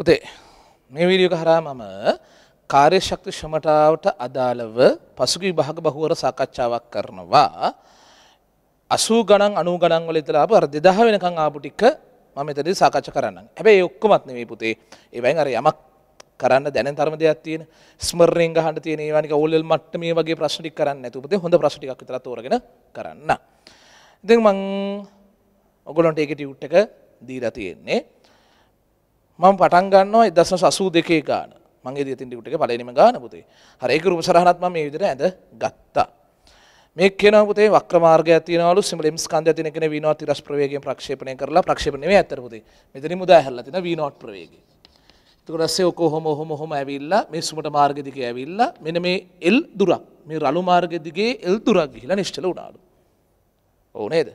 පුතේ මේ වීඩියෝ එක හරහා මම කාර්ය ශක්ති ශමටාවට අදාළව පසුගිය විභාග බහුවර සාකච්ඡාවක් කරනවා 80 ගණන් 90 ගණන් වල ඉඳලා ආපු අර 2000 වෙනකන් ආපු ටික මම මෙතනදී සාකච්ඡා කරන්නම්. හැබැයි ඒ ඔක්කොමත් නෙමෙයි පුතේ. ඒ වයින් අර යමක් කරන්න දැනෙන තරම දෙයක් තියෙන ස්මරණයෙන් ගහන්න තියෙන ඒවා නික ඕල් එල් මට්ට මේ වගේ ප්‍රශ්න ටික කරන්න නැතුව පුතේ හොඳ ප්‍රශ්න ටිකක් විතරක් තෝරගෙන කරන්න. ඉතින් මං ඔයගොල්ලන්ට ඒකේ ටියුට් එක දීලා තියෙන්නේ. මම පටන් ගන්නවා දසන සසූ දෙකේ ගාන මගේ දතිටිකුට පලනිම ගාන පුතේ හරයක රුප සරහත්ම මේ විදිර ඇද ගත්තා මේ කෙන පුතේ වක්‍රමාර්ග තිනවලු සිමලිම් ස්කන්ධ තින කෙන වීනවා තිරස් ප්‍රවේගෙන් ප්‍රක්ෂේපණය කරලා ප්‍රක්ෂේපණය ඇතර පුතේ මෙතන මුදා හැල්ලා තින වීනෝට් ප්‍රවේගේ රස්සේ ඔක හොම හොම හොම ඇවිල්ලා මේ සුමට මාර්ගදික ඇවිල්ලා මෙන මේ එල් දුරක් මේ රළු මාර්ගදිගේ එල් දුරක් ගිහිලා නිශ්චල උනාලු ඕනේද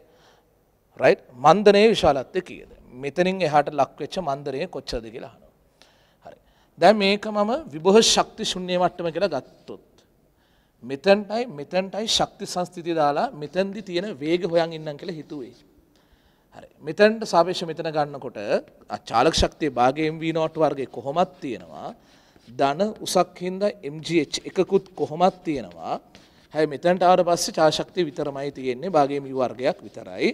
රයි් මන්දනය විශාලත්ය කියද මෙතනින් එහාට ලක්වෙච්ච මන්දරය කොච්චද කියලා හරි දැන් මේක මම විබොහ ශක්ති ශුන්‍ය මට්ටම කියලා ගත්තොත් මෙතැන්ටයි මෙතැන්ටයි ශක්ති සංස්ථිති දාලා මෙතැන්දි තියෙන වේග හොයන් ඉන්නම් කියලා හිතුවේ හරි මෙතැන්ට සාපේක්ෂ මෙතන ගන්නකොට අචාලක ශක්තිය භාගයෙන් වී නෝට් වර්ගේ කොහොමත් තියෙනවා ධන උසක් හින්දා MGH එකකුත් කොහොමත් තියෙනවා හැයි මෙතැන්ට ආවට පස්සේ චාශක්තිය විතරමයි තියෙන්නේ භාගයෙන් වී වර්ගයක් විතරයි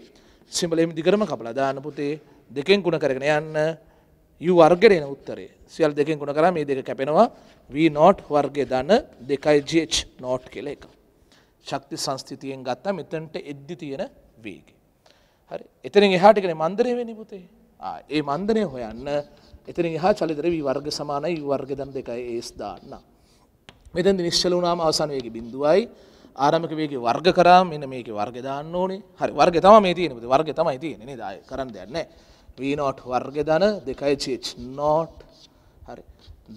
සිඹලෙම දිගටම කපලා දාන්න පුතේ දෙකෙන් ගුණ කරගෙන යන්න යු වර්ගරයෙන උත්තරේ සියල් දෙකෙන් ගුණ කරා මේ දෙක කැපෙනවා වී නෝට් වර්ගය දන දෙකයි ජH නෝට් කෙල එක ශක්ති සංස්ථිතියෙන් ගත්තා මෙතනට එද්දි තියෙන වේග හරි එතනින් එහාටිකන මන්දරය වෙනි පුතේ ඒ මන්දනය හොයන්න එතන හා චලිතර වී වර්ග සමානයි වර්ග දන් දෙකයි ඒස් දාන්න මෙතැදි නිශ්චල වුණාම අවසන් වේග බිඳුවයි ආරමික වේග වර්ග කරා මෙන්න මේක වර්ග දාන්න ඕනේ හරි වර්ග තම මේ තියෙන වර්ග තමයි තියෙන දාය කරන්න දෙන්නේ V not වර්ග ධන 2යි GH not හරි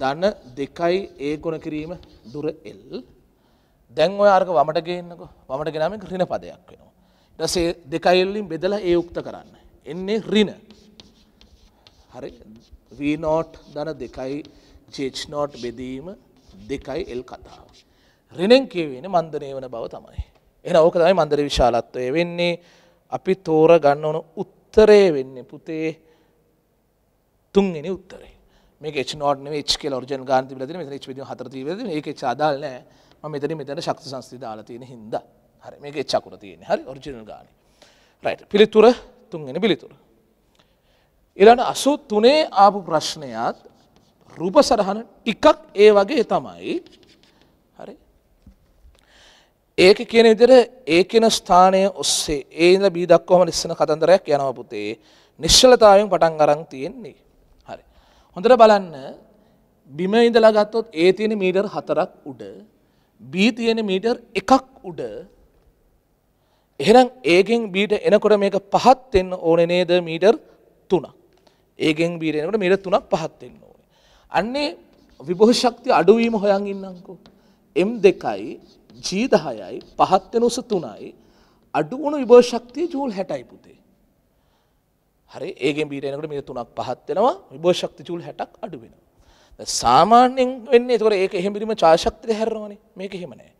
ධන 2යි A ගුණ කිරීම දුර L දැන් ඔය අර්ග වමට ගේන්නකෝ වමට ගෙනාම ඍණ පදයක් වෙනවා ඊට පස්සේ 2යි L ලින් බෙදලා A යුක්ත කරන්න එන්නේ ඍණ හරි V not ධන 2යි GH not බෙදීම 2යි L කතාව ඍණෙන් කියවෙන්නේ මන්දනේ වන බව තමයි එහෙනම් ඕක තමයි මන්දරේ විශාලත්වය වෙන්නේ අපි තෝර ගන්න ඕන උත් උත්තරේ වෙන්න පුතේ තුන්ගෙන උත්තර මේක නෝට ච් කියල ෝජ ගාන්ති ලද මෙ ච් හතරති ඒක චාදාල්න මෙතන මෙතන ශක්ති සංස්ති දාලතියෙන හින්ද හර මේක චකුර තියෙන හරි ෝජිනල් ගාන රයිට පිළිතුර තුන්ගෙන පිළිතුර. එලට අසු තුනේ ආපු ප්‍රශ්නයත් රූප සරහන ටිකක් ඒ වගේ තමයි ඒක කියන විදිර ඒ කියන ස්ථානය ඔස්සේ ඒල බී දක්කොම ලිස්සන කතන්දරයක් යනව පුතේ නිශ්චලතාවෙන් පටන් අරන් තියෙන්නේ හරි හොඳට බලන්න බිම ඉඳලා ගත්තොත් ඒ තියෙන මීටර් හතරක් උඩ බී තියෙන මීටර් එකක් උඩ එහෙනම් ඒකෙන් බීට එනකොට මේක පහත් වෙන්න ඕනේ නේද මීටර් 3ක් ඒකෙන් බීට එනකොට මීටර් 3ක් පහත් වෙන්න ඕනේ අන්නේ විභව ශක්තිය අඩු වීම හොයන් ඉන්නම්කෝ M2යි ජීදහයයි පහත්වෙන උස තුනයි අඩුවුණු විභෝෂක්තිය ජූල් හැටයි පුතේ. හරි ඒගෙන් බීරයනකට මේ තුනක් පහත්වෙනවා විභෝෂක්ති ජූල් හැටක් අඩු වෙන. සාමාන්‍යෙන් වෙන්න තොර ඒක එහෙමිරිම චාශක්තිය හැරවන මේක හෙමනෑ.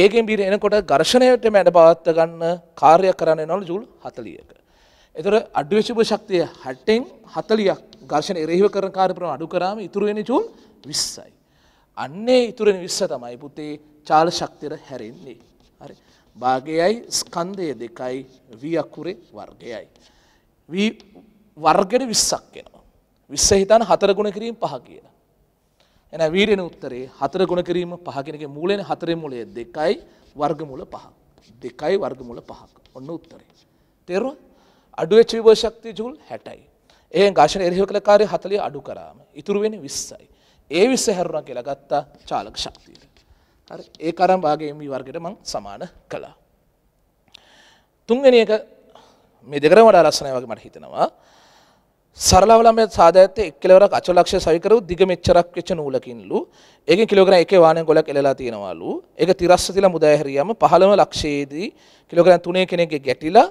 ඒගෙන් බිර එනකොට ගර්ශණයට මැඩ පවත්ත ගන්න කාර්යක් කරන්න නොල ජුල් හතලියක. එතර අඩ්‍යවශිප ශක්තිය හට්ටෙන් හතලියක් ගර්ශණ එරෙහිව කරන කාරපරන අඩු කරාම ඉතුරුවෙන ජුල් විස්සයි. අන්නේ ඉතුරෙන විස්ස තමයි පුතේ චාල ශක්තිර හැරෙන්නේ. හරි භාගයයි ස්කන්දය දෙකයි වියකුරේ වර්ගයයි. වී වර්ගයට විස්සක් එෙනවා. විස්ස හිතන හතර ගුණ කිරීම පහ කියන. එන වීරෙන උත්තරේ හතර ගුණ කිරීම පහගෙනක මූලෙන හතරේ මුලේ දෙකයි වර්ගමුල පහ. දෙකයි වර්ගමුල පහක් ඔන්න උත්තරේ. තෙරු අඩුව චීව ශක්ති ජුල් හැටයි. ඒ ගශන එරහිව කළ කාරය හතලිය අඩු කරාම ඉතුරුවෙන විස්සයි. ඒ විස්ස හැරුණ කියලා ගත්තා චාලක ශක්තිීර. හරි ඒ අරම් වාගේ මේ වර්ගයට මං සමාන කළා. තුන්වෙනි එක මේ දෙකරම වඩා ලස්සනයි වගේ මට හිතෙනවා. සරල අවලම්බය සාධාරණයෙන් 1 කිලෝග්‍රෑම් අචලක්ෂය සවි කරු දිග මෙච්චරක් වෙච්ච නූලකින්ලු. ඒකෙන් කිලෝග්‍රෑම් එකේ වාහන ගොලක් එලලා තියෙනවලු. ඒක තිරස්ස තියලා මුදා හැරියාම 15 ලක්ෂයේදී කිලෝග්‍රෑම් 3 කෙනෙක්ගේ ගැටිලා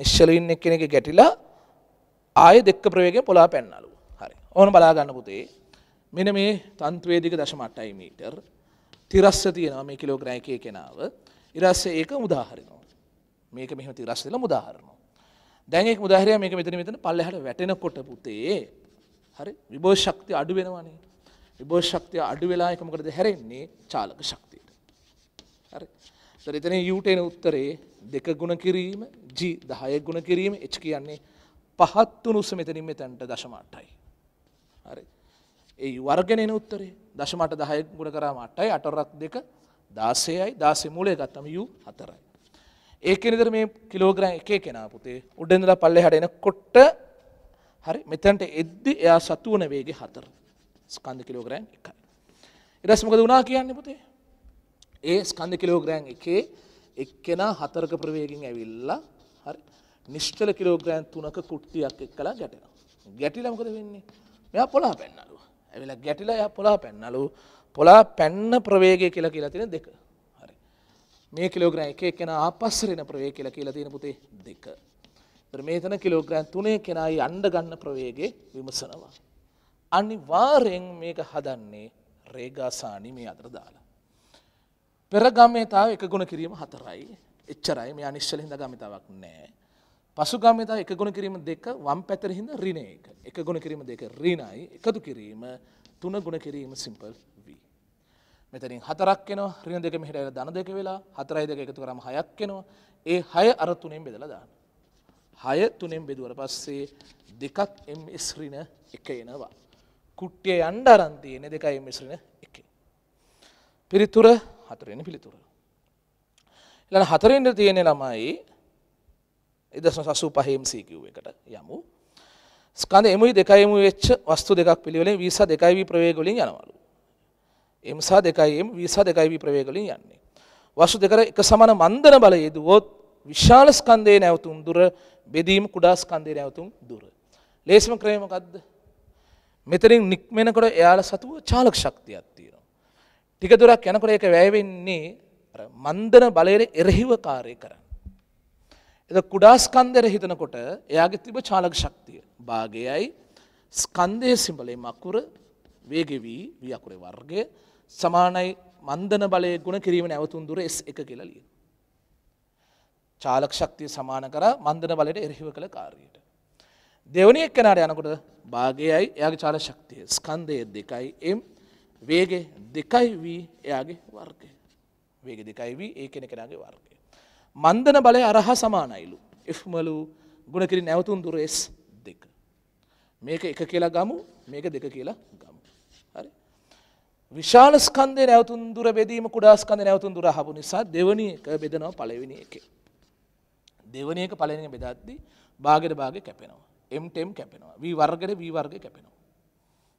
නිශ්චල වින්න කෙනෙක්ගේ ගැටිලා ආයෙ දෙක්ක ප්‍රවේගයෙන් පොළා පැන්නලු. හරි. ඕන බලා ගන්න පුතේ. මෙන්න මේ තන්ත්‍රවේදික දශම 8 මීටර් තිරස්ස තියෙනවා මේ කිලෝග්‍රෑම් එකේ කෙනාව. ඊරස්සේ ඒක උදාහරිනවා. මේක මෙහෙම තිරස්ස දාලා උදාහරනවා. දැන් ඒක උදාහරණයක් මේක මෙතන මෙතන පල්ලෙහාට වැටෙනකොට පුතේ හරි විභව ශක්තිය අඩු වෙනවනේ. විභව ශක්තිය අඩු වෙලා ඒක මොකටද හැරෙන්නේ? චාලක ශක්තියට. හරි. ඒතර එතන යූට එන උත්තරේ දෙක ගුණ කිරීම G 10 ගුණ කිරීම H කියන්නේ පහත් තුනුස මෙතනින් මෙතනට 0.8යි. හරි. ඒ වර්ගනේ උත්තරේ දශමට දහය ගුණ කරාම අටයි අටරක් දෙක දාසයයි දාසේ මූලය ගත්තම යු හතරයි. ඒක නිදර මේ කිලෝග්‍රෑම් එකේ කෙනා පුතේ උඩෙන්දලා පල්ලෙහාට එන කොට්ට හරි මෙතැන්ට එද්දි එයා සතු වන වේග හතර ස්කන්ධ කිලෝග්‍රෑම් එකයි. ඉරස් මොකද වුණා කියන්න පුතේ. ඒ ස්කන්ධ කිලෝග්‍රෑම් එකේ එක්කෙනා හතරක ප්‍රවේගෙන් ඇවිල්ලා හරි නිශ්චල කිලෝග්‍රෑම් තුනක කුට්ටියක් එක්කලා ගැටෙනවා. ගැටිලා මොකද වෙන්නේ? මෙයා පොළහ පැන්නලුවා. ඇවිලා ගැටිලා ය පොලා පැන්නලු පොලා පැන්න ප්‍රවේගය කියලා කියලා තින දෙක හරි මේ කිලෝග්‍රෑ එක කෙන ආපස්සරෙන ප්‍රවේ කියලා කියලා තියෙන පුතේ දෙක මේතන කිලෝග්‍රෑන් තුනේ කෙනයි අන්ඩ ගන්න ප්‍රවේගේ විමසනවා. අනි වාරෙන් මේක හදන්නේ රේගාසානි මේ අතර දාලා. පෙරගමේතාව එක ගුණ කිරීම හතරයි එච්චරයි මේ අනිශ්චල හිඳ ගමිතාවක් නෑ පසුගාමිතා එක ගුණ කිරීම දෙක වම් පැතරහිද රිණ එක එක ගුණ කිරීම දෙක රීණයි එකතු කිරීම තුන ගුණ කිරීම සිම්පල් වී. මෙතරින් හතරක් න රිණ දෙක හිටල දන දෙක වෙලා හතරයි දෙක එකතු කරම හයක් කෙනවා ඒ හය අර තුනෙන් බෙදල දාන්න. හය තුනෙන් බෙදුවර පස්සේ දෙකක් එම් ස්රීණ එක එනවා. කුට්ටිය අන්ඩ අරන්තියන දෙකයි මිශ්‍රණ එක. පිරිතුර හතරෙන පිළිතුර. එල හතරෙන්ට තියෙන ළමයි එදසන සසූ පහේම්සීකිව් එකට යමු ස්කන්ධ එමුයි දෙකයිම වෙච්ච වස්තු දෙකක් පිළිවෙලින් වීසා දෙකයි වී ප්‍රවේග වලින් යනවලු එම්සා දෙකයි එම් වීසා දෙකයි වී ප්‍රවේග වලින් යන්නේ වස්තු දෙක එක සමාන මන්දන බලය යෙදුවොත් විශාල ස්කන්ධයේ නැවතුම් දුර බෙදීම කුඩා ස්කන්ධයේ නැවතුම් දුර ලේසිම ක්‍රමය මොකද්ද මෙතනින් නික්මෙනකොට එයාලා සතුව චාලක ශක්තියක් තියෙනවා ටික දුරක් යනකොට ඒක වැය වෙන්නේ අර මන්දන බලයේ එරෙහිව කාර්ය කරන එද කුඩාස්කන්දර හිතනකොට එයාගේ තිබ චාලක ශක්තිය භාගයයි ස්කන්දය සිම්බලේ මක්කුර වේගෙවී වියකුරේ වර්ගය සමානයි මන්දන බලය ගුණ කිරීම නැවතුන් දුර එස් එක කියලලිය. චාලක් ශක්තිය සමාන කර මන්දන බලයට එරහිව කළ කාරයට. දෙවනි එක්කෙනට යනකොට භාගයයි එයාගේ චාල ශක්තිය ස්කන්දය දෙකයි එම් වේග දෙකයි වී එයාගේ වර්ගය. වේග දෙකයි වී ඒ කෙන කෙනගේ වර්ගය. මන්දන බලය අරහා සමානයිලු. එමලු ගුණකිරි නැවතුන් දුරෙස් දෙක. මේක එක කියලා ගමු මේක දෙක කියලා ගමු. හරි. විශාල ස්කන්දය නැවතුන් දුර බෙදීම කුඩාස්කන්ද නැවතුන් දුර හපු නිසා දෙවනි එක බෙදනව පලවෙනි එක. දෙවනි එක පලවෙනි බෙදද්දී බාගෙට බාග කැපෙනවා. එම්ටම් කැපෙනවා වී වර්ගට වී වර්ග කැපෙනවා.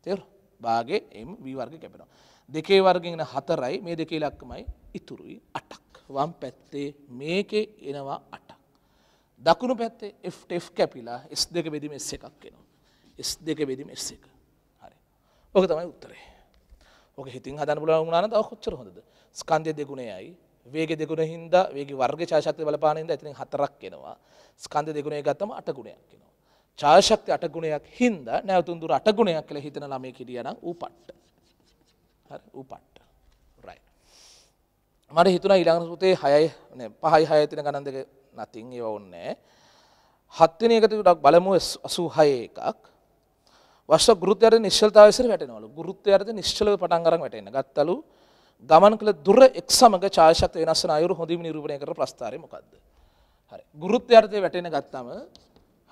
තෙර බාගේ එම් වී වර්ග කැපෙනවා. දෙකේ වර්ගෙන හතරයි මේ දෙකේ ලක්කමයි ඉතුරුයි අටක්. වම් පැත්තේ මේකේ එනවා අටක්. දකුණු පැත්තේ F කැපිලා S දෙක බෙදිම S එකක් එනවා. S දෙක බෙදිම S එක. හරි. ඕක තමයි උත්තරේ. ඕක හිතින් හදන්න පුළුවන් වුණා නම් තව කොච්චර හොඳද? ස්කන්ධය දෙගුණයයි වේග දෙගුණ හින්දා වේගි වර්ග ඡායශක්තිය බලපාන හින්දා එතනින් හතරක් එනවා. ස්කන්ධය දෙගුණය ගත්තම අට ගුණයක් එනවා. ඡායශක්තිය අට ගුණයක් හින්දා නැවතුම් දුර අට ගුණයක් කියලා හිතන ළමයෙක් හිටියා නම් ඌ පට්ට. හරි ඌ පට්ට. මට හිතුන ඊළඟ සුතේ හයයි පහයි හය තින ගණන් දෙක නතින් ඒව ඔන්නෑ හත්වන එකතු ඩක් බලමු අසූ හය එකක් වස්ස ගෘතයට නිශ්ල්තාවසර වැටනවලු ගෘත්තයට නිශ්චල පටන් කරම් වැටෙන ගත්තලු ගමන් කළ දුර එක් සමඟ චාශක් වෙනස් අයුරු හොඳම නිරූපණය කර ප්‍රස්ථාරය මොකක්ද හරි ගුරුත්්‍යර්ථය වැටෙන ගත්තම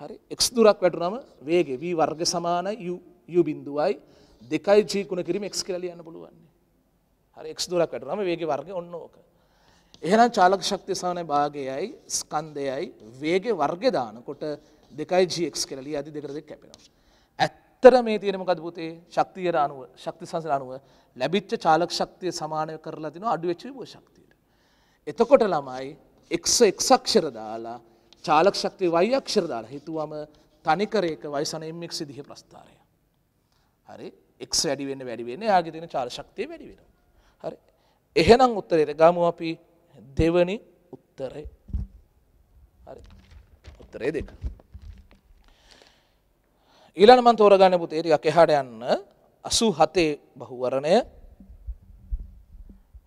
හරි එක්ස් දුරක් වැටුනම වේගේ වී වර්ග සමාන යු බින්දුවයි දෙකයි ජීකුණ කිරීම එක්ස් කරලියන්න පුළුවන් හරි එක් දුරක් වැටුනම වේග වර්ගය ඔන්න ඕක. එහෙනම් චාලක ශක්තිය සමන භාගයයි ස්කන්ධයයි වේග වර්ගය දානකොට 2gx කියලා ලිය අදි දෙකට දෙක කැපෙනවා. ඇත්තට මේ තියෙන මොකද පුතේ? ශක්තියට අනුව ශක්ති සංසල අනුව ලැබිච්ච චාලක ශක්තිය සමාන කරලා දිනවා අඩු වෙච්ච විභව ශක්තියට. එතකොට ළමයි x x අක්ෂර දාලා චාලක ශක්තිය y අක්ෂර දාලා හිතුවම තනිකර එක වයසන mx විදිහේ ප්‍රස්ථාරය. හරි x වැඩි වෙන්න වැඩි වෙන්න යාගේ තියෙන චාලක ශක්තිය වැඩි වෙනවා. හරි එහෙනම් උත්තරයට ගාමු අපි දෙවනි උත්තරය හරි උත්තරේ දෙක ඊළඟ මම තෝරගන්න පුතේ ටිකක් එහාට යන්න 87 බහුවරණය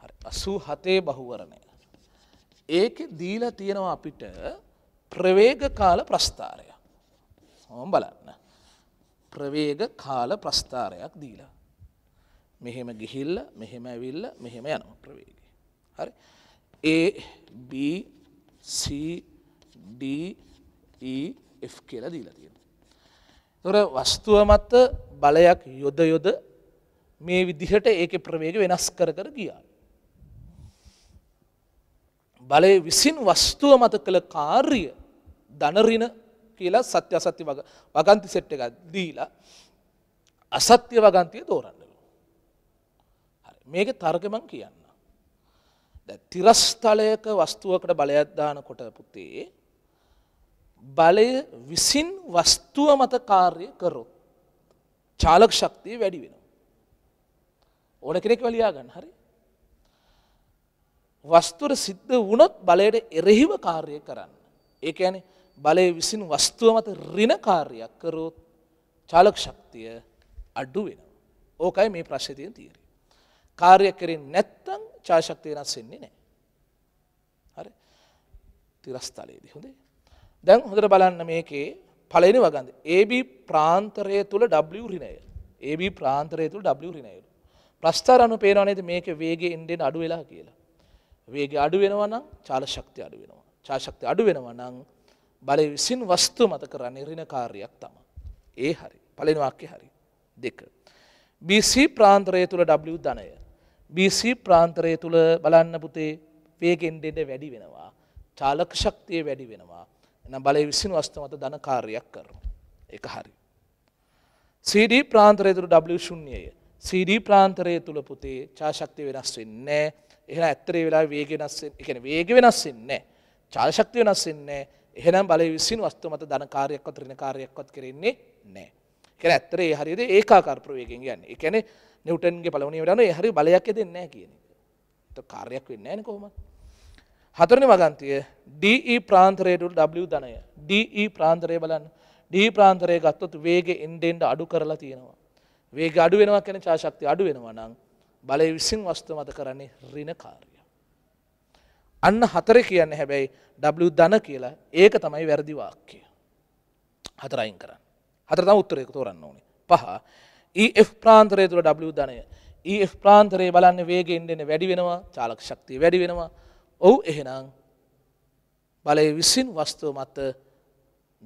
හරි 87 බහුවරණය ඒකේ දීලා තියෙනවා අපිට ප්‍රවේග කාල ප්‍රස්ථාරය හොම් බලන්න ප්‍රවේග කාල ප්‍රස්ථාරයක් දීලා මෙහෙම ගිහිල්ල මෙහෙම ඇවිල්ල මෙහෙම යන ප්‍රවේග. හරි ABCDEF කියලා දීලා තියෙන. තොර වස්තුව මත බලයක් යොද යොද මේ විදිහට ඒක ප්‍රවේග වෙනස් කර කර ගියා. බලය විසින් වස්තුව මත කළ කාර්ය දනරින කියලා සත්‍ය අසත්‍ය වගන්ති සෙට් එකක් දීලා අසත්‍ය වගන්තිය තෝරන්න. මේක තර්ගමන් කියන්න. තිරස්ථලයක වස්තුවකට බලයක්දාන කොට පුතේ බලය විසින් වස්තුව මත කාර්ය කරොත් චාලක ශක්තිය වැඩි වෙන. ඕන කෙනෙක් වලියා ගන්න හරි වස්තුර සිද්ධ වුණොත් බලයට එරෙහිව කාර්ය කරන්න. ඒක ඇන බලය විසින් වස්තුව මත රින කාර්යක් කරොත් චාලක ශක්තිය අඩ්ඩු වෙන. ඕකයි මේ ප්‍රශ්තියෙන් තීර. කාර්ය කරින් නැත්තං චාශක්තිය වෙනස්සෙන්නේ නෑ. හරි තිරස්ථලයේදී හොඳේ. දැන් හොඳට බලන්න මේකේ පලනි වගන්ද. AB ප්‍රාන්තරය තුළ W රිනය. AB ප්‍රාන්තරය තුළ W රිනයලු. ප්‍රස්ථාර අනු පේනවනේද මේක වේගේ ඉන්ඩෙන් අඩු වෙලා කියලා. වේග අඩු වෙනවා නම් චාල ශක්තිය අඩු වෙනවා. චාශක්තිය අඩු වෙනවා නම් බලය විසින් වස්තු මත කරන්නේ රින කාර්යයක් තම. ඒ හරි පලනි වාක්‍ය හරි දෙක. BC ප්‍රාන්තරය තුළ W ධනය. BC ප්‍රාන්තරය තුළ බලන්න පුතේ වේගෙන්ඩෙඩ වැඩි වෙනවා. චාලක ශක්තිය වැඩි වෙනවා. එනම් බලය විසින් වස්තමත ධනකාරයක් කරනු. එක හරි. CD ප්‍රාන්තරය තුළ W0ය CD ප්‍රාන්තරය තුළ පුතේ චාශක්තිය වෙනස් වෙන්නේ එහෙන ඇත්තරේ වෙලා වේග වෙනස් එකන වේග වෙනස් වෙන්නේ චාශක්තිය වෙනස් වෙන්නේ එහෙනම් බලය විසින් වස්තුමත ධනකාරයක්වත් ඍණකාරයක්වත් කරෙන්නේ නැහැ. කියන ඇත්තරේ හරියට ඒකාකාර ප්‍රවේගයෙන් යන්නේ. ඒ කියන්නේ නිවටන්ගේ පළවනීමට අනුව හරි බලයක් දෙන්නේ නැහැ කියන එක. කාර්යයක් වෙන්නේ නැහැ නේ කොහොමද? හතරවෙනි වගන්තිය DE ප්‍රාන්තරයට W ධනය. DE ප්‍රාන්තරය බලන්න. DE ප්‍රාන්තරය ගත්තොත් වේගෙ එන්ඩෙන්ඩ අඩු කරලා තියෙනවා. වේග අඩු වෙනවා කියන්නේ ඡාශක්තිය අඩු වෙනවා නම් බලය විසින් වස්තු මත කරන්නේ ඍණ කාර්යය. අන්න හතර කියන්නේ හැබැයි W ධන කියලා ඒක තමයි වැරදි වාක්‍යය. හතර අයින් කරන්න. හතර තමයි උත්තරේ තෝරන්න ඕනේ. පහ ඒ e ප්‍රාන්තරය තුළ ඩ ධනය ඒ e ප්‍රාන්තරයේ බලන්න වේගෙන්ඩෙන වැඩි වෙනවා චාලක් ශක්තිය වැඩි වෙනවා ඔවු එහෙනම් බලය විසින් වස්තුව මත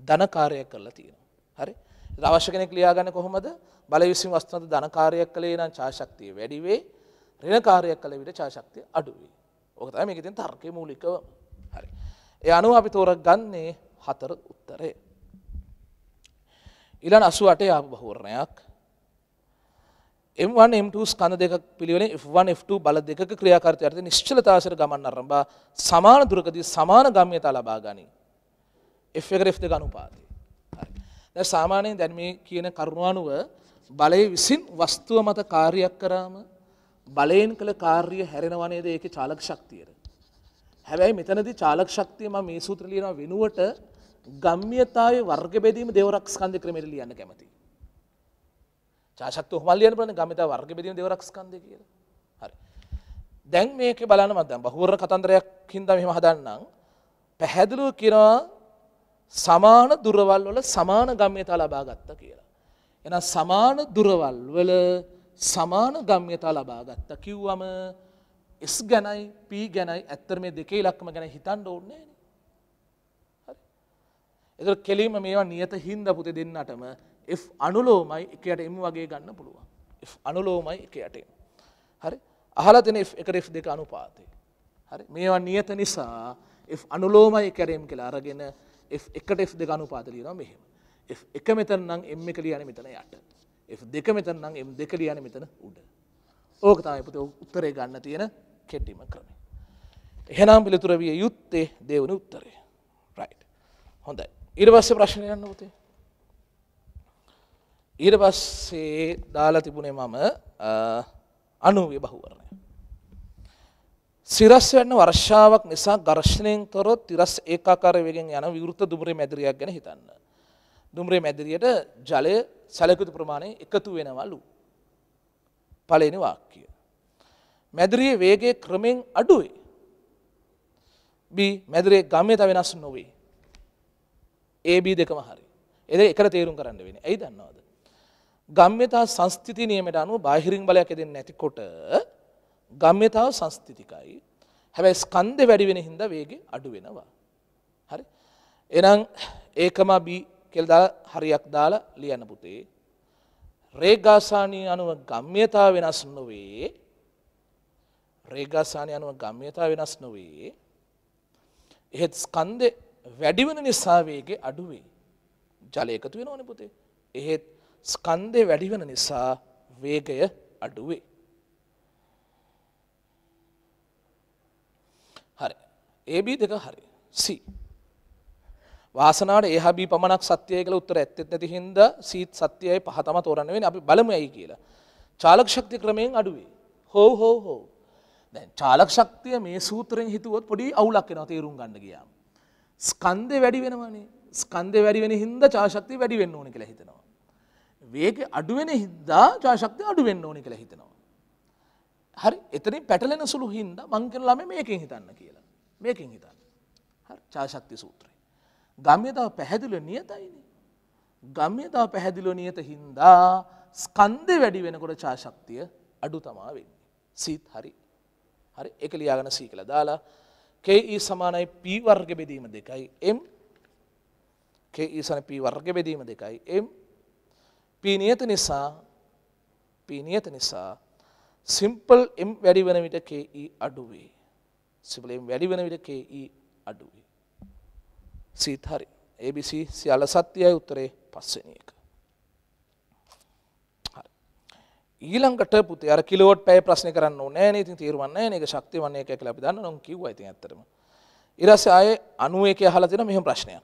ධනකාරයක් කරලා තියෙන හරි රවශ කෙනෙක් ලියාගන්න කොහොමද බල විසින් වස්තුනද ධනකාරයක් කළේ නම් චාශක්තිය වැඩිවේ රෙනකාරයක් කළ විට චාශක්තිය අඩුවේ ඕකතම එකතින් තර්කය මූලිකව හරි එය අනුව අපි තෝරක් ගන්නේ හතර උත්තරය ඉලන් අසුවට යාභහූරණයක් M1 M2 ස්කන්ධ දෙක පිළිවෙලින් F1 F2 බල දෙකක ක්‍රියාකාරීත්වය යටතේ නිශ්චලතාවසර ගමන් ආරම්භා සමාන දුරකදී සමාන ගම්‍යතා ලබා ගනී. F එකට F දෙක අනුපාතය. හරි. දැන් සාමාන්‍යයෙන් දැන් මේ කියන කරුණානුව බලයේ විසින් වස්තුව මත කාර්යයක් කරාම බලයෙන් කළ කාර්ය හැරෙනවා නේද ඒකේ චාලක ශක්තියට. හැබැයි මෙතනදී චාලක ශක්තිය මම මේ සූත්‍රය ලියනවා වෙනුවට ගම්‍යතාවේ වර්ග බෙදීම දේවරක් ස්කන්ධ ක්‍රමයට ලියන්න කැමතියි. චාශක්තු හමල්ලියන බලන ගමිත වර්ග බෙදීම දෙවරක් ස්කන්ධය කියලා. හරි. දැන් මේක බලන්න මම දැන් බහුවර්ණ කතන්දරයක් හින්දා මෙහෙම හදන්නම්. පැහැදිලිව කියනවා සමාන දුරවල් වල සමාන ගම්‍යතා ලබා ගත්තා කියලා. එහෙනම් සමාන දුරවල් වල සමාන ගම්‍යතා ලබා ගත්තා කිව්වම S ගැනයි P ගැනයි ඇත්තට මේ දෙකේ ඉලක්කම ගැන හිතන්න ඕනේ නෑනේ. හරි. ඒතර කෙලින්ම මේවා නියත හින්දා පුතේ දෙන්නටම අනුලෝමයි එකට එම වගේ ගන්න පුළුවන් අනුලෝමයි එක යටේ හරි අහලතින එක රෙෆ් දෙක අනුපාතය හරි මේවා නියත නිසා අනුලෝමයි කැරම් කියලා අරගෙන එකට එ් දෙක අනුපාතලීනවා මෙහෙම එක මෙතන්නම් එම එක ලියන මෙතන යට එ දෙක මෙතන්නම් එම් දෙක ලියන මෙතන උඩ ඕක තමයි පුත උත්තරේ ගන්න තියෙන කෙට්ටිම ක්‍රමේ එහෙනම් පිළිතුර විය යුත්තේ දෙවන උත්තරේ රයි් හොඳයි ඉරවස්ස ප්‍රශ්නයන්න පුතේ ඊට පස්සේ දාලා තිබුණේ මම අණුව්‍ය බහුවරණය. සිරස් වෙන්න වර්ෂාවක් නිසා ඝර්ෂණයෙන් තොරව තිරස් ඒකාකාර වේගෙන් යන විවෘත දුම්රිය මැදිරියක් ගැන හිතන්න. දුම්රිය මැදිරියට ජලය සැලකුතු ප්‍රමාණය එකතු වෙනවලු. පළවෙනි වාක්‍යය. මැදිරියේ වේගය ක්‍රමෙන් අඩුවේ. B මැදිරියේ ගම්‍ය තව වෙනස් නොවේ. AB දෙකම හරි. ඒ දෙක එකට තේරුම් කරන්න වෙන්නේ. ඇයි දන්නවද? ගම්්‍යතා සංස්ථිති නියමට අනුව බාහිරින් බලයක් ඇදෙන් නැතිකොට ගම්්‍යතාව සංස්ථිතිකයි හැබැයි ස්කන්ද වැඩිවෙන හින්ද වේගේ අඩු වෙනවා. හරි එනම් ඒකම බී කෙල්දා හරියක් දාලා ලියන්න පුතේ. රේගාසානී අනුව ගම්්‍යතා වෙනස් නොවේ රේගාසානය අනුව ගම්්‍යතා වෙනස් නොවේ එහෙත් ස්කන්ද වැඩිවන නිසාවේගේ අඩුවේ ජලයකතු වෙන ඕන පුතේ. එහෙත් ස්කන්දය වැඩිවන නිසා වේගය අඩුවේ. හරි ඒබී දෙක හරි සී. වාසනාට ඒහබි පමණක් සත්‍යය කළ උත්තර ඇත්තෙත් නැති හින්ද සීත් සත්‍යයයි පහතම තෝරන්න වෙන අපි බලම ඇයි කියලා. චාලක් ශක්ති ක්‍රමයෙන් අඩුවේ. හෝ හෝ හෝ. දැන් චාලක් ශක්තිය මේ සූත්‍රයෙන් හිතුවොත් පොඩි අවුලක් වෙනවා තේරුම් ගන්න ගියාම. ස්කන්දේ වැඩි වෙනවනේ. ස්කන්දේ වැඩි වෙන හින්දා චාශක්තිය වැඩි වෙන්න ඕනේ කියලා හිතනවා. වේග අඩුවෙන හිද්දා ජයශක්තිය අඩුවෙන්න ඕනි කියලා හිතනවා. හරි එතනින් පැටලෙන සුළු හින්ද මංකන ළම මේකින් හිතන්න කියලා මේකින් හිතන්න හරි චාශක්ති සූත්‍රය. ගම්යතාව පැහැදිල නියතයින. ගම්යතාව පැහැදිල නියත හින්දා ස්කන්දය වැඩි වෙනකොට චාශක්තිය අඩු තමා වෙන්නේ. සීත් හරි හරි එක ලියාගෙන සී කළ දාලා කේ e සමානයි පී වර්ග බෙදීම දෙකයි එම් කේ සන පී වර්ග බෙදීම දෙකයි එම් පීනියත නිසා පීනියත නිසා සිම්පල් එම් වැඩි වන විට KE අඩුවේ. සිම්පල් එම් වැඩි වන විට KE අඩුවේ. සීත් හරි. ABC සියල්ල සත්‍යයි උත්තරේ පස්වෙනි එක. ඊළඟට පුතේ අර කිලෝවට් පැය ප්‍රශ්නේ කරන්න ඕනේ නෑනේ ඉතින් තීරුවක් නෑනේ ඒක ශක්තිවන්නේ එකයි කියලා අපි දන්නවා නම් කිව්වා ඉතින් ඇත්තටම ඊට පස්සේ ආයේ 91 අහලා තියෙන මෙහෙම ප්‍රශ්නයක්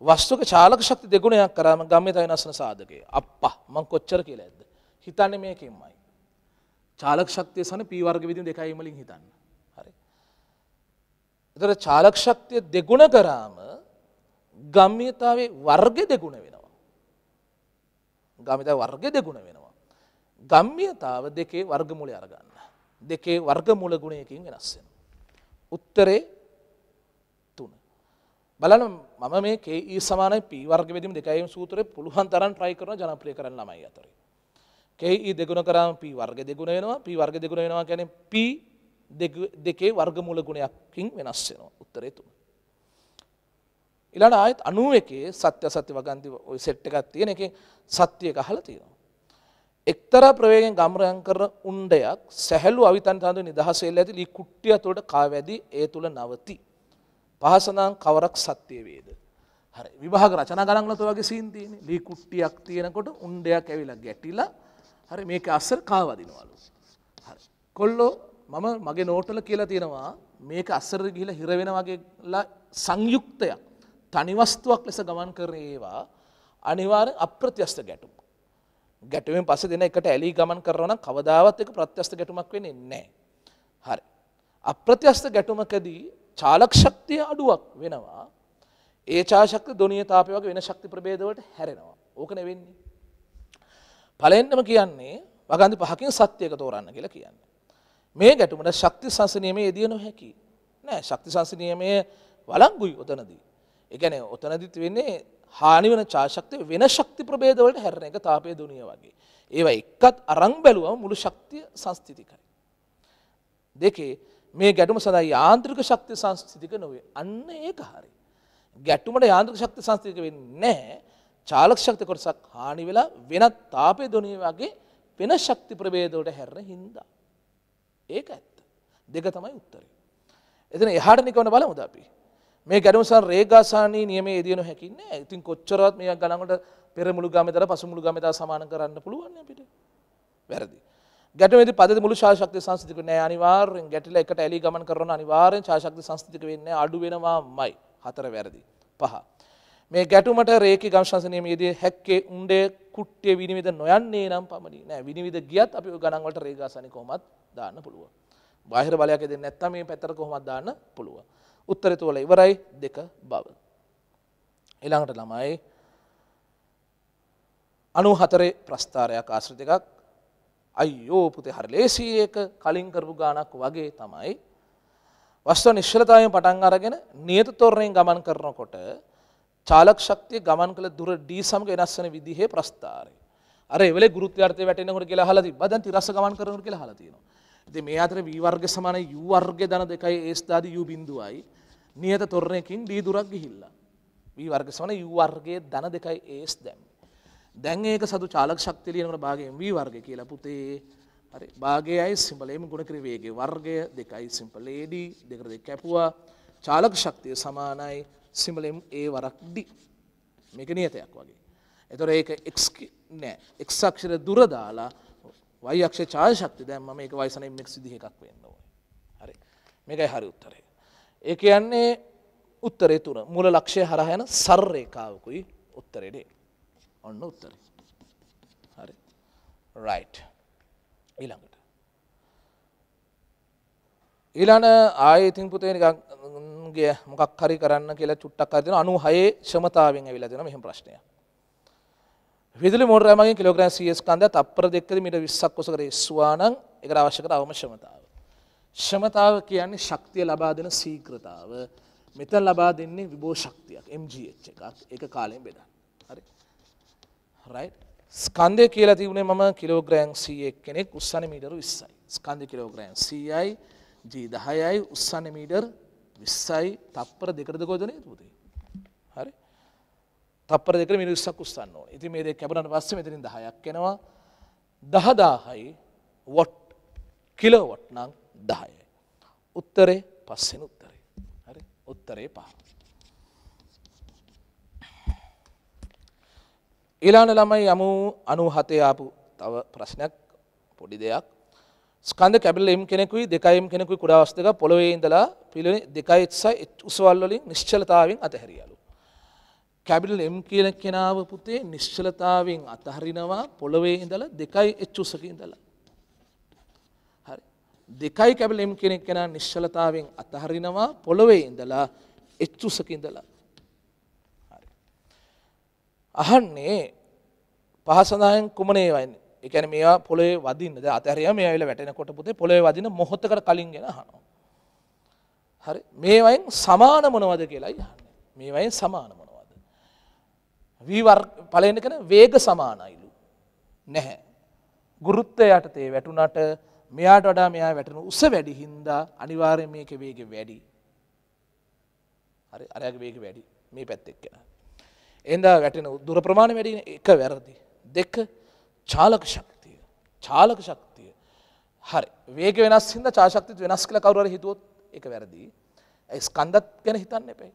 වස්තුක චාලක ශක්ති දෙගුණයක් කරම ගම්මිත වෙනස්න සාධකය අප්පා මං කොච්චර කියලා ඇද්ද හිතන්නේ මේකෙන්මයි චාලක ශක්තිය සන p වර්ග විදිහින් දෙකයි වලින් හිතන්න හරි ඒතර චාලක ශක්තිය දෙගුණ කරාම ගම්මිතාවේ වර්ග දෙගුණ වෙනවා ගම්මිතාවේ වර්ග දෙගුණ වෙනවා ගම්මිතාව දෙකේ වර්ගමූලය අරගන්න දෙකේ වර්ගමූල ගුණයකින් වෙනස් වෙනවා උත්තරේ තුන බලන්න මම මේ කේ e සමානයි පීවර්ග වෙදීම දෙකයිම සූත්‍රය පුළුවන් තරන් ට්‍රයි කරන ජනප්‍රිය කරන්න ළමයි අතර. කේ e දෙගුණ කරාම පී වර්ග දෙගුණ වෙනවා පී වර්ග දෙගුණ වෙනවා කියන්නේ පී දෙකේ වර්ගමූල ගුණයක්කින් වෙනස් වෙනවා උත්තරේ තුන. ඊළඟ ආයත් 91 සත්‍ය සත්‍ය වගන්ති ওই සෙට් එකක් තියෙන එකෙන් සත්‍ය එක අහලා තියෙනවා. එක්තරා ප්‍රවේගයෙන් ගම්රයන් කරන උණ්ඩයක් සැහැළු අවිතන් තඳු නිදහසෙල්ල ඇති ලී කුට්ටිය තුළට කා වැඩි ඒ තුල නවති. පහසනම් කවරක් සත්‍යය වේද. හරි විභාග රචනා ගරංලතු වගේ සීන්තියන ලී කුට්ටියක් තියෙනකොට උන්ඩයක් ඇවිලා ගැටිලා හරි මේක අස්සර කාවදිනවලු. හරි. කොල්ලෝ මම මගේ නෝටල කියලා තියෙනවා මේක අස්සර ගිහිල හිරවෙන වගේලා සංයුක්තයක් තනිවස්තුවක් ලෙස ගමන් කරේවා අනිවාර අප්‍රතිස්ත ගැටුම්. ගැටුවෙන් පස දෙන එකට ඇලි ගමන් කරන කවදාවත් එක ප්‍රත්‍යස්ත ගැටුමක් වෙන්නේ නෑ. හරි. අප්‍රතිස්ත ගැටුමකදී චාලක් ශක්තිය අඩුවක් වෙනවා ඒ චාශක්ත දොනිය තාපය වගේ වෙන ශක්ති ප්‍රබේදවලට හැරෙනවා ඕකන වෙන්නේ. පලෙන්ටම කියන්නේ වගන්ධි පහකින් සත්‍යයක තෝරන්න කියලා කියන්න. මේ ගැටුමට ශක්ති සංසනීමේ යෙදිය නොහැකි නෑ ශක්ති සංසනීමය වලංගුයි ඔතනදී. එකැන ඔතනදිත් වෙන්නේ හානි වන චාශක්තිය වෙන ශක්ති ප්‍රබේදවලට හැරණ එක තාපය දුනිය වගේ. ඒව එක්කත් අරං බැලුව මුළු ශක්තිය සංස්ථිතිකයි. දෙකේ මේ ගැටුම සඳහා යාන්ත්‍රික ශක්ති සංස්ථිතික නොවේ අන්න ඒක හරි. ගැටුමට යාන්ත්‍රික ශක්ති සංස්ථිතික වෙන්නේ නැහැ. චාලක ශක්ති කොටසක් හානි වෙලා වෙනත් තාපය දොනිය වගේ වෙන ශක්ති ප්‍රභේද වලට හැරෙන හින්දා. ඒක ඇත්ත. දෙක තමයි උත්තරේ. එතන එහාට නිකවන බලමුද අපි. මේ ගැටුම සඳහා රේගාසානී නියමයේ යෙදෙන හැකියි නෑ. ඉතින් කොච්චරවත් මේක ගණන් වලට පෙරමුළු ගාමේ දාලා පසුමුළු ගාමේ දාලා සමාන කරන්න පුළුවන් නේ අපිට. වැරදි. ගැටමද පද මුළු ශාක්ති සංස්තික නෑ අනිවාරෙන් ගැටිල එකට ඇලි ගමන් කරන අනිවාරෙන් ශාක්ති සංස්තික වෙන්න අඩු වෙනවා මයි හතර වැරදි පහ. මේ ගැටුමට රේක ගංශසනයමේදී හැක්කේ උන්ඩේ කුට්ටිය විනිවිද නොයන්නේ නම් පමණි නෑ විනිවිද ගියත් අපි ගණන්වට රේගාසනි කොමත් දාන්න පුළුව. බාහිර බලයක් දෙ නැත්තම මේ පැතර කොහොමත් දාන්න පුළුව. උත්තර තුවල ඉවරයි දෙක බව. එළඟට ළමයි අනු හතරේ ප්‍රස්ථාරයක් ආශ්‍රතිකක් අයියෝ පුතේ හරි ලේසි ඒක කලින් කරපු ගානක් වගේ තමයි වස්තුව නිශ්චලතාවයෙන් පටන් අරගෙන නියත තොරණයෙන් ගමන් කරනකොට චාලක ශක්තිය ගමන් කළ දුර D සමග වෙනස් වෙන විදිහේ ප්‍රස්ථාරය. අර ඒ වෙලේ ගුරුත්වාකර්ෂණය වැටෙනකොට කියලා අහලා තිබ්බා. දැන් තිරස්ස ගමන් කරනකොට කියලා අහලා තියෙනවා. ඉතින් මේ අතර V වර්ග සමාන U වර්ග ධන 2යි S දාදි U බිඳුවයි නියත තොරණයකින් D දුරක් ගිහිල්ලා. V වර්ග සමාන U වර්ගයේ ධන 2යි S දැම්මේ. දැන් ඒක සතු චාලක ශක්තිය ලියනකොට භාගයෙන් v වර්ගය කියලා පුතේ. හරි භාගයයි සිම්බලයෙන් ගුණ කරේ වේගයේ වර්ගය 2යි සිම්බල ad දෙකට දෙක කැපුවා. චාලක ශක්තිය සමානයි සිම්බලයෙන් a වරක් d. මේක නියතයක් වගේ. එතකොට ඒක x නෑ. x අක්ෂර දුර දාලා y අක්ෂේ චාලක ශක්තිය දැම්ම මේක y සනෙන් x 21ක් වෙන්න ඕනේ. හරි. මේකයි හරි උත්තරය. ඒ කියන්නේ උත්තරේ තුන මූල ලක්ෂය හරහා යන සර් රේඛාවකුයි උත්තරේනේ. ඔන්න උත්තරේ. හරි. right. ඊළඟට. ඊළඟ ආයේ ඉතින් පුතේ නිකන්ගේ මොකක් හරි කරන්න කියලා චුට්ටක් හරි දෙනවා 96 ක්ෂමතාවෙන් ඇවිල්ලා දෙනවා මෙහෙම ප්‍රශ්නයක්. විදුලි මෝටරය මගින් කිලෝග්‍රෑම් 100 ස්කන්ධය තප්පර දෙකකදී මීටර් 20ක් උස කර ඉස්සුවා නම් ඒකට අවශ්‍ය කර අවම ක්ෂමතාව. ක්ෂමතාව කියන්නේ ශක්තිය ලබා දෙන ශීඝ්‍රතාව. මෙතන ලබා දෙන්නේ විභෝ ශක්තියක් MGH එකක්. ඒක කාලයෙන් බෙදන්න. හරි. ස්කන්දය කියලා තිබුණේ මම කිලෝග්‍රෑන් සීයෙක් කෙනෙක් උස්සන මීටරු විස්සයි ස්කන්ද කිලෝග්‍රෑන් සීයයි ජී දහයයි උස්සන මීටර් විස්සයි තප්පර දෙකරද ගෝදනය තුති හරි තපර දෙක මිනිස්සක් උස්සන්න ඕන ඉති මේ දෙ කැබරට පස්ස මෙතිරින් දහයක් කෙනවා දහදාහයි වොට් කිලෝවොට් නම් දහයයි උත්තරේ පස්සෙන උත්තරේ හරි උත්තරේ පහ ඊළඟ ළමයි යමු 97 ආපු තව ප්‍රශ්නයක් පොඩි දෙයක් ස්කන්ධ කැබිල M කෙනෙකුයි 2M කෙනෙකුයි කුඩා අවස් දෙක පොළවේ ඉඳලා පිළිවෙල 2.6 උසවල් වලින් නිශ්චලතාවෙන් අතහැරියලු කැබිටල් M කියන කෙනාව පුතේ නිශ්චලතාවෙන් අතහරිනවා පොළවේ ඉඳලා 2H උසක ඉඳලා හරි 2 කැබිටල් M කෙනෙක් කෙනා නිශ්චලතාවෙන් අතහරිනවා පොළවේ ඉඳලා H උසක ඉඳලා අහන්නේ පහසඳහන් කුමනේ වයින් එකන මේවා පොලේ වදින්න අතරය මේ වෙල වැටෙනකොට පුතේ පොලේ වදින මොහොතකට කලින් ගෙන හනවා. හරි මේවයින් සමාන මොනවද කියලායි හන්න මේවයින් සමාන මොනවද. වීවර් පලන කන වේග සමානයිලු නැහැ. ගුරුත්තයටතේ වැටුනට මෙයාට වඩා මෙයා වැටනු උස වැඩි හින්දා අනිවාර්ය මේක වේග වැඩි. හරි අරයක වේග වැඩි මේ පැත්තෙක් කෙනා. එදා වැටෙන දුර ප්‍රමාණ වැඩි එක වැරදි. දෙක චාලක ශක්තිය. චාලක ශක්තිය. හරි වේග වෙනස් හිද චාශක්තිත් වෙනස් කළ කවර හිතුවොත් එක වැරදි. ඇස් කන්දත් ගැන හිතන්න එපයි.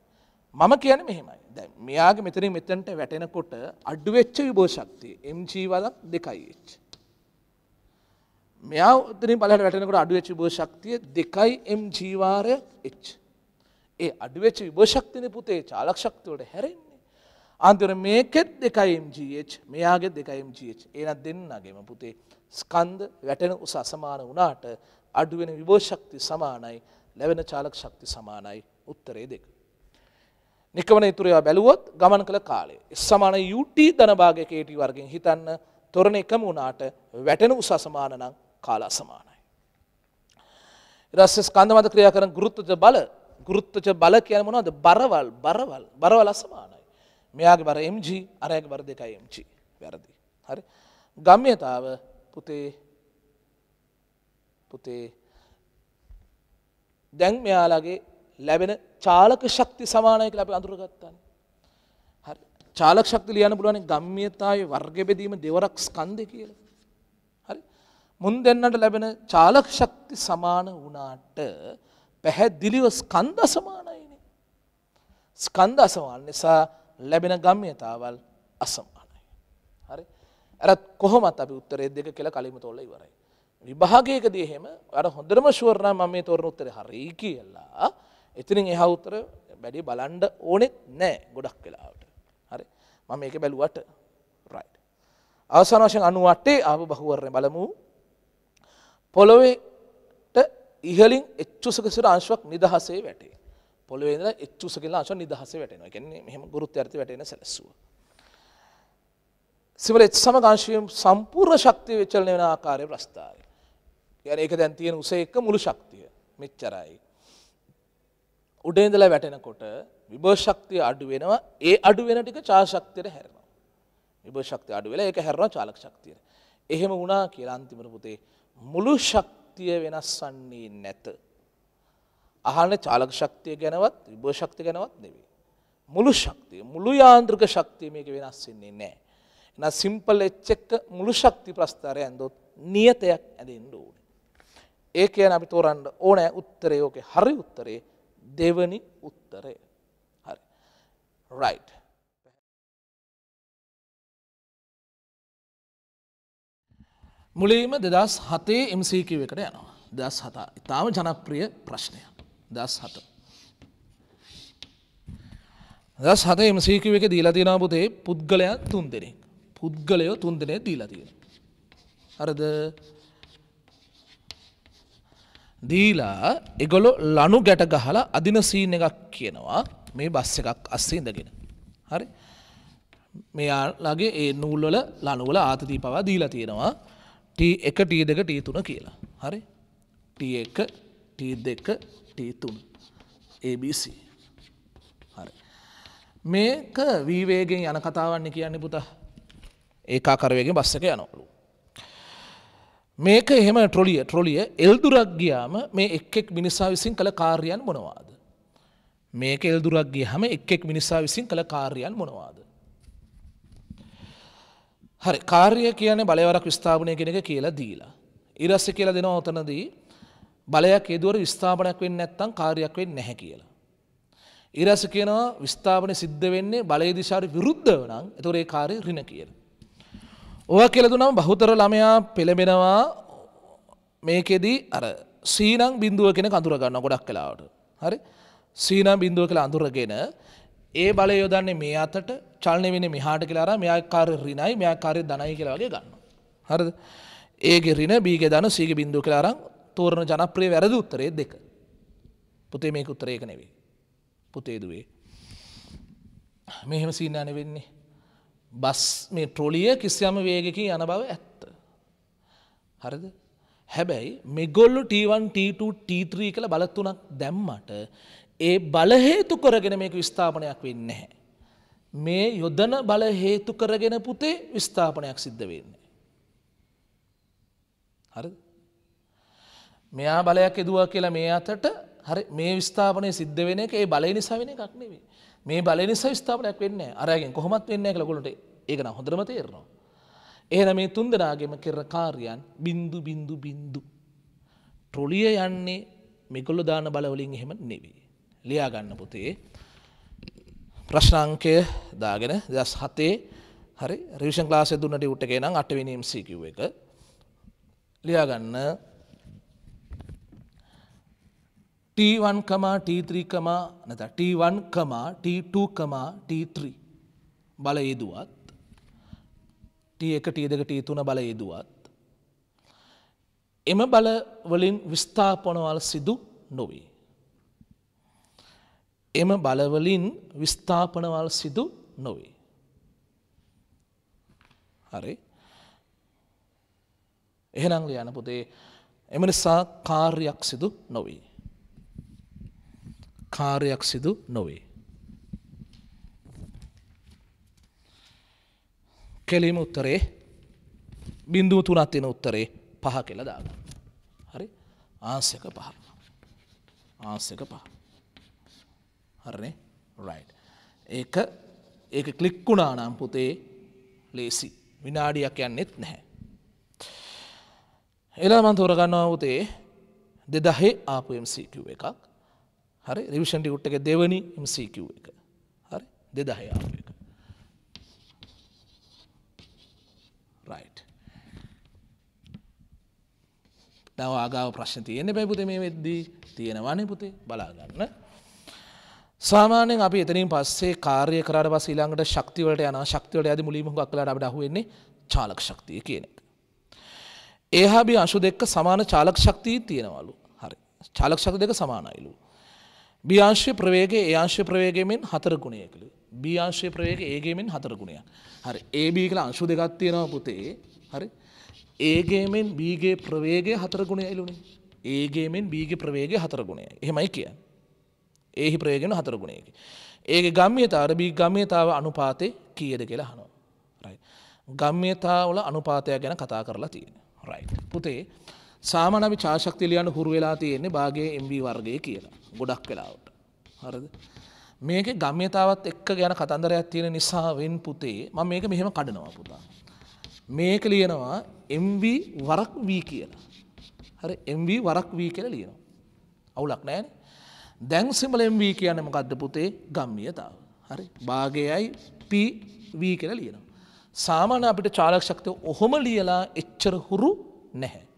මම කියන මෙහෙමයි දැ මෙයාගේ මෙතරින් මෙතැන්ට වැටෙනකොට අඩුවෙච්ච විභෝෂක්තිය MG වලක් දෙකයිච්. මෙයා උතරින් පලට වැටෙනකොට අඩුවෙච්ච විභෝෂක්තිය දෙකයි MG වාරය එච්. ඒ අඩුවෙච්ච විභෝෂක්තින පුතේ චාලක්ෂක්තිවට හැරෙන් අන්තිර මේකෙත් දෙකයිම් ජීච් මෙයාගෙත් දෙකයිම් ජීච් ඒනත් දෙන්නගේම පුතේ ස්කන්ද වැටෙන උස අසමාන වනාට අඩුවෙන විභෝෂක්ති සමානයි ලැවෙන චාලක් ශක්ති සමානයි උත්තරේ දෙක. නිකවන ඉතුරයා බැලුවොත් ගමන් කළ කාලේ. සමාන යුට ධනභාග කේටි වර්ගෙන් හිතන්න තොරණ එකම වුණාට වැටෙන උස සමාන නම් කාලා සමානයි. රස්ස ස්කන්ධමත ක්‍රියා කරන ගෘත්තජ බල ගෘත්තජ බල කියන මොනවද බරවල් බරවල් බරවල අසමානයි. මෙයාගේ බර MG අරයක බර දෙකයි MG වැරදි. හරි ගම්යතාව පුතේ පුතේ දැන් මෙයාලගේ ලැබෙන චාලක ශක්ති සමානයක ලැබ අඳුරගත්තන්න. හරි චාලක ශක්ති ලියන පුළුවන ගම්මියතාව වර්ගබෙදීම දෙවරක් ස්කන්ද කියල. හරි මුන් දෙන්නට ලැබෙන චාලක ශක්ති සමාන වනාට පැහැදිලිව ස්කන්ද සමානයින. ස්කන්ද අසමාන නිසා ලැබෙන ගම්යතාවල් අසමානයි. හරි ඇරත් කොහොමත් අපි උත්තරේ දෙක කියලා කලිම තොල්ල ඉවරයි. විභාගයකදී එහෙම අර හොඳරම ශුවරණ මම මේ තොරණ උත්තර හරි කියලා එතිනින් එහා උත්තර බැඩි බලන්ඩ ඕනෙත් නෑ ගොඩක් කලාවට හරි මම ඒක බැලුවට රයි්. අවසාන වශයෙන් අනුවටේ ආව බහුවරණය බලමු පොළොවේට ඉහලින් එච්චුසකසිර අංශුවක් නිදහසේ වැටේ. පොළවේ ඉඳලා එච්චුස කියලා අංශ නිදහස වැටෙනවා. ඒ කියන්නේ මෙහෙම ගුරුත්වාකර්ෂ වැටෙන සැලසුව. සිවල එච් සමගාංශයේ සම්පූර්ණ ශක්තිය විචලනය වෙන ආකාරයේ ප්‍රස්තාරය. කියන්නේ ඒක දැන් තියෙන උසේ එක මුළු ශක්තිය මෙච්චරයි. උඩ ඉඳලා වැටෙනකොට විභව ශක්තිය අඩු වෙනවා. ඒ අඩු වෙන ටික චාර්ජ් ශක්තියට හැරෙනවා. විභව ශක්තිය අඩු වෙලා ඒක හැරෙනවා චාලක ශක්තියට. එහෙම වුණා කියලා අන්තිමට පුතේ මුළු ශක්තිය වෙනස් වන්නේ නැත. අහන චාලක ශක්තිය ගැනවත් විභව ශක්තිය ගැනවත් නෙවෙයි. මුළු ශක්තිය මුළු යාන්ත්‍රික ශක්තිය මේක වෙනස් වෙන්නේ නැහැ. එහෙනම් සිම්පල් එච් එක මුළු ශක්ති ප්‍රස්ථාරය ඇඳොත් නියතයක් ඇඳෙන්න ඕනේ. ඒ කියන්නේ අපි තෝරන්න ඕනේ උත්තරේ ඕකේ හරි උත්තරේ දෙවනි උත්තරේ. හරි. right. මුලින්ම 2007 MCQ එකට යනවා. 2007 ඉතාම ජනප්‍රිය ප්‍රශ්නයක්. දස් හත. දස් හත එමසීකිව එක දීලතිනාපුතේ පුද්ගලයා තුන් දෙනෙක් පුද්ගලයෝ තුන් දෙනෙ දීලතියෙන. අරද දීලා එගොලො ලනු ගැට ගහලා අදින සීන එකක් කියනවා මේ බස් එකක් අස්සේ ඉඳගෙන. හරි මෙයාලගේ ඒ නූල්වල ලනුවල ආතතිී පවා දීලා තියෙනවා ටී එක ටී දෙක ටී තුන කියලා. හරි ටී එක ටී දෙක T3 ABC හරි මේක වීවේගෙන් යන කතාවන්නේ කියන්නේ පුතා ඒකාකරවේගෙන් බස් එක යනවලු මේක එහෙම ට්‍රොලිය ට්‍රොලිය එල්දුරක් ගියාම මේ එක් එක් මිනිසා විසින් කළ කාර්යයන් මොනවාද මේක එල්දුරක් ගියහම එක් එක් මිනිසා විසින් කළ කාර්යයන් මොනවාද හරි කාර්ය කියන බලවරක් විස්ථාපනය කෙනෙක කියලා දීලා ඉරස්ස කියලා දෙනවා ඔතනදී බලයක් ඒදුවර විස්ථාපනයක් වෙන්න ඇත්තම් කාර්යක් වෙන්න නැහැ කියලා. ඉරස කියනවා විස්ථාපන සිද්ධ වෙන්නේ බලය දිශාර විරුද්ධව නම් එතකොට ඒ කාර්ය ඍණ කියලා. ඔවා කියලා දුනම බහුතර ළමයා පෙළඹෙනවා මේකෙදි අර සීනම් බිඳුව කෙන අඳුර ගන්නවා ගොඩක් කලාවට. හරි? සීනම් බිඳුව කියලා අඳුරගෙන ඒ බලය යොදන්නේ මේ අතට චලනය වෙන්නේ මෙහාට කියලා අරන් මෙයා කාර්ය ඍණයි මෙයා කාර්ය ධනයි කියලා වගේ ගන්නවා. හරිද? ඒගේ ඍණ බීගේ ධන සීගේ බිඳුව කියලා අරන් තෝරන ජනප්‍රිය වැරදි උත්තරේ දෙක. පුතේ මේක උත්තරේක නෙවේ. පුතේදුවේ. මෙහෙම සීනයන වෙන්නේ. බස් මේ ට්‍රොලිය කිසියම වේගකින් යන බව ඇත්ත. හරිද හැබැයි මෙගොල්ලු T1 T2 T3 කළ බලත්තුනක් දැම්මට ඒ බලහේතු කරගෙන මේක විස්ථාපනයක් වෙන්න නැහැ. මේ යොදන බල හේතු කරගෙන පුතේ විස්ථාපනයක් සිද්ධ වෙන්නේ. හරිද මෙයා බලයක් එදවා කියලා මේ අතට හරි මේ විස්ථාපනය සිද්ධ වෙන එක ඒ බලය නිසා වෙන එකක් නෙවේ මේ බල නිසා විස්ථාපනයක් වෙන්න අරයගෙන් කොහොමත් වෙන්න කලකොට ඒකන හොඳරම තේරනවා. එහෙන මේ තුන් දෙනාගේම කෙර කාර්යන් බින්දු බින්දු බින්දු. ට්‍රොලිය යන්නේ මෙකොල්ල දාන බලවලින් එහෙම නෙවී. ලියාගන්න පුතේ ප්‍රශ්නංකය දාගෙන දස් හතේ හරි රිවිෂන් ලාසය දුන්නට උට්ටගේ නම් අටවිනීම් සීකිව් එක ලියාගන්න T1, T3, නැත T1, T2, T3 බල යෙදුවත් T1, T2, T3 බල යෙදුවත් එම බල වලින් විස්ථාපනවල් සිදු නොවේ. එම බලවලින් විස්ථාපනවල් සිදු නොවේ. හරි එහෙනංල යන පොතේ එම නිසා කාර්යක් සිදු නොවී. කාර්යක් සිදු නොවේ. කෙලිම උත්තරේ බිින්දුව තුනත් තියෙන උත්තරේ පහ කෙල දාගන්න. හරි ආංසක පහ ආංසක පහ හරනේ රයි් ඒක ඒක කලික්කුණා නම් පුතේ ලේසි විනාඩියක් යන්නෙත් නැහැ. එලාමන් තෝරගන්නවා පුතේ දෙදහේ ආපුම්සිටුව එකක් හරි රිවිෂන් ටිකුට් එක දෙවනි MCQ එක හරි දෙදහය ආපු එක right දැන් ආගාව ප්‍රශ්න තියෙන්නේ බයි පුතේ මේ වෙද්දී තියෙනවානේ පුතේ බලා ගන්න සාමාන්‍යයෙන් අපි එතනින් පස්සේ කාර්ය කරාට පස්සේ ඊළඟට ශක්ති වලට යනවා ශක්ති වලට යදි මුලින්ම හුඟක් වෙලාට අපිට අහුවෙන්නේ චාලක ශක්තිය කියන එක. ඒහා බි අංශු දෙක සමාන චාලක ශක්තිය තියෙනවලු. හරි. චාලක ශක්ති දෙක සමානයිලු. බිආංශය ප්‍රවේගේ ඒ අංශය ප්‍රවේගමෙන් හතර ගුණයකළු. බිආංශය ප්‍රවේග ඒගේමෙන් හතර ගුණයක්. හරි ඒබී කළ අංශු දෙකක් තියෙනවා පුතේ හරි ඒගේමෙන් බීගේ ප්‍රවේගය හතර ගුණ එලුනේ ඒගේමෙන් බීග ප්‍රවේග හතර ගුණය එහෙමයි කිය. ඒහි ප්‍රවේගෙන හතර ගුණයකි. ඒක ගම්යතා අරබී ගම්යතාව අනුපාතය කියද කියලා හනවා. ගම්යතාවල අනුපාතය ගැන කතා කරලා තියෙන. රයි. පුතේ සාමනවි චාශක්තිලියන්න හුරු වෙලා තියෙන්නේ බාගේ MB වර්ගය කියලා. ගොඩක් වෙලාවට. හරද. මේක ගම්යතාවත් එක්ක ගැන කතන්දරයක් තියෙන නිසාවෙන් පුතේ ම මේක මෙහෙම කඩනවා පුතා. මේක ලියනවා MV වරක් වී කියලා. හරි MV වරක් වී කියලා ලියනවා. අවුලක් නෑන දැන් සිමල MV කියන්න මොකක්ද පුතේ ගම්මියතාව. හරි භාගයයි පවී කියලා ලියනවා. සාමාන අපිට චාලක්ෂක්තය ඔහොම ලියලා එච්චර හුරු නැහැ.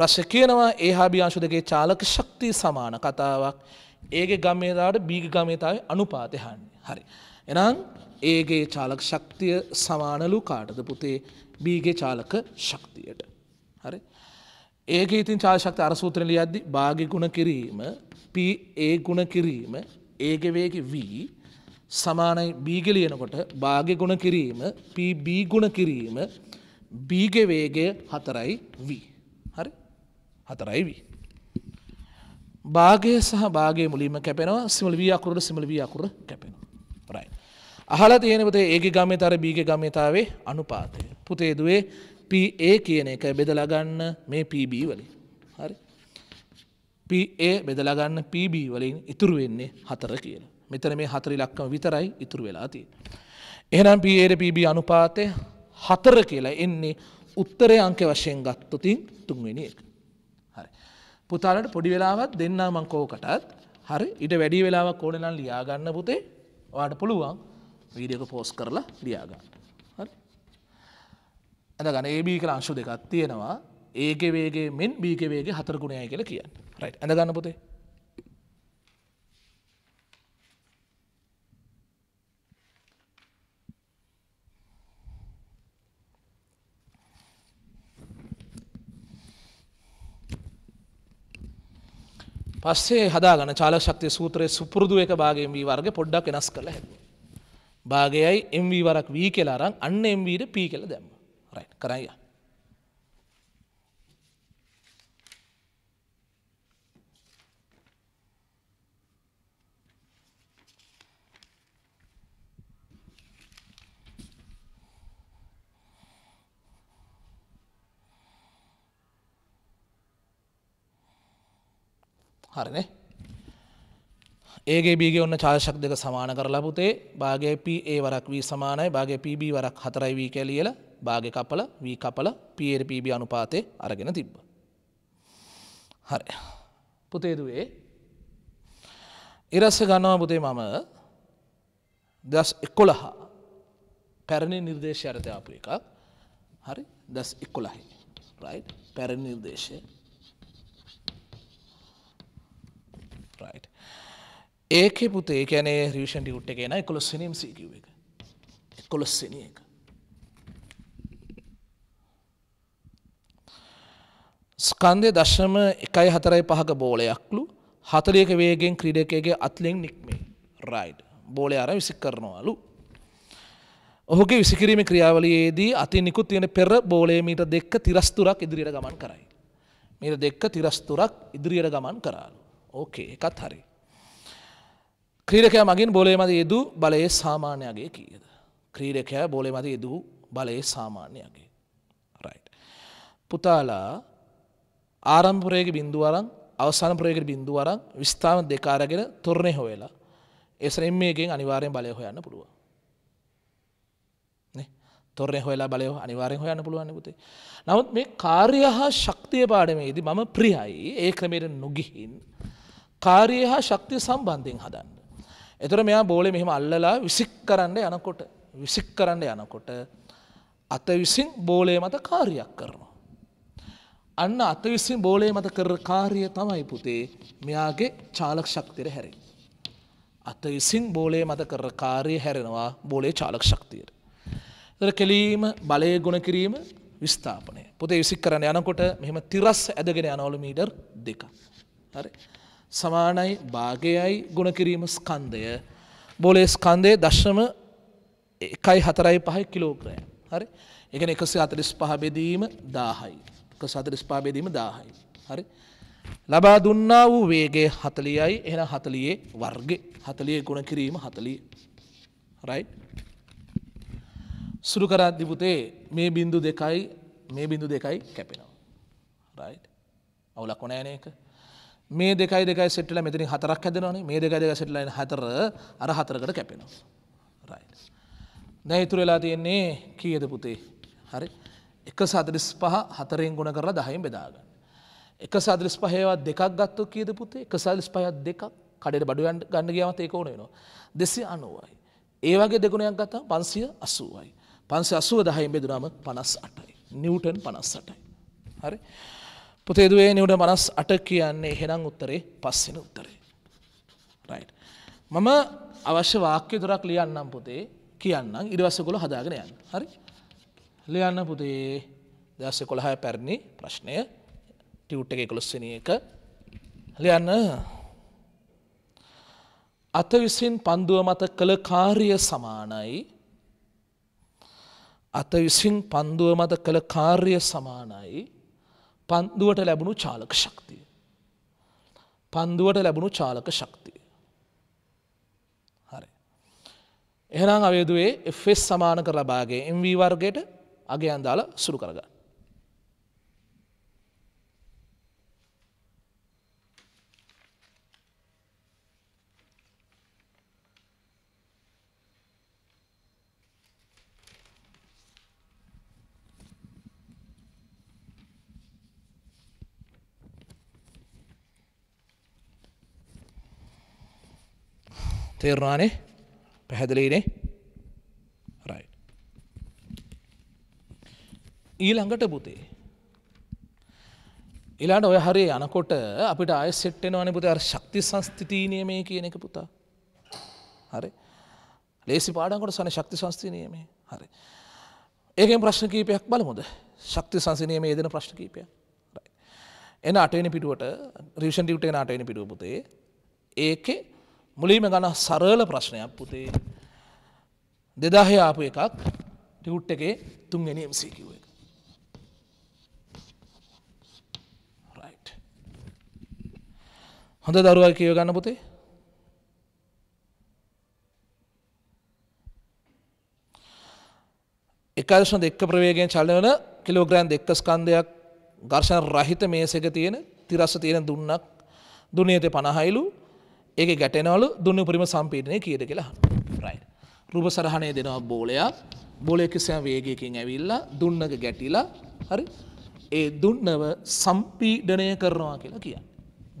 ප්‍රශ්න කියනවා ඒ හාබියාංශු දෙකේ චාලක ශක්තිය සමාන කතාවක් ඒගේ ගමේතාවට බීග ගමේතාවේ අනුපාතය හන්නේ. හරි. එනම් ඒගේ චාලක ශක්තිය සමානලු කාටද පුතේ බීගේ චාලක ශක්තියට. හරි. ඒක ඉතින් චාශක්ත අරසූත්‍ර ලියද්දි භාග ගුණ කිරීම ප ඒ ගුණ කිරීම ඒගවේග වී සමානයි බීගලියනකොට භාග ගුණ කිරීම පබ ගුණ කිරීම බීගවේගය හතරයි වී. හතරයිවි. භාගය සහ භාගේ මුලීම කැපෙනවා සිමල වියකුරට සිමල වියකුර කැපෙනවා. රයි. අහල තියෙනවත ඒක ගමතාර බීග ගමතාවේ අනුපාතය. පුතේදුවේ පඒ කියන එක බෙදලගන්න මේ පB වලින්. හරි. පඒ බෙදලගන්න පB වලින් ඉතුරු වෙන්නේ හතර කියන. මෙතන මේ හතරි ලක්කම විතරයි ඉතුරු වෙලා තිය. එහනම් පඒ පB අනුපාතය හතර කියලා එන්නේ උත්තරය අංක වශයෙන් ගත්තුතින් තුන්වෙනි එක. හරි. පුතාලට පොඩි වෙලාවත් දෙන්නා මංකෝකටත් හරි ඉට වැඩි වෙලාවක් ඕනනම් ලියාගන්න පුතේ වාට පුළුවන් වීඩියක පෝස් කරලා ලියාගන්න. ඇඳ ගන ඒබී කළ අංශු දෙකක් තියෙනවා ඒක වේගේ මෙන් බීක වේගේ හතරගුණය කියල කියන්න රයි් ඇඳගන්න පුතේ පස්සේ හදාගන්න චාලක ශක්තිය සූත්‍රයේ සුපුරුදු එක භාගය MV වර්ගය පොඩ්ඩක් වෙනස් කරලා හැදුවා. භාගයයි MV වරක් V කියලා අරන් අන්න MV ට P කියලා දැම්මා. රයිට් කරන් යන්න. හරිනේ ඒගේ බීගේ ඔන්න චාර්ශක් දෙක සමාන කරලා පුතේ භාගය P ඒ වරක් V සමානයි භාගය PB වරක් 4යි V කියලා ලියලා භාගය කපල V කපල P එර PB අනුපාතේ අරගෙන තිබ්බා. හරි. පුතේ දුවේ ඉරස්ස ගන්නවා පුතේ මම 2011 පැරණි නිර්දේශය අරතේ ආපු එකක්. හරි 2011 right පැරණි නිර්දේශය රයි්. ඒකෙ පුතේ කැනේ රීෂන් ියුට් එකන කොළ සිනම් සීකිව එක කොළොස් සිනිය එක. ස්කන්දය දශම එකයි හතරයි පහක බෝලයක්ලු හතරියක වේගෙන් ක්‍රීඩකගේ අත්ලෙෙන් නික්මේ රයිඩ් බෝලය අර විසි කරනවාලු. ඔහුගේ විසිකිරීම ක්‍රියාවලයේදී අති නිකුත් තියෙන පෙර බෝලයමීට දෙක්ක තිරස්තුරක් ඉදිරියට ගමන් කරයි. මේට දෙක්ක තිරස්තුරක් ඉදිරියට ගමන් කරාලු. ඕකේ එකත් හරි. ක්‍රීරකයා මගින් බොලේ මද යෙදු බලයේ සාමාන්‍යයගේ කියද. ක්‍රීරකයා බොලේ මද යෙදූ බලයේ සාමාන්‍යයගේ. රයි. පුතාලා ආරම්පරයක බින්දුවරන් අවසාන ප්‍රයකට බින්දුවරන් විස්ථාව දෙකාරගෙන තොරණය හොවෙලා එසරෙන් මේකෙන් අනිවාරයෙන් බලය හොයන්න පුළුව. තොරය හොලා බලය අනිවාරෙන් හොයන්න පුළුවන් පුතේ. නමුත් මේ කාර්ය හා ශක්තිය පාඩමේදී මම ප්‍රියයි ඒ ක්‍රමයට නොගිහින් කාරය හා ශක්තිය සම්බන්ධයෙන් හදන්න. එතුර මෙයා බෝලි මෙහෙම අල්ලලා විසික් කරන්න යනකොට විසික් කරන්න යනකොට අත විසින් බෝලය මත කාරයක් කරනවා. අන්න අත විසින් බෝලය මත කර කාරය තමයි පුතේ මෙයාගේ චාලක් ශක්තිර හැරි. අත විසින් බෝලය මත කර කාරය හැරෙනවා බෝලේ චාලක් ශක්තියට. තර කෙලීම බලය ගුණ කිරීම විස්ථාපනය පොතේ විසික් කරන්න යනකොට මෙම තිරස් ඇදගෙන යනවලු මීඩර් දෙක. හරි. සමානයි භාගයයි ගුණකිරීම ස්කන්දය බොලේ ස්කන්දය දශම එකයි හතරයි පහයි කිලෝග්‍රය හරි එකන එකසි අතරිස් පහබෙදීම දාහයි එක සතරිස් පාබෙදීම දාහයි හරි ලබා දුන්නා වූ වේගේ හතලියයි එන හතලියේ වර්ගෙ හතලිය ගුණ කිරීම හතලිය රයි සුරු කරද්දිපුතේ මේ බින්දු දෙකයි මේ බින්දු දෙකයි කැපෙනවා රයි අවුලක් කොනෑන එක මේ දෙකයි දෙකයි සෙට්ල මෙතන හතරක් හැදනනේ මේ දෙක දෙක සෙට්ලයින් හතර අර හතරකට කැපෙනවා දැ ඉතුර වෙලා තියෙන්නේ කියද පුතේ හරි එක සදරිස් පහ හතරෙන් ගුණ කරලා දහයිම් බෙදාගන්න එක සදරිස් පහේවත් දෙකක් ගත්තු කියද පුතේ එක සදරිස් පහත් දෙකක් කඩට බඩු ගන්න ගියාවත ඒක ඕන වෙනවා දෙසි අනුවයි ඒ වගේ දෙගුණයක් ගත්තා පන්සිය අසුවයි පන්සි අසුව දහයිම් බෙදුනාම පනස් අටයි නිවටන් පනස් අටයි හරි පොතේදුවේ නිවට මනස් අට කියන්නේ එහෙනම් උත්තරේ පස්සෙන උත්තරේ. මම අවශ්‍ය වාක්‍ය තුරක් ලියන්නම් පොතේ කියන්නම් ඉරිවස්සකොල හදාගෙන යන්න හරි ලියන්න පුතේ දස කොළහය පැරණි ප්‍රශ්නය ටියුට් එක කොළොස්සන එක ලියන්න අත විසින් පන්දුව මත කළ කාරිය සමානයි අත විසින් පන්දුව මත කළ කාර්ය සමානයි පන්දුවට ලැබුණු චාලක ශක්තිය. පන්දුවට ලැබුණු චාලක ශක්තිය. හරි. එහනම් අවේදුවේ එෆස් සමාන කර ලබාගේ එම්ව වර්ගයට අගේ අන්දාල සුරු කරග. තේරවානේ පැහැදිලීනේ රයි. ඊළඟට පුතේ. ඉලාට ඔය හරි යනකොට අපිට අය සෙට්ටෙනවාන පුතේ අර ශක්ති සංස්තිතිීනයමය කියන එක පුතා. හරි ලේසි පාඩකොට සන ශක්ති සංස්තිනයමේ හරි. ඒකෙන් ප්‍රශ්න කීපයක් බලමුද ශක්ති සංසිනයමේ යෙදෙන ප්‍රශ්න කීපය. එන අටනි පිටුවට රිෂන් ියුට නටන පිටුපුතේ ඒකේ මුලීම ගන සරල ප්‍රශ්නයක් පුතේ දෙදාහය ආපු එකක් ටිවුට් එකේ තුන්ගෙන MCකිව එක. හොඳ දරුවල් කියව ගන්න පුතේ එකර්ශන දෙක්ක ප්‍රවේගෙන් චලවන කිලෝග්‍රෑන් දෙක්ක ස්කන්දයක් ගර්ශන රහිත මේසක තියෙන තිරස්ස තියෙන දුන්නක් දුනේත පණහයිලු ඒක ගැටනවලු දුන්න උපරිම සම්පීඩනය කියද කියලා රයි. රූප සරහණය දෙනවා බෝලයක් බෝලයකිසෑ වේගයකින් ඇවිල්ලා දුන්නක ගැටිලා හරි ඒ දුන්නව සම්පීඩනය කරනවා කියලා කිය.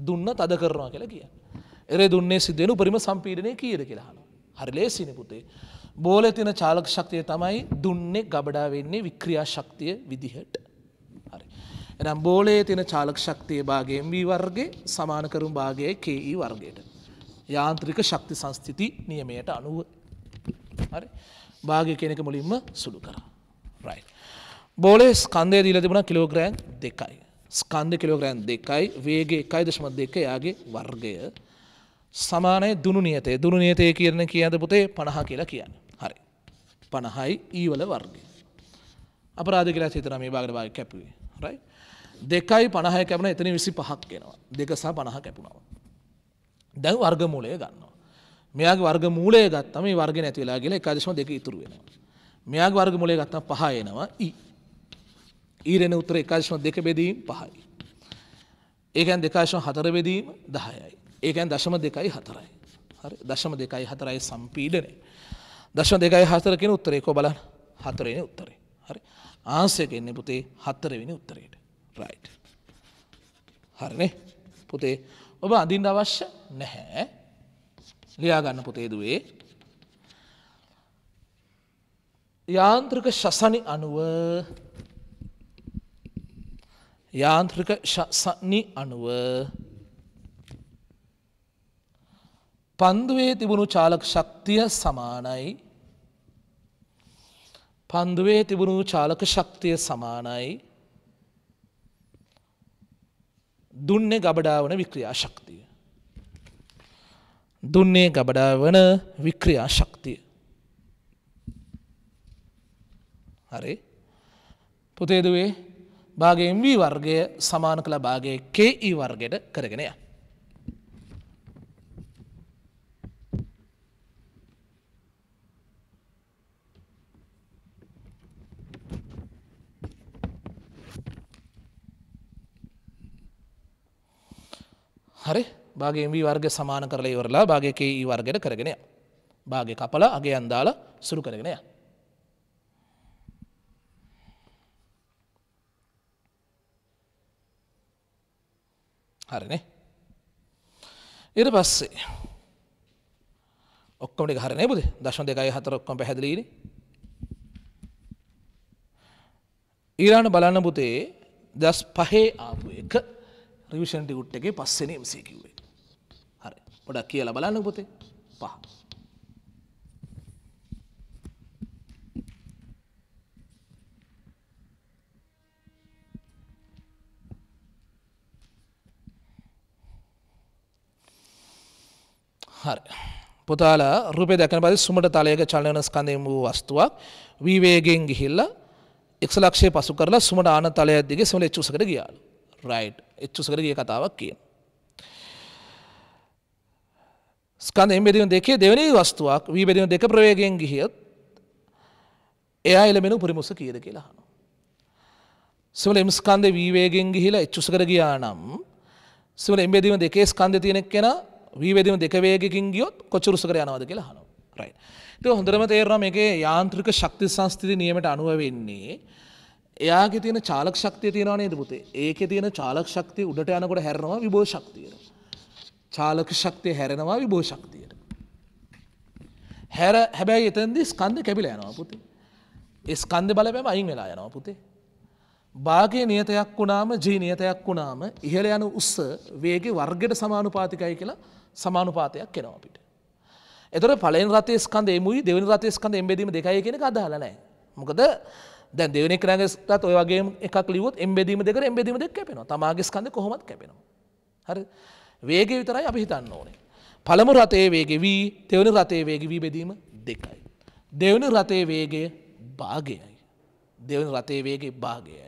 දුන්න තද කරනවා කියලා කිය. එර දුන්නේ සිදෙන උපරිම සම්පීඩනය කියද කියලා හනු. හරි ලේසින පුතේ. බෝල තින චාලක ශක්තිය තමයි දුන්නේ ගබඩා වෙන්නේ වික්‍රියා ශක්තිය විදිහට. හරි. එනම් බෝලයේ තින චාලක ශක්තිය භාගයෙන් වී වර්ගේ සමානකරුම් භාගය කේఈ වර්ගයට. යාන්ත්‍රික ශක්ති සංස්ථිති නියමයට අනුව හරි භාගය කෙනෙක මුලින්ම සුළු කරා රයි. බෝලේ ස්කන්දය දීල තිබුණ කිලෝග්‍රෑන් දෙකයි. ස්කන්ධ කිලෝග්‍රෑන් දෙකයි වේගේ එකයි දශමත් දෙක යාගේ වර්ගය සමානය දුනු නියතේ දුනු නියතය කියරන කියද පුතේ පණහ කියලා කියන්න හරි. පණහයි ඊවල වර්ගය. අපරාධ කියලා සිතන මේ භාගට භාග කැපුවේ රයි. දෙකයි පණහය කැපන එතන විසි පහක් කියෙනවා දෙකසා පණහ කැපුණවා. දැන් වර්ගමූලය ගන්නවා. මෙයාගේ වර්ගමූලය ගත්තම මේ වර්ග නැති වෙලා ගිහලා ඒකාදශම දෙක ඉතුරු වෙනවා. මෙයාගේ වර්ගමූලය ගත්තම පහ එනවා e. e රෙන උත්තර ඒකාදශම දෙක බෙදීම පහයි. ඒ කියන්නේ දෙකාදශම හතර බෙදීම 10යි. ඒ කියන්නේ දශම දෙකයි හතරයි. හරි දශම දෙකයි හතරයි සම්පීඩනය. දශම දෙකයි හතර කියන උත්තරේ කො බලන්න. හතරවෙනි උත්තරේ. හරි. ආන්සර් එන්නේ පුතේ හතරවෙනි උත්තරේට. රයිට්. හරිනේ. පුතේ ඔබ අඳින්න අවශ්‍ය නැහැ ලියාගන්න පොතේදුවේ. යාන්ත්‍රික ශසනි අනුව යාන්ත්‍රික ශසනි අනුව පන්දුවේ තිබුණු චාලක ශක්තිය සමානයි පන්දුවේ තිබුණු චාලක ශක්තිය සමානයි දුන්නේ ගබඩාවන වික්‍රියා ශක්තිය. දුන්නේ ගබඩාවන වික්‍රියා ශක්තිය. හරි පුතේදුවේ භාගයෙන් වී වර්ගය සමාන කළ භාගය කේ ඒ වර්ගයට කරගෙනය. හරි බාගේ වී වර්ග සමාන කරලා ඉවරලා භාගක ඒ වර්ගයට කරගෙනය. භාග කපල අගේ අන්දාල සුරු කරගෙනය. හරිනේ ඉර පස්සේ ඔක්කොමට හරනය බුද දශන දෙකයි හතර ඔක්කොම පැහැදිලීන ඊරාණ බලන්න පුතේ දස් පහේ ආපු එක රිවිෂන්ටි ගුට් එකේ පස්සෙන MC කිව්වේ. හරි. පොඩක් කියලා බලන්න පොතේ. පහ. හරි. පුතාල රූපය දැකන පරිදි සුමට තලයක චලන ස්කන්ධයෙන් වූ වස්තුවක් වීවේගයෙන් ගිහිල්ලා එක්ස ලක්ෂය පසු කරලා සුමට ආන තලයක් දිගේ සුමල එච්චුසකට ගියාලු. රයිට්. එච්චුසකර ගිය කතාවක් කියන. ස්කන්ධ එම්බෙරියුම් දෙකේ දෙවෙනි වස්තුවක් වී බෙරියුම් දෙක ප්‍රවේගයෙන් ගිහියොත් එයා එළමෙන උපරිමුස කීයද කියලා අහනවා. සිවල එම් ස්කන්ධේ වී වේගෙන් ගිහිලා එච්චුසකර ගියා නම් සිවල එම්බෙරියුම් දෙකේ ස්කන්ධේ තියෙන කෙනා වී වේදීම දෙක වේගකින් ගියොත් කොච්චර උසකර යනවද කියලා අහනවා. රයිට්. ඒක හොඳටම තේරෙනවා මේකේ යාන්ත්‍රික ශක්ති සංස්ථිති නියමයට අනුව වෙන්නේ එයාගේ තියෙන චාලක් ශක්තිය තියෙනවා නේද පුතේ? ඒකේ තියෙන චාලක ශක්තිය උඩට යනකොට හැරෙනවා විභව ශක්තියට. චාලක ශක්තිය හැරෙනවා විභව ශක්තියට. හැර හැබැයි එතෙන්දී ස්කන්ධ කැපිලා යනවා පුතේ. ඒ ස්කන්ධ බලපෑම අයින් වෙලා යනවා පුතේ. භාගයේ නියතයක් වුණාම ජී නියතයක් වුණාම ඉහළ යන උස්ස වේගේ වර්ගයට සමානුපාතිකයි කියලා සමානුපාතයක් එනවා අපිට. එතකොට පළවෙනි රතේ ස්කන්ධ එමුයි දෙවෙනි රතේ ස්කන්ධ එම්බෙදීම දෙකයි කියන එක අදාළ නැහැ. මොකද දැ දෙවනි කරගත් ඔයගේ එකක් ලිවත් එම්බෙදීම දෙක එම්බෙදීම දෙක් කැපෙනවා තමාගේ ස්කඳ කොහොමත් කැපෙනවා. හරි වේග විතරයි අපි හිතන්න ඕනේ. පළමු රතේ වේග වී තෙවනි රතේ වේග වී බෙදීම දෙකයි. දෙවනි රතේ වේගය භාගයයි. දෙවනි රතේ වේගේ භාගයයි.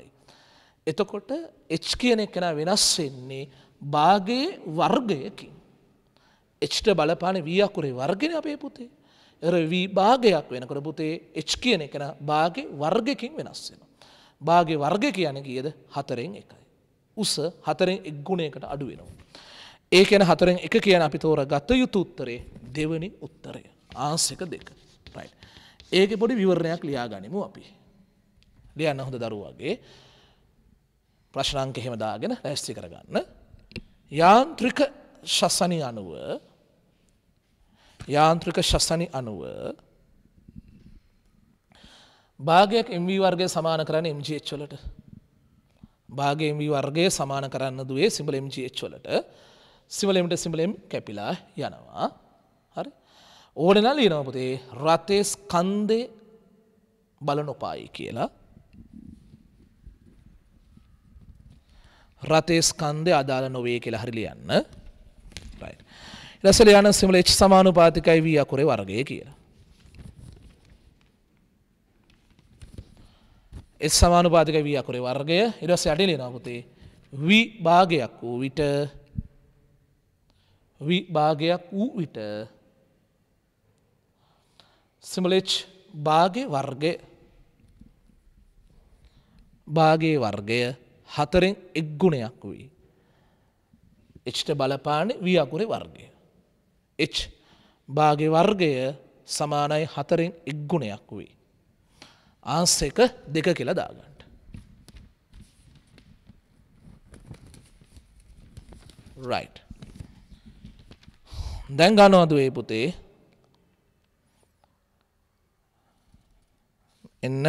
එතකොට එච් කියන කෙන වෙනස් වෙන්නේ භාගයේ වර්ගයකින්. එච්ට බලපාන වී අකුරේ වර්ගෙන අපේ පුතේ එරවී භාගයක් වෙනකොට පුතේ එච් කියන එකන භාග වර්ගකින් වෙනස් වෙන. භාග වර්ග කියන ගියද හතරෙන් එකයි. උස හතරෙන් එක් ගුණයකට අඩු වෙනවා. ඒකැන හතරෙන් එක කියන අපි තෝර ගත යුතු උත්තරේ දෙවනි උත්තරය ආන්සක දෙක රයි. ඒක පොඩි විවරණයක් ලියා ගනිමු අපි. ලියන්න හොඳ දරුවගේ ප්‍රශ්නංක හෙමදාගෙන ලැස්ති කරගන්න. යාන්ත්‍රික ශස්සනි අනුව යාන්ත්‍රික ශස්සනි අනුව භාගයක් MV වර්ගය සමාන කරන්න MGH වලට භාග MV වර්ගය සමාන කරන්න දුවේ සිඹල MGH වලට සිවලෙමට සිඹලම් කැපිලා යනවා හරි ඕඩනල් ලියනවපතේ රතේ ස්කන්දේ බල නොපායි කියලා රතේ ස්කන්දය අදාළ නොවේ කියලා හරිලියන්න එලසල යන සිමල එච් සමානුපාතිකයි වී අකුරේ වර්ගය කියලා. එස් සමානුපාතික වී අකුරේ වර්ගය ඉරස යටිලි නපුතේ වී භාගයක් වූ විට භාගයක් වූ විට සිමලච් භාග වර්ගය භාගේ වර්ගය හතරෙන් එක් ගුණයක් වී. එච්ට බලපාන වී අකුරේ වර්ගය. එච් බාගේ වර්ගය සමානයි හතරෙන් එක් ගුණයක් වී. ආන්ස එක දෙක කියලා දාගන්න. රයිට්. දැන් ගනවාද වේ පුතේ එන්න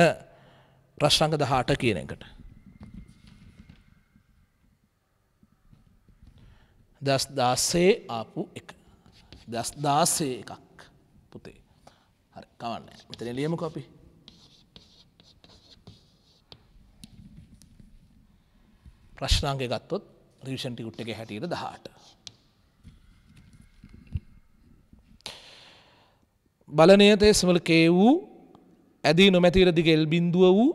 ප්‍රශ්ංග දහට කියන එකට. දස් දාස්සේ ආපු එක. දස් දාසේ එකක් පුතේ හරි කවන්න මෙතන ලියමුක අපි ප්‍රශ්නාංගය ගත්තොත් රිවිෂන් ටිකුට් එක හැටියට දහට බලනයතේ සමලකේ වූ ඇදී නොමැතිර දිග එල් බින්දුව වූ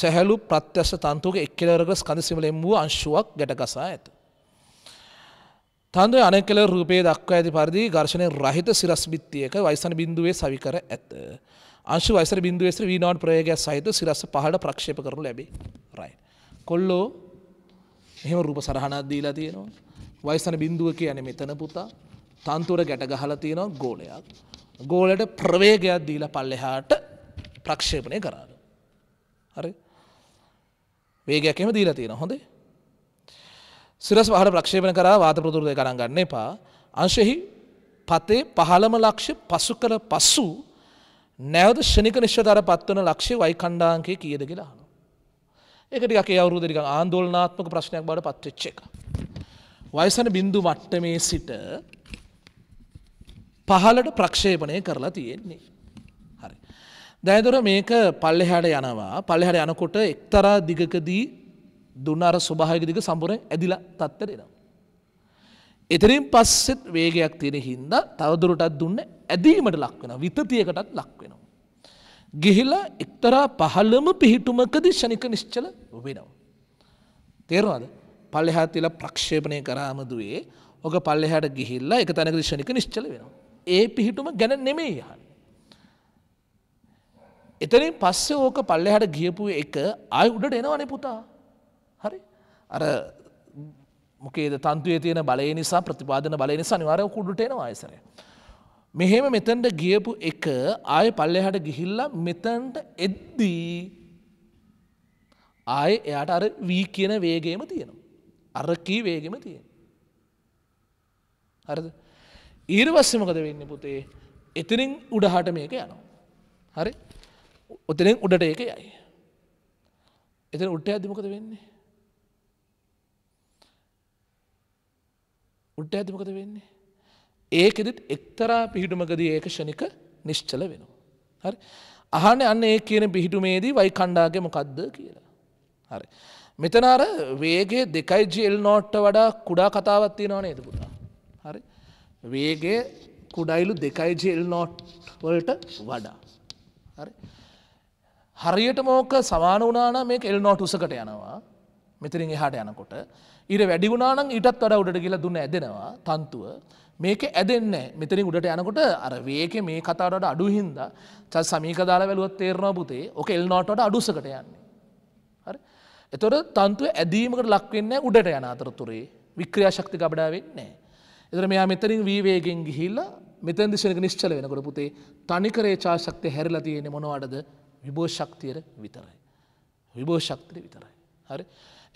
සැහැලු ප්‍රත්‍යශ තන්තුක එක්කෙලරග ස්කඳ සිමලෙන් වූ අංශුවක් ගැටගසා ඇත තන්ද අන කළ රූපේ දක්වා ඇති පරිදි ඝර්ෂණය රහිත සිරස්බිත්තියක වයිසන බිඳුවේ සවිකර ඇත. අංශු වයිසර බිඳුවේස වීනෝන් ප්‍රයෝගයක් සහිත සිරස්ස පහළ ප්‍රක්ෂේප කරනු ලැබේ. රයි. කොල්ලෝ එහෙම රූප සරහනක් දීලා තියෙනවා. වයිසන බිඳුව කියන්නේ මෙතන පුතා. තන්තුර ගැට ගහලා තියෙනවා ගෝලයක්. ගෝලයට ප්‍රවේගයක් දීලා පල්ලෙහාට ප්‍රක්ෂේපණය කරාද. හරි. වේගයක් එහෙම දීලා තියෙනවා. හොඳේ. සිරස් පහට ප්‍රක්ෂේපන කරා වාත ප්‍රතුරදය කරන් ගන්න එපා අංශෙහි පතේ පහළම ලක්ෂ පසු කළ පස්සු නැවත ෂණික නිශ්්‍යතර පත්වන ලක්ෂය වයි කණ්ඩාන්කය කියද කියලා හනු. ඒකට ඒ අවුරුදරික ආන්දෝලනාත්මක ප්‍රශ්නයක් බට පත්වෙච්ච එක. වයසන බින්දු මට්ටමේ සිට පහලට ප්‍රක්ෂේපනය කරලා තියෙන්නේ. හරි. දැදුර මේක පල්ලෙහැට යනවා පල්ලෙහැට යනකොට එක්තරා දිගකදී දුන්න අර ස්වභායක දික සම්පුරෙන් ඇදිලා තත්තරෙනවා. එතරින් පස්සෙත් වේගයක් තියෙන හින්දා තවදුරටත් දුන්න ඇදීමට ලක්වෙන විතතියකටත් ලක්වෙනවා. ගිහිල එක්තරා පහළම පිහිටුමකද ෂණික නිශ්චල වෙනවා. තේරවාද පල්ලෙහා තිල ප්‍රක්ෂේපණය කරාමදුවේ ඕක පල්ලෙහාට ගිහිල්ලා එක තැනක ෂණික නිශ්චල වෙනවා. ඒ පිහිටුම ගැන නෙමෙයි යහන්. එතනින් පස්සේ ඕක පල්ලෙහාට ගියපු එක ආය උඩට එනවනේ පුතා. අර මොකේද තන්තුවේ තියෙන බලය නිසා ප්‍රතිපාදන බලය නිසා අනිවාර්යව කුඩුටේනවා ආයසරය. මෙහෙම මෙතනට ගියපු එක ආය පල්ලෙහාට ගිහිල්ලා මෙතනට එද්දී ආය එයාට අර වී කියන වේගයම තියෙනවා. අර කී වේගෙම තියෙන. හරිද? ඊර්වස්සේ මොකද වෙන්නේ පුතේ? එතනින් උඩහාට මේක යනවා. හරි? ඔතනින් උඩට ඒක යයි. එතන උඩට යද්දි මොකද වෙන්නේ? උඩ්ඩ ඇතිමකද වෙන්නේ. ඒකෙදත් එක්තරා පිහිටුමකදී ඒක ෂණික නිශ්චල වෙනවා. හරි අහන අන්න ඒ කියන පිහිටුමේදී වයි කණ්ඩාගේ මොකක්ද කියලා. හරි. මෙතනාර වේගේ දෙකයි ජෙල් නෝට්ට වඩා කුඩා කතාවත්තිය නවන ඒතපුතා. හරි වේගේ කුඩයිලු දෙකයි ජෙල් නෝට්වලට වඩා. හරි. හරියට මෝක සමාන වනාන මේ එල් නෝට් උසකට යනවා මෙතරින් එහාට යනකොට ඉර වැඩිගුණානං ඉටත් වඩ උඩට කියලා දුන්න ඇදෙනවා තන්තුව මේක ඇදෙන්න මෙතන උඩට යනකොට අර වේක මේ කතාවට අඩුහින්ද ච සමීකදාල වැලුවත් තේරවා පුතේ ඕක එල්නොටට අඩුසකට යන්නේ. හරි එතොට තන්තුව ඇදීමකට ලක්වෙන්න උඩට යන අතරතුරේ වික්‍රියාශක්ති කබඩා වෙන්නේ. එතර මෙයා මෙතරින් වීවේගෙන් ගිහිල්ල මෙතන් දිශනක නිශ්චල වෙනකොට පුතේ තනිකරේ චාශක්තිය හැරලා තියෙන මොනවටද විභෝෂක්තියට විතරයි. විභෝෂක්තිය විතරයි. හරි.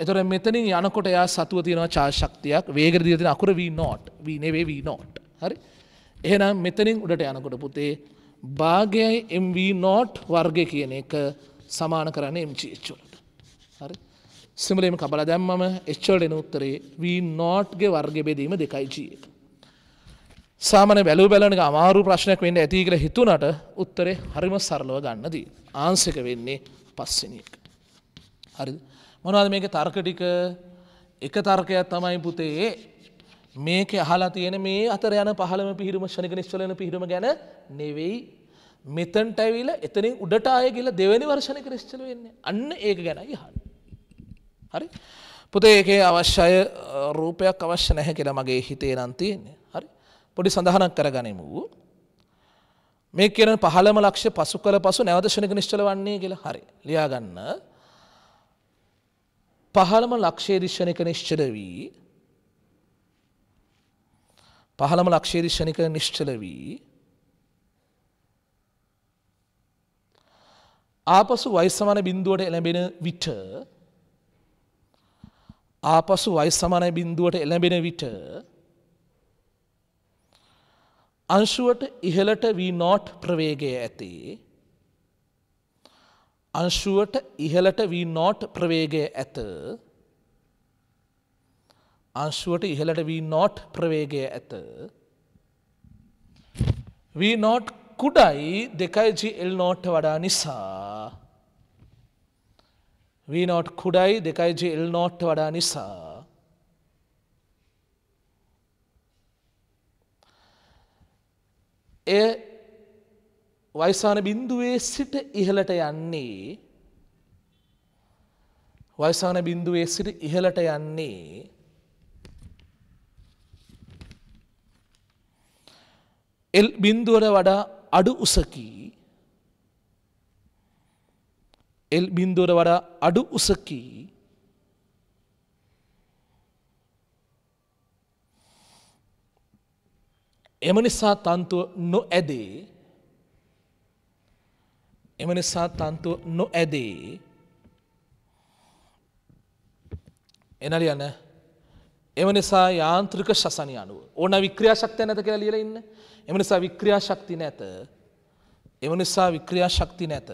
එතොර මෙතනින් යනකොට එයා සතුව තියෙනවා චාශක්තියක් වේගර දිය තින අකුර වී නෝට් වී නෙවේ වී නෝට් හරි එහෙනම් මෙතනින් උඩට යනකොට පුතේ භාගයයි MV නෝට් වර්ගය කියන එක සමාන කරන්නේ MGHලට හරි සිමලේම කබල දැම්මම එච්චල් එන උත්තරේ V නෝට්ගේ වර්ග බෙදීම දෙකයි ජී එක සාමන බැලූ බැලනක අමාරු ප්‍රශ්නයක් වෙන්න ඇති කියලා හිතුණට උත්තරේ හරිම සරලව ගන්න දී ආන්සක වෙන්නේ පස්සෙන එක හරිද මොනවද මේක තර්ක ටික එක තර්කයක් තමයි පුතේ මේක අහලා තියෙන මේ අතර යන පහළම පිහිරුම ෂණික නිශ්චල වෙන පිහිරුම ගැන නෙවෙයි මෙතනට ඇවිල්ලා එතනින් උඩට ආය ගිහලා දෙවෙනි වර්ෂණික නිශ්චල වෙන්නේ අන්න ඒක ගැනයි අහන්නේ හරි පුතේ ඒකේ අවශ්‍යය රූපයක් අවශ්‍ය නැහැ කියලා මගේ හිතේ නම් තියෙන්නේ හරි පොඩි සඳහනක් කරගනිමු මේ කියන පහළම ලක්ෂ්‍ය පසු කළ පසු නැවත ෂණික නිශ්චල වන්නේ කියලා හරි ලියා ගන්න පහළම ලක්ෂේරිෂණක නිශ්චල වී පහළම ලක්ෂේරිෂණක නිශ්චල වී ආපසු වයිසමන බින්දුවට එළඹෙන විට ආපසු වයිසමන බින්දුවට එළඹෙන විට අංශුවට ඉහළට වී නෝට් ප්‍රවේගය ඇති අංශුවට ඉහලට වී නෝට් ප්‍රවේගය ඇත අංශුවට ඉහලට වී නෝට් ප්‍රවේගය ඇත වී නෝට් කුඩයි දෙකයිජි එල් නෝට් වඩා නිසා වීනෝට් කුඩයි දෙකයිජි එල් නෝට් වඩා නිසා එය වයිසාන බින්දුවේ සිට ඉහළට යන්නේ වයිසාන බින්දුවේ සිට ඉහළට යන්නේ එල් බින්දුවට වඩා අඩු උසකි එල් බින්දුවට වඩා අඩු උසකි එම නිසා තන්තුව නොඇදේ එම නිසා තන්තු නොඇදේ. එනරි යන එම නිසා යාන්ත්‍රික ශසනය අනුව ඕන වික්‍රියාශක්තිය නැත කියලා ලියලා ඉන්න. එම නිසා වික්‍රියාශක්ති නැත. එම නිසා වික්‍රියාශක්ති නැත.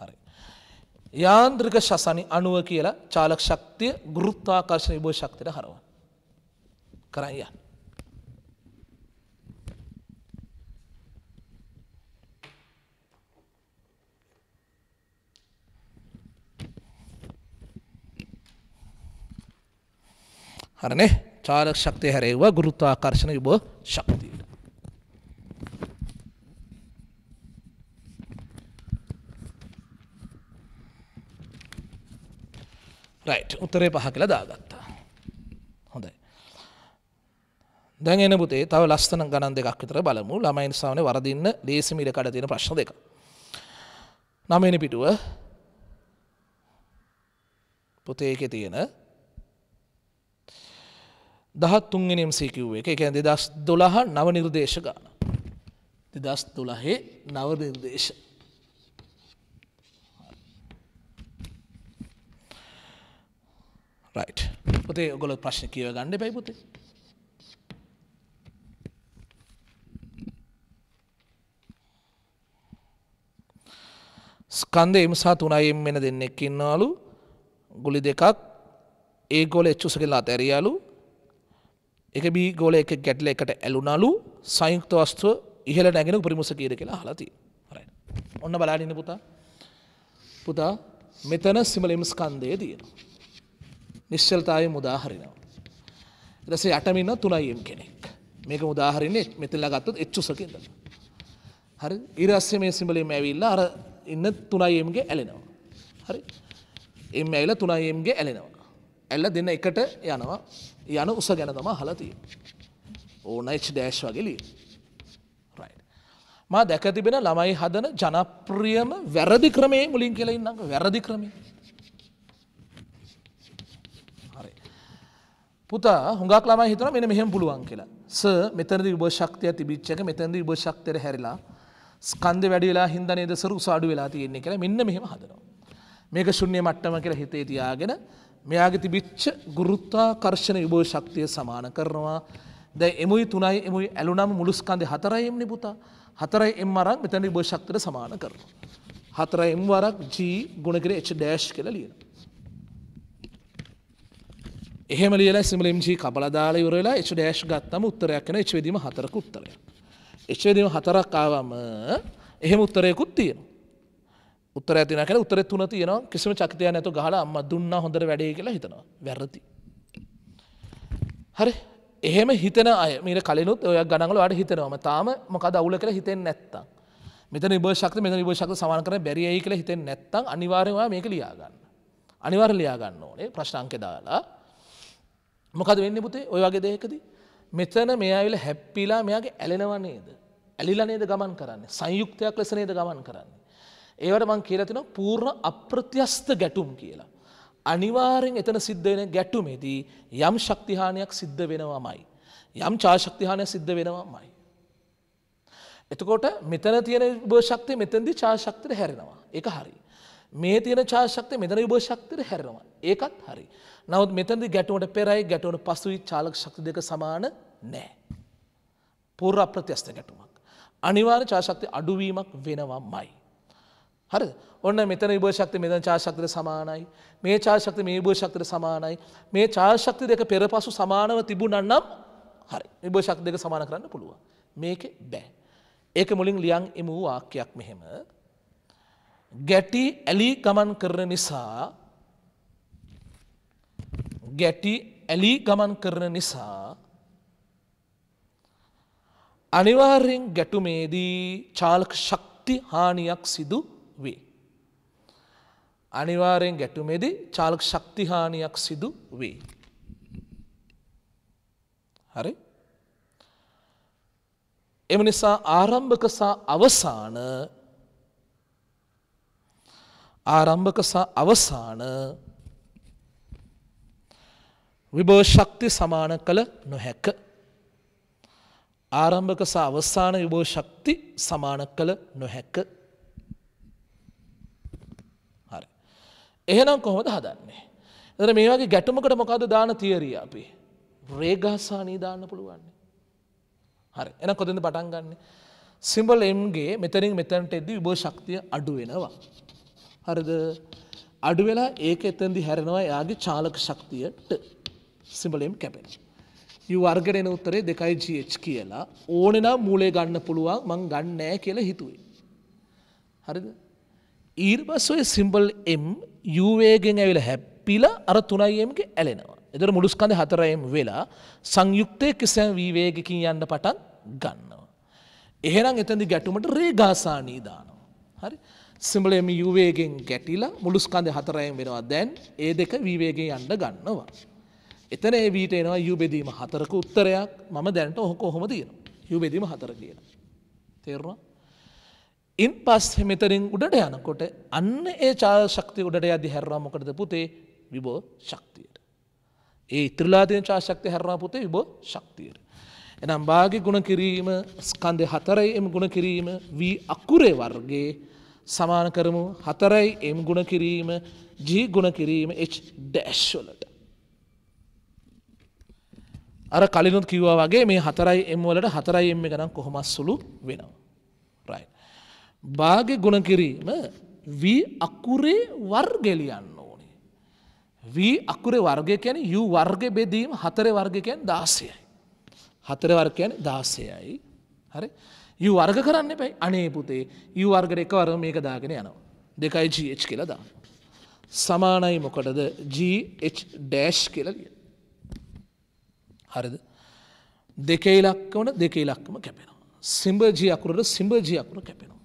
හරි. යාන්ත්‍රික ශසනි අණුව කියලා චාලක ශක්තිය ගුරුත්වාකර්ෂණ විභව ශක්තියට හරවන. කරන් යන්න. හරනේ චාලක ශක්තිය හැරෙව්වා ගුරුත්වාකර්ෂණ යුබ ශක්තියට. රයිට් උත්තරේ පහ කියලා දාගත්තා. හොඳයි. දැන් එන පුතේ තව ලස්සන ගණන් දෙකක් විතර බලමු. ළමයින් සාමනේ වරදින්න ලේසිම ඉඩ කඩ තියෙන ප්‍රශ්න දෙක. නවවෙනි පිටුව පොතේ එකේ තියෙන දහත් තුන්ගෙනම් සේකිව්ව එක එකැන් දෙදස් දොළහ නව නිර්දේශ ගාන දෙදස් තුළහේ නව නිර්දේශ රයිට් පොතේ ඔගොල ප්‍රශ්න කියව ගණ්ඩ පැයිපුතේ ස්කන්ද එමසා තුනයිම් වෙන දෙන්නෙක් ඉන්නවාලු ගුලි දෙකක් ඒගොල එච්චුසකෙල්ලා තැරියලු එක බී ගෝල එක ගැටල එකට ඇලුනලු සංයුක්ත වස්තුව ඉහල නැගෙන උපරිමුස කියර කියලා හලති හරයි. ඔන්න බලාඩින්න පුතා පුතා මෙතන සිමලිම් ස්කන්දය දිය. නිශ්චල්තාය මුදාහරිනවා. එදස යටමින්න තුනයිම් කෙනෙක් මේක මුදාහරින්නේ මෙතල්ලා ගත්තත් එච්චුසකින්ද. හරි ඉරස්්‍ය මේ සිමලින් ඇවිල්ල අර ඉන්න තුනයිම්ගේ ඇලෙනවා. හරි එම් ඇල තුනයිම්ගේ ඇලෙනවා. ඇල්ල දෙන්න එකට යනවා යන උස ගැන තම හලතිය. ඕනච් ඩෑශ් වගේලිය. මා දැක තිබෙන ළමයි හදන ජනප්‍රියම වැරදි ක්‍රමේ මුලින් කියලා ඉන්නක වැරදි ක්‍රමේ. හරි. පුතා හුඟක් ළමයි හිතන මෙන්න මෙහෙම පුළුවන් කියලා. ස මෙතනදි ඔබ ශක්තිය තිබිච්ච එක මෙතනදි ඔබ ශක්තියට හැරිලා ස්කන්ධ වැඩි වෙලා හින්දා නේද සරු උස අඩු වෙලා තියෙන්නේ කියලා මෙන්න මෙහෙම හදනවා. මේක ශුන්‍ය මට්ටම කියලා හිතේ තියාගෙන මෙයාගේ තිබිච්ච ගුරුත්තාකර්ශණ විභව ශක්තිය සමාන කරනවා දැයි එමුයි තුනයි එමුයි ඇලුනම මුළුස්කන්දේ හතරයි එම් නිපුතා හතරයි එම් අරක් මෙතන විභව ශක්තියට සමාන කරනවා හතරයි එම් වරක් G ගුණ කර H ඩෑෂ් කියලා ලියනවා එහෙම ලියලා සිම්බල MG කපලා දාලා ඉවර වෙලා H ඩෑෂ් ගත්තම උත්තරයක් එන H වෙදීම හතරක උත්තරයක් H වෙදීම හතරක් ආවම එහෙම උත්තරයකුත් තියෙනවා උත්තර ඇතින කර උත්තර තුන තියනවා කිසිම චක්තය නැතු ගහලා අම්ම දුන්න හොඳට වැඩේ කියලා හිතනවා වැරදි. හරි එහෙම හිතන අය මීට කලනුත් ඔය ගනගල අට හිතනවම තාම මොක දවුල කර හිතෙන් නැත්තම් මෙත නිභෂක් මෙත නිභෂක් සමාන කර බැරියයි කියලා හිතෙන් නැත්තං අනිවාර්යවා මේක ලියාගන්න. අනිවාර ලියාගන්න ඕනේ ප්‍රශ්නංක දාලා මොකද වෙන්න පුතේ ඔය වගේ දෙයකද මෙතන මෙයාවිල හැප්පිලා මෙයාගේ ඇලෙනවන්නේද. ඇලිලනේද ගමන් කරන්න සංයුක්තයක් ලෙසනේද ගමන් කරන්න. ඒවට මං කියලා තිනවා පූර්ණ අප්‍රත්‍යස්ත ගැටුම් කියලා. අනිවාර්යෙන් එතන සිද්ධ වෙන ගැටුමේදී යම් ශක්තිහානියක් සිද්ධ වෙනවාමයි. යම් චාශක්තිහානයක් සිද්ධ වෙනවාමයි. එතකොට මෙතන තියෙන විභෝෂක්තිය මෙතැදි චාශක්තිර හැරෙනවා එක හරි. මේ තියෙන චාශක්තිය මෙතන විභෝෂක්තිර හැරෙනවා ඒකත් හරි. නවත් මෙතැදි ගැටුවට පෙරයි ගැටවන පසුයි චාලක ශක්ති දෙක සමාන නෑ. පූර් අප්‍රතිස්ත ගැටුමක්. අනිවාර චාශක්ති අඩුවීමක් වෙනවා මයි. හරි ඔන්න මෙතන විභෂක්ති මෙතන චාශක්තිර සමානයි මේ චාශක්ති මේ භෂක්තිර සමානයි මේ චාශක්ති දෙක පෙර පසු සමානව තිබුණන්නම් හරි විභෂක් දෙක සමාන කරන්න පුළුව මේක බෑ ඒක මුලින් ලියන් එම වූ වාක්‍යයක් මෙහෙම ගැටි ඇලි ගමන් කරන නිසා ගැටි ඇලි ගමන් කරන නිසා අනිවාර්යෙන් ගැටුමේදී චාලක ශක්ති හානියක් සිදු වේ. අනිවාරයෙන් ගැටුමේදී චාලක ශක්තිහානියක් සිදු වේ. හරි එම නිසා ආරම්භක සහ අවසාන ආරම්භක සහ අවසාන විභව ශක්ති සමාන කළ නොහැක ආරම්භක සහ අවසාන විභව ශක්ති සමාන කළ නොහැක එහෙනම් කොහොමද හදන්නේ. එතන මේ වගේ ගැටුමකට මොකද දාන තියරිය අපි. රේගාසානී දාන්න පුළුවන්. හරි. එහෙනම් කොතෙන්ද පටන් ගන්නෙ? සිම්බල් M ගේ මෙතනින් මෙතනට එද්දි විභව ශක්තිය අඩු වෙනවා. හරිද? අඩු වෙලා ඒක එතෙන්දි හැරෙනවා එයාගේ චාලක ශක්තියට. Symbol M කැපෙනවා. වර්ගට එන උත්තරේ දෙකයි GH කියලා ඕන නම් මූලේ ගන්න පුළුවන් මං ගන්නෑ කියලා හිතුවේ. හරිද? ඊර්වස් ඔය සිම්බල් M යුවේගෙන් ඇවිල හැප්පිල අර තුනයියම්ගේ ඇලෙනවා. එදර මුළුස්කඳ හතරයම් වෙලා සංයුක්තය කිසැම් වීවේගකින් යන්න පටන් ගන්නවා. එහෙනම් එතැදි ගැටුමට රේගාසානී දානවා. හරි සිම්බලයම යුවේගෙන් ගැටිලා මුළුස්කඳ හතරයම් වෙනවා දැන් ඒ දෙක වීවේගේ යන්න ගන්නවා. එතන ඒ වීට එනවා යුබෙදීම හතරක උත්තරයක් මම දැන්ට ඔහොක ඔහොම තියෙන යුබෙදීම හතර කියන. තේරවා? ඉන් පස්හෙ මෙතරින් උඩට යනකොට අන්න ඒ චාල් ශක්තිය උඩට අධි හැරවාමකටද පුතේ විබෝ ශක්තියට. ඒ ඉත්‍රලාතින චාශක්ති හැරවා පුතේ විබෝ ශක්තියට. එනම් භාග ගුණ කිරීම ස්කන්ධය හතරයි එම ගුණ කිරීම වී අකුරේ වර්ගේ සමාන කරමු හතරයි එම් ගුණ කිරීම ජී ගුණ කිරීම එච් ඩැශ්වලට. අර කලිනුත් කිව්වා වගේ මේ හතරයි එම් වලට හතරයි එම්ම ගනම් කොහොමස් සුළු වෙනවා. බාගෙ ගුණ කිරීම වී අකුරේ වර්ගෙලියන්න ඕනේ. වී අකුරේ වර්ගය කැන යු වර්ග බෙදීම හතරේ වර්ගකයන් දාසයයි. හතර වර්කයන් දාසයයි හරි යු වර්ග කරන්න පැයි අනේ පුතේ යු වර්ගට එකවරම මේක දාගෙන යනවා. දෙකයි ජH කියලා දා. සමානයි මොකටද GH ඩෑෂ් කියලලිය. හරිද දෙකයිලක්කවන දෙකයිලක්කම කැපෙනවා. සිම්බජී අකුරට සිම්බජී අකුර කැපෙනවා.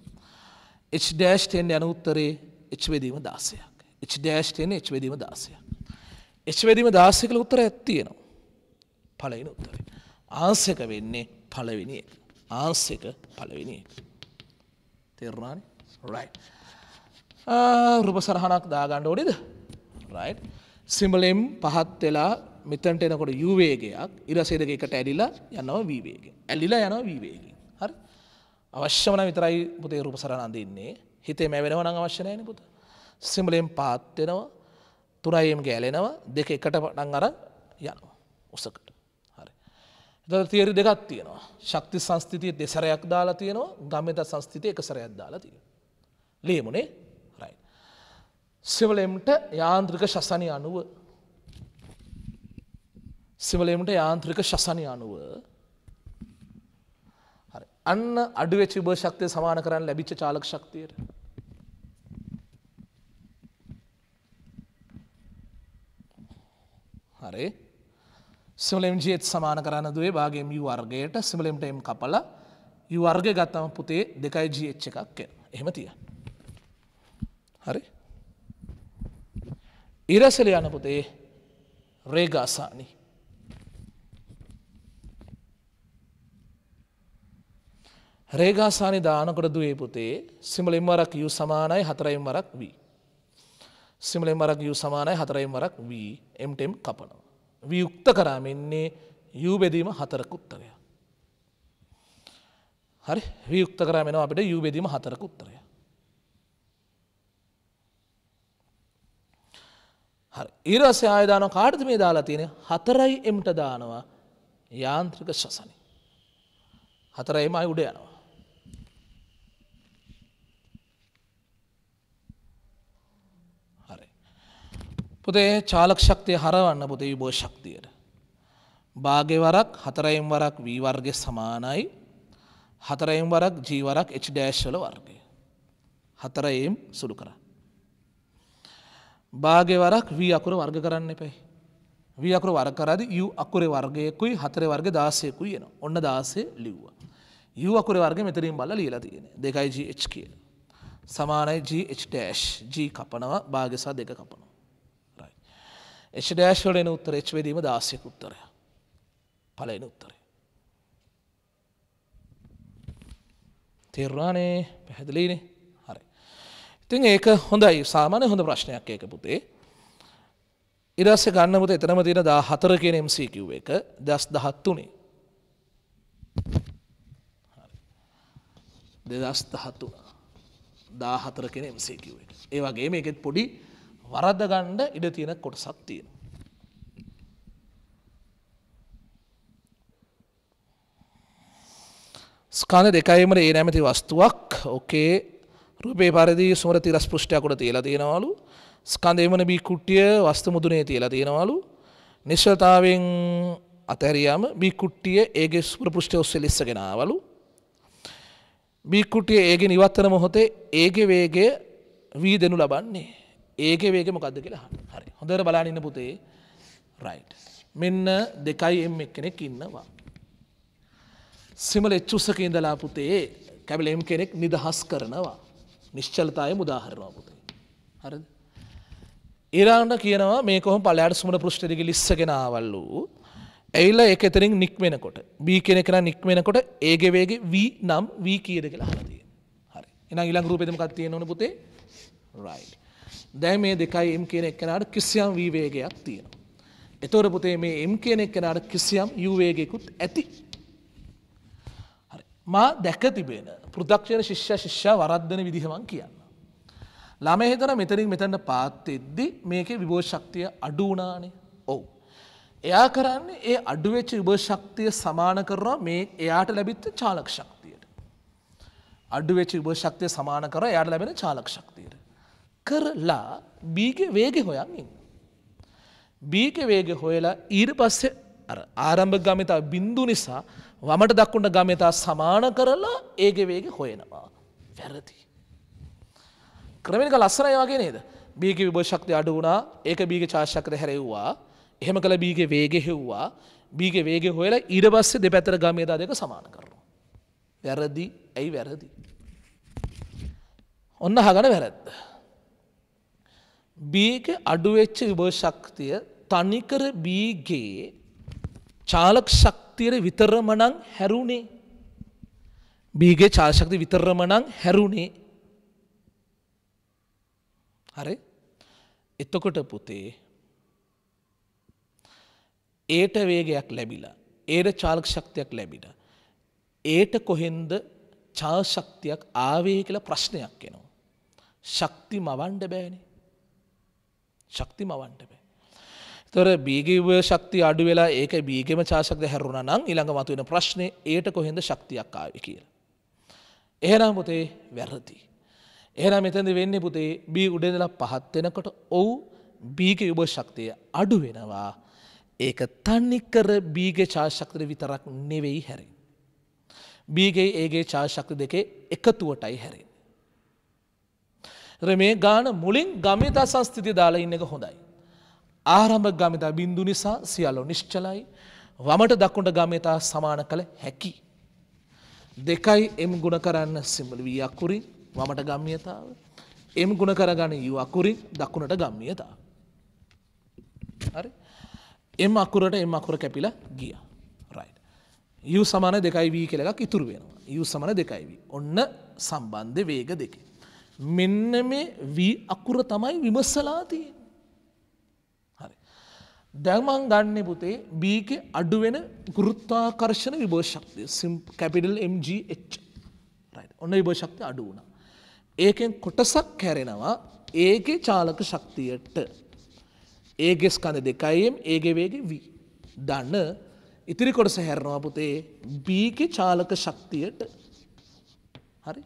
එ්ඩෑෂ්ටෙන් යන උත්තරේ එච්වැදීම දාසයක් එච් ඩෑෂ්ටෙන් එච්වැදීම දාසයක් එච්වැදීම දාසකල උත්තර ඇත්තියනවා පලයින උත්තර ආන්සක වෙන්නේ පලවෙනි ආන්සක පලවෙනි තෙරවානි රයි රුප සරහනක් දාගණ්ඩ ඕනෙද රයි සිම්බලෙම් පහත් වෙලා මෙතන්ට එනකොට යුවේගයක් ඉරසේදක එකට ඇඩිලා යනවා වීවේග ඇල්ලිලා යනවා වීවේගින් අවශ්‍යමන විතරයි පුතේ රූප සරණ අඳින්නේ හිතේ මැවෙනව නම් අවශ්‍යනයන පුත සිම්බලෙන් පාත්වෙනවා තුරයිම් ගෑලෙනවා දෙක එකට නං අර යනවා උසකට හරි එ තේරි දෙකත් තියෙනවා ශක්ති සංස්තිතිය දෙසරයක් දාලා තියෙනවා ගමත සංස්තිතිය එක සරයක් දාලා තියෙන ලියමුණේ රයි සිවලෙම්ට යාන්ත්‍රික ශසනය අනුව සිවලෙම්ට යාන්ත්‍රික ශසනය අනුව අන්න අඩුවෙච්ච විභව ශක්තිය සමාන කරන්න ලැබිච්ච චාලක ශක්තියට. හරි. සිමලම් ජීත් සමාන කරන්න දුවේ භාගයම U වර්ගයට සිමලම්ට M කපලා U වර්ගය ගත්තම පුතේ 2GH එකක් එන. එහෙම තියන්න. හරි. ඉරසල යන පුතේ රේගාසානි රේගාසානි දානකොට දුවේ පුතේ සිමලින් වරක් යු සමානයි හතරයිම් වරක් වී. සිමලෙන් වරක් යු සමානයි හතරයිම් වරක් වී එම්ටෙම් කපනවා. වියුක්ත කරා මෙන්නේ යුබෙදීම හතරකුත්තරය. හරි වියුක්ත කරා මෙෙනවා අපිට යුබෙදීම හතරකුත්තරය. ඊරස ආයදාන කාර්ධ මේ දාලා තියෙන හතරයි එමට දානවා යාන්ත්‍රික ශසනි. හතරයිම අයි උඩ යනවා. පුතේ චාලක ශක්තිය හරවන්න පුතේ විභව ශක්තියට. භාගෙවරක් හතරයිම් වරක් වීවර්ගය සමානයි හතරයිම් වරක් ජීවරක් එච් ඩෑශ්වල වර්ගය. හතරයිම් සුළු කර. භාගෙවරක් වී අකුර වර්ග කරන්න එපැයි. වී අකුර වරකරද යු අකුරේ වර්ගයකුයි හතර වර්ග දාසයකුයි යන ඔන්න දාසේ ලිව්ව. යු අකුර වර්ග මෙතරින් බල ලියලා තියෙන දෙකයි ජH කියල. සමානයි GH ඩෑශ් ජී කපනවා භාගසා දෙක කපනවා. එච් ඩෑශ්වලන උත්තර එච් වෙදීම දාසයක උත්තරය පලන උත්තරය. තෙරවානේ පැහැදිලීනේ හරි. ඉතින් ඒක හොඳයි සාමානය හොඳ ප්‍රශ්නයක් ඒක පුතේ. ඉරස්ස ගන්නමුත එතනම තින දා හතර කියෙන MCකිව් එක දස් දහත්තුනේ. දෙදස් දහත්තුන දා හතර කෙන MCකිව් එක. ඒ වගේ මේකෙත් පොඩි වරදගණ්ඩ ඉඩ තියෙන කොටසක් තියෙන. ස්කන දෙකයිම ඒ නැමති වස්තුවක් ඕකේ රුපේ පරිදි සුමර තිරස් පෘෂ්ටයකුට තියලා තියෙනවලු ස්කන්දේමන බී කුට්ටිය වස්තු මුදුනේ තියලා තියෙනවලු නිශ්වතාවෙන් අතැරයාම බිකුට්ටිය ඒගේ සුර පෘෂ්ටය ඔස්සේ ලිස්සගෙනවලු බිකුටිය ඒගේ නිවත්තන මොහොතේ ඒගේ වේගේ වී දෙනු ලබන්නේ ඒක වේග මොකක්ද කියලා හරි හොඳර බලානින්න පුතේ රයි්. මෙන්න දෙකයි එම් එක් කෙනෙක් ඉන්නවා. සිමල එච්චුස්සක ඉඳලා පුතේ කැබල එම් කෙනෙක් නිදහස් කරනවා නිශ්චලතාය මුදාහරවා පුතේ. හරි. ඉරාන්න කියනවා මේ කොහොම පලයාට සුමට පෘෂ්ටික ලිස්සගෙනාවල් වූ ඇයිල්ල එක එතරින් නික්මෙනකොට බී කෙන කෙන නික්මෙනකොට ඒගේ වේගේ වී නම් වී කියද කියලා හරතිය හරි එන ඉලං රූපෙදමකක් තියෙන ඕන පුතේ රයිඩ්. දැන් මේ දෙකයි M කියන එක්කෙනාට කිසියම් V වේගයක් තියෙනවා. එතකොට පුතේ මේ M කියන එක්කෙනාට කිසියම් U වේගයකුත් ඇති. හරි. මා දැක තිබෙන පෘථග්ජන ශිෂ්‍ය ශිෂ්‍ය වරද්දන විදිහ මං කියන්න. ළමයා හිතන මෙතනින් මෙතනට පාත් වෙද්දි මේකේ විභව ශක්තිය අඩු වුණානේ. ඔව්. එයා කරන්නේ ඒ අඩුවෙච්ච විභව ශක්තිය සමාන කරනවා මේ එයාට ලැබිච්ච චාලක ශක්තියට. අඩුවෙච්ච විභව ශක්තිය සමාන කරලා එයාට ලැබෙන චාලක ශක්තියට. කරලා බීග වේග හොයන් ඉන්න. බීග වේග හොයලා ඊට පස්සේ ආරම්භ ගමිතා බින්දු නිසා වමට දක්කුණට ගමිතා සමාන කරලා ඒග වේග හොයෙනවා. වැරදි. ක්‍රමික ලස්සනය වගේ නේද බීග විභෂක්ති අඩු වුණා ඒක බීග චාශක්‍ර හැරෙව්වා එහෙම කළ බීග වේග හෙව්වා බීග වේග හොයලා ඊට පස්සේ දෙපැතර ගමේදා දෙක සමාන කරනවා. වැරදි ඇයි වැරදි. ඔන්න හගන වැරැද්ද. බීග අඩුවෙච්ච විභෝෂක්තිය තනිකර බීගේ චාලක ශක්තියට විතරමනං හැරුණේ. බීගේ චාශක්ති විතරමනං හැරුණේ. හරි එතකොට පුතේ ඒට වේගයක් ලැබිලා ඒට චාලක ශක්තියක් ලැබිට. ඒට කොහෙන්ද චාශක්තියක් ආවේ කියලා ප්‍රශ්නයක් එනවා. ශක්ති මවන්ඩ බෑනේ. ශක්ති මවන්ට බෑ. තොර බීගව ශක්ති අඩු වෙලා ඒක බීගම චාසක්ද හැරුණ නම් ඉළඟ මතුවෙන ප්‍රශ්නය ඒයට කොහෙද ශක්තියක් ආව කියල. එහෙනම් පුතේ වැරදි. එහෙනම් මෙතැද වෙන්න පුතේ බී උඩදලා පහත්වෙනකොට ඔවු බීග යුබ ශක්තිය අඩු වෙනවා ඒක තන්නිකර බීග චාශක්තර විතරක් නෙවෙයි හැරි. බීගේ ඒගේ චාශක්ති දෙකේ එකතුවටයි හැරි. එතකොට මේ ගාන මුලින් ගමිතා සංස්ථිතිය දාලා ඉන්න එක හොඳයි. ආරම්භ ගමිතා බිඳු නිසා සියල්ල නිශ්චලයි. වමට දකුණට ගමිතා සමාන කළ හැකි. දෙකයි එම් ගුණ කරන්න සිම්බල වී අකුරින් වමට ගම්මියතාව. එම් ගුණ කරගන්න යු අකුරින් දකුණට ගම්මියතාව. හරි. එම් අකුරට එම් අකුර කැපිලා ගිය රයි. යු සමාන දෙකයි වී කෙලක් ඉතුරු වෙනවා යු සමන දෙකයි වී ඔන්න සම්බන්ධ වේග දෙකේ. මෙන්න මේ වී අකුර තමයි විමස්සලා තියෙන. හරි. දැමන් ගන්න පුතේ බීක අඩුවෙන ගුරුත්වාකර්ශණ විභෝෂක්තිය කැපිටල් MGH ඔන්න විභෝෂක්තිය අඩු වුණා. ඒකෙන් කොටසක් කැරෙනවා ඒගේ චාලක ශක්තියට ඒගෙස් කඳ දෙකයිම් ඒගේ වේග වී. දන්න ඉතිරි කොටස හැරනවා පුතේ බීක චාලක ශක්තියට හරි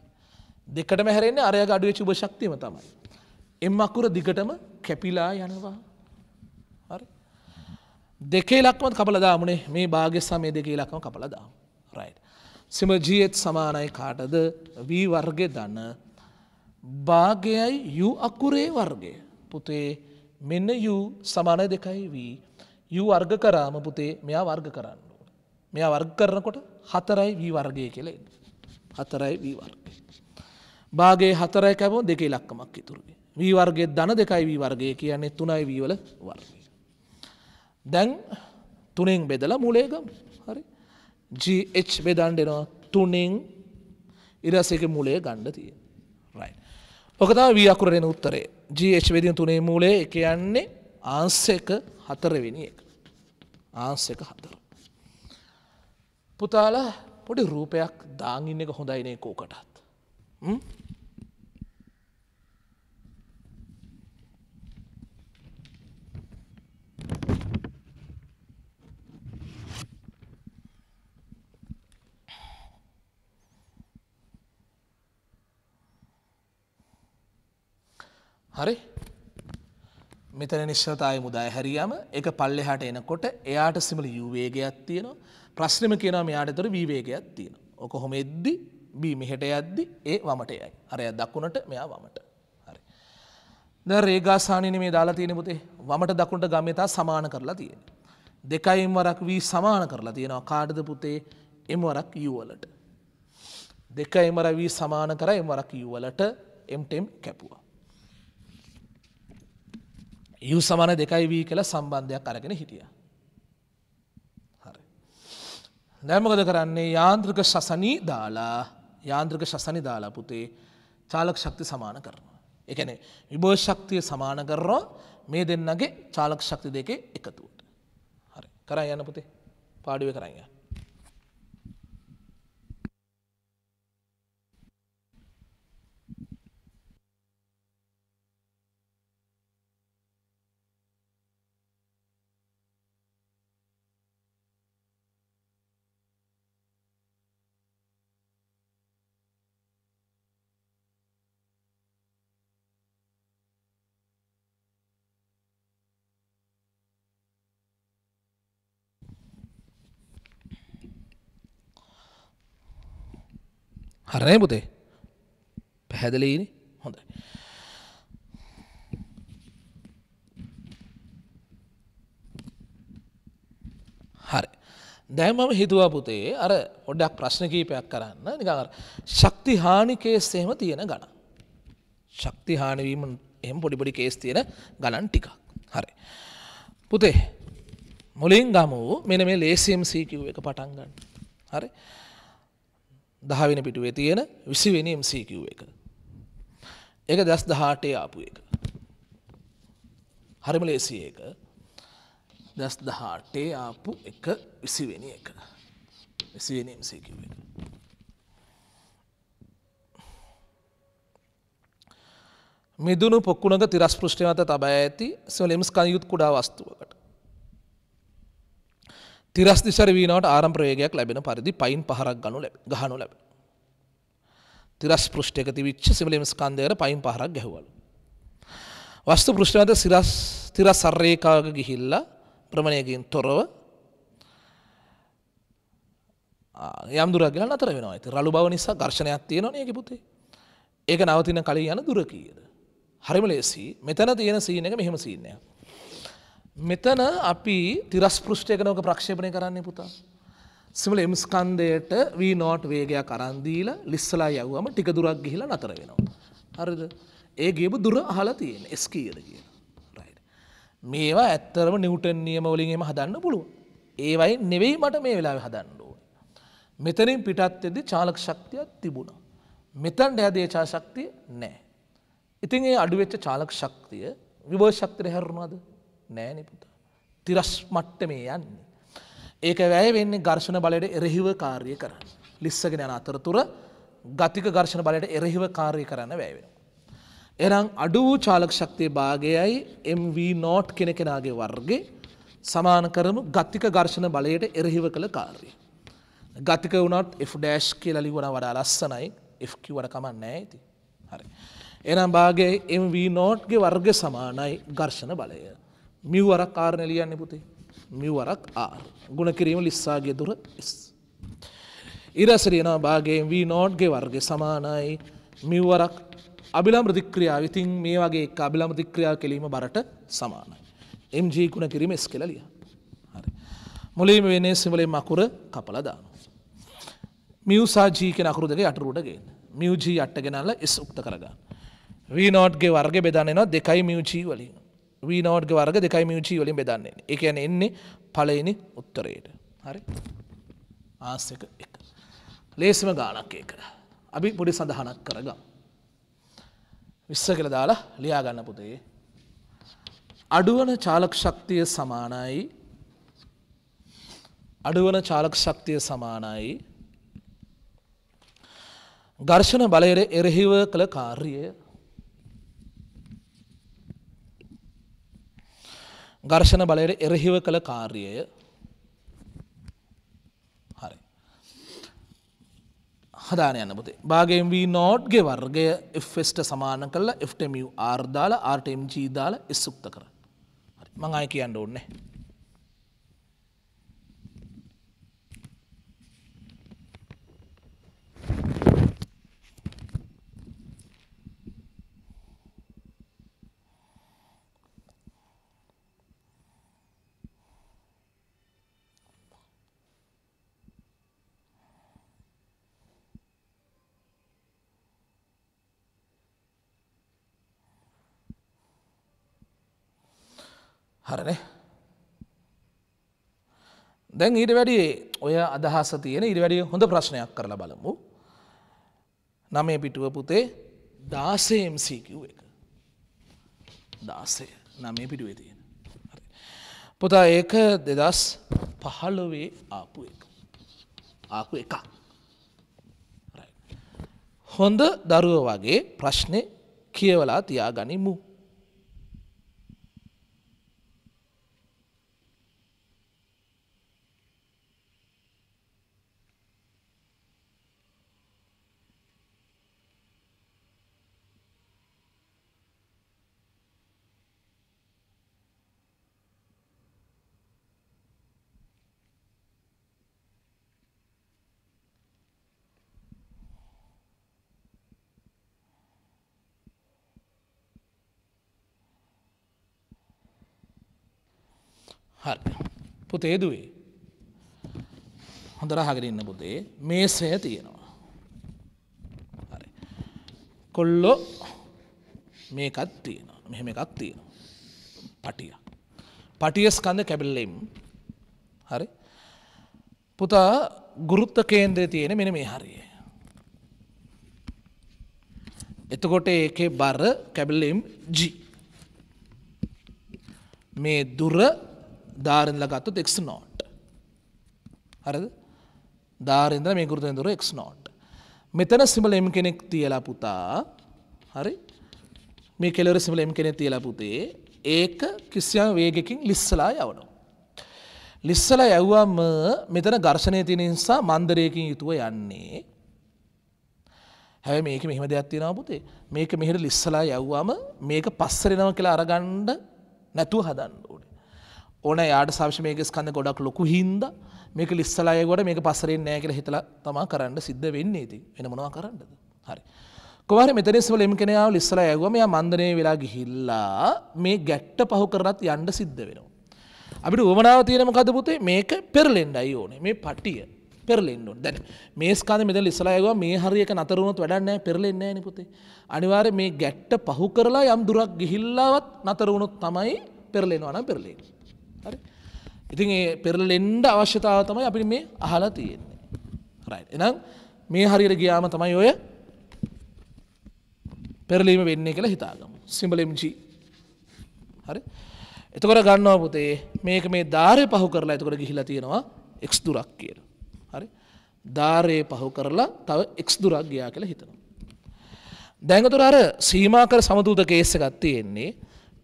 දෙකටම හැරෙන්නේ අරය අඩුවේ චුභ ශක්තියම තමයි. එම් අකුර දිගටම කැපිලා යනවා. හරි. දෙකේ ලක්මත් කපල දාමුණේ මේ භාග්‍ය සමය දෙකේ ලක්ම කපල දාම. රයිට්. සිම ජීත් සමානයි කාටද වී වර්ගය දන්න භාගයයි යු අකුරේ වර්ගය පුතේ මෙන්න යු සමානය දෙකයි වී යු වර්ග කරාම පුතේ මෙයා වර්ග කරන්න ඕන. මෙයා වර්ග කරනකොට හතරයි වී වර්ගය කෙලෙ. හතරයි වී වර්ගය. බාගේ හතරය කැම දෙකේ ලක්කමක් ඉතුරගේ. වී වර්ගේ දන දෙකයි වී වර්ගේ කියන්නේ තුනයි වීවල වර්ගය. දැන් තුනෙන් බෙදල මුලේගම හරි ජH බෙදන් දෙෙනවා තුනෙන් ඉරසක මුලේ ගණ්ඩ තිය රයි. ඔකතා වී අකුරෙන උත්තරේ ජH වෙදින් තුනේ මූලේ එක යන්නේ ආන්සක හතරවෙනි එක ආන්සක හතර. පුතාලා පොඩි රූපයක් දාංගින්න එක හොඳයිනේ කෝකටත්. හරි මෙතන නිශ්ෂතාය මුදාය හැරියම එක පල්ලෙහාට එනකොට එයාට සිමල යුවේගයක් තියෙනවා ප්‍රශ්නම කියනවා මෙයාට තොර වීවේගයක් තියෙන. ඔකොහොම එද්දි බී මෙහෙට යද්දි ඒ වමටයයි. අරය දක්ුණට මෙයා වමට. ද රේගාසානන මේ දාලා තියෙන පුතේ වමට දකුණට ගමතා සමාන කරලා තිය. දෙකයිම්වරක් වී සමාන කරලා තියෙනවා කාඩද පුතේ එමවරක් යුවලට. දෙක එමර වී සමාන කර එමරක් යුවලට එම්ටෙම් කැපුවා. යු සමාන දෙකයි වී කළ සම්බන්ධයක් අරගෙන හිටිය. දැමකද කරන්නේ යාන්ත්‍රක ශසනී දාලා යාන්ත්‍රක ශසනි දාලා පුතේ චාලක ශක්ති සමාන කරනවා. එකන විභෝ ශක්තිය සමාන කරරෝ මේ දෙන්නගේ චාලක ශක්ති දෙකේ එකතුවට. හරි කරයි යන පුතේ පාඩුව කරයිය. හරය පුතේ පැහැදලීන හොඳයි. හරි. දැන් මම හිතුවා පුතේ අර පොඩ්ඩක් ප්‍රශ්න කීපයක් කරන්න නිකන් ශක්ති හානි කේස් එහෙම තියෙන ගණන්. ශක්ති හානි වීම එහෙම පොඩි පොඩි කේස් තියෙන ගණන් ටිකක්. හරි. පුතේ මුලින් ගමු මෙන්න මේ ලේසියම් CQ එක පටන් ගන්න. හරි. දහවෙන පිටුවේ තියෙන විසිවෙනි MCQ එක. ඒක දස් දහටේ ආපු එක. හරිම ලේසි ඒක දස් දහටේ ආපු එක විසිවෙනි එක. විසිවෙනි MCQ එක. මිදුණු පොක්කුණක තිරස් පෘෂ්ටි මත තබා ඇති සොලිම්ස් කණයුත් කුඩා වස්තුවකට තිරස්තිසර වීනාවට ආරම්ප්‍රයෝගයක් ලැබෙන පරිදි පයින් පහරක් ගනු ලැබ ගහනු ලැබ. තිරස් පෘෂ්ටයක තිවිච්ච සිවලම ස්කන්දයට පයින් පහරක් ගැහවලු. වස්තු පෘෂ්ටාත සිරස් තිර සර්රේකාග ගිහිල්ල ප්‍රමණයකින් තොරව යම් දුරගල අතර වෙනවා ඇති රලු බව නිසා ගර්ශණයක් තියෙන ඒක පුතේ ඒක නවතින කලින් යන දුර කියද. හරිම ලේසි මෙතන තියෙන සීන එක මෙහෙම සීනයක්. මෙතන අපි තිරස්පෘෂ්ටයකනක ප්‍රක්ෂපණය කරන්නේ පුතා. සිමල එම්ස්කන්දයට වී නෝට් වේගයක් අරන්දීල ලිස්සලා යව්වම ටික දුරක් ගිහිලා නතර වෙනවා. හරිද ඒ ගේබ දුර අහලා තියෙන එස් කියල කියන. මේවා ඇත්තරම නිවටන් නියම වලින්ම හදන්න පුළුව. ඒවයි නෙවෙයි මට මේ වෙලා හදන්න ඕන. මෙතනින් පිටත් එද චාලක ශක්තියක් තිබුණා. මෙතන්ට ඇදේචා ශක්තිය නෑ. ඉතින් ඒ අඩුවෙච්ච චාලක ශක්තිය විවර්ශක්තිර හැරුණාද නෑනෙ පුතා. තිරස් මට්ට මේ යන්නේ. ඒක වැෑ වෙන්නේ ගර්ශන බලයට එරෙහිව කාර්ය කර. ලිස්සගෙන යන අතරතුර ගතික ගර්ශන බලයට එරෙහිව කාර්ය කරන්න වැෑවෙන. එරං අඩු වූ චාලක ශක්තිය භාගයයි MV නෝට් කෙන කෙනගේ වර්ගේ සමාන කරමු ගත්තික ගර්ශන බලයට එරහිව කළ කාර්ය. ගතික වුණොත් Fඩෑශ් කිය ලිවන වඩා ලස්සනයි Fක වර කමන්න නෑ ඇති. හරි. එනම් භාගේ MV නෝට්ගේ වර්ග සමානයි ගර්ශන බලය. මිව්වරක් ආරණ ලියන්න පුතේ මිවරක් ආර් ගුණ කිරීම ලිස්සාගේ දුර ස්. ඉරසරයනවා බාගේ වී නෝඩ්ගේ වර්ග සමානයි මිවරක් අබිලම් ප්‍රතික්‍රියා විතින් මේ වගේ අබිලම තික්‍රියා කිරීම බරට සමානයි. MG ගුණ කිරීම ස් කෙලලිය. මුලීම වෙනේ සිමලේ මකුර කපලදාන. මියසාජීක නකරුදගේ අටරුටගේ මියජී අට්ටගෙනල්ල ස් උක්ත කරගන්න. වී නෝඩ්ගේ වර්ග බෙදන්නවා දෙකයි මියජී වලින්. වීනෝඩ්ග වර්ග දෙකයි මියචී වලින් බෙදන්නේ එක යන එන්නේ පලයිනි උත්තරයට හරි ආස්සක එක ලේසිම ගානක් ඒකර අපි පොඩි සඳහනක් කරගම් විස්ස කළ දාලා ලියාගන්න පුතේ අඩුවන චාලක් ශක්තිය සමානයි අඩුවන චාලක ශක්තිය සමානයි ඝර්ෂණ බලයට එරෙහිව කළ කාර්යය ඝර්ෂණ බලයට එරහිව කළ කාර්යය හරි. හදාන යන්න පුතේ. භාගයෙන් V නෝට්ගේ වර්ගය Fට සමාන කරලා Fmr දාලා Rmg දාලා S උක්ත කරන්න. හරි. මම ආයෙ කියන්න ඕනේ. හරනේ දැන් ඊට වැඩියේ ඔය අදහස තියෙන ඉරි වැඩිය හොඳ ප්‍රශ්නයක් කරලා බලමු නමේ පිටුව පුතේ දාසයම්සිකව් එක දාසය නමේ පිටුවේ තියෙන පුතා ඒක දෙදස් පහළොවේ ආපු එක ආපු එකක් හොඳ දරුව වගේ ප්‍රශ්නය කියවලා තියා ගනිමු පුතේ දුවේ. හොඳර හගරන්න පුතේ මේ සෑ තියෙනවා. කොල්ලො මේකත් තියෙනවා මෙහෙම එකක් තියෙනවා. පටිය. පටියස් කඳ කැබිල්ලෙම් හරි පුතා ගුරුත්ත කේන්ද්‍රය තියෙන මෙන මේ හරිය. එතකොට ඒකේ බර කැබිලම් ජී. මේ දුර ධාරෙන්දල ගත්තොත් එක් නෝට් හරද ධාරෙන්ද මේ ගුරුතෙන්දුර එක් නෝට් මෙතන සිමල එම් කෙනෙක් තියලා පුතා හරි මේ කෙලවර සිමල එම් කෙනෙක් තියලා පුතේ ඒක කිසියම් වේගකින් ලිස්සලා යවනවා ලිස්සල යැව්වම මෙතන ඝර්ෂණය තියෙන නිසා මන්දරයකින් යුතුව යන්නේ හැබැයි මේක මෙහෙම දෙයක් තියෙනවා පුතේ මේක මෙහෙට ලිස්සලා යැව්වම මේක පස්සරෙනවා කියලා අරගන්න නැතුව හදන්න ඕන යාට සාක්ෂමයක ස්කඳ ගොඩක් ලොකු හින්ද මේක ලිස්සලායකොට මේක පසරෙන් නෑ කියල හිතල තමා කරන්න සිද්ධ වෙන්නේ ති වෙන මොනවා කරන්නද හරි. කොවර මෙතනිස්වල එම කෙනාව ලිස්සල ඇගම මන්දනය වෙලා ගිහිල්ලා මේ ගැට්ට පහු කරත් යන්ඩ සිද්ධ වෙනවා. අපිට උමනාව තියෙනම කදපුතේ මේක පෙරලෙන්ඩයි ඕනේ මේ පටිය පෙරලෙන්න්නු දැන මේස්කාද මෙද ලිස්සලායව මේ හරියක නතරුණුත් වැඩන්නෑ පෙරලෙන්නේ නිපුතේ. අනිවාර මේ ගැට්ට පහු කරලා යම් දුරක් ගිහිල්ලාවත් නතරුණුත් තමයි පෙරලෙනවාන පෙරලෙන්නේ. හරි ඉතින් ඒ පෙරල එන්ඩ අවශ්‍යතාව තමයි අපි මේ අහලා තියෙන්නේ රයි එනම් මේ හරියට ගියාම තමයි ඔය පෙරලීම වෙන්නේ කියලා හිතාගම සිම්බලම්ජි හරි එතකොට ගන්නවා පුතේ මේක මේ ධාරය පහු කරලා එතකොට ගිහිලා තියෙනවා එක්ස් දුරක් කියන හරි ධාරය පහු කරලා තව එක්ස් දුරක් ගියා කියලා හිතනවා දැඟතුර අර සීමාකර සමතුූත කේස්ස ගත්තියෙන්නේ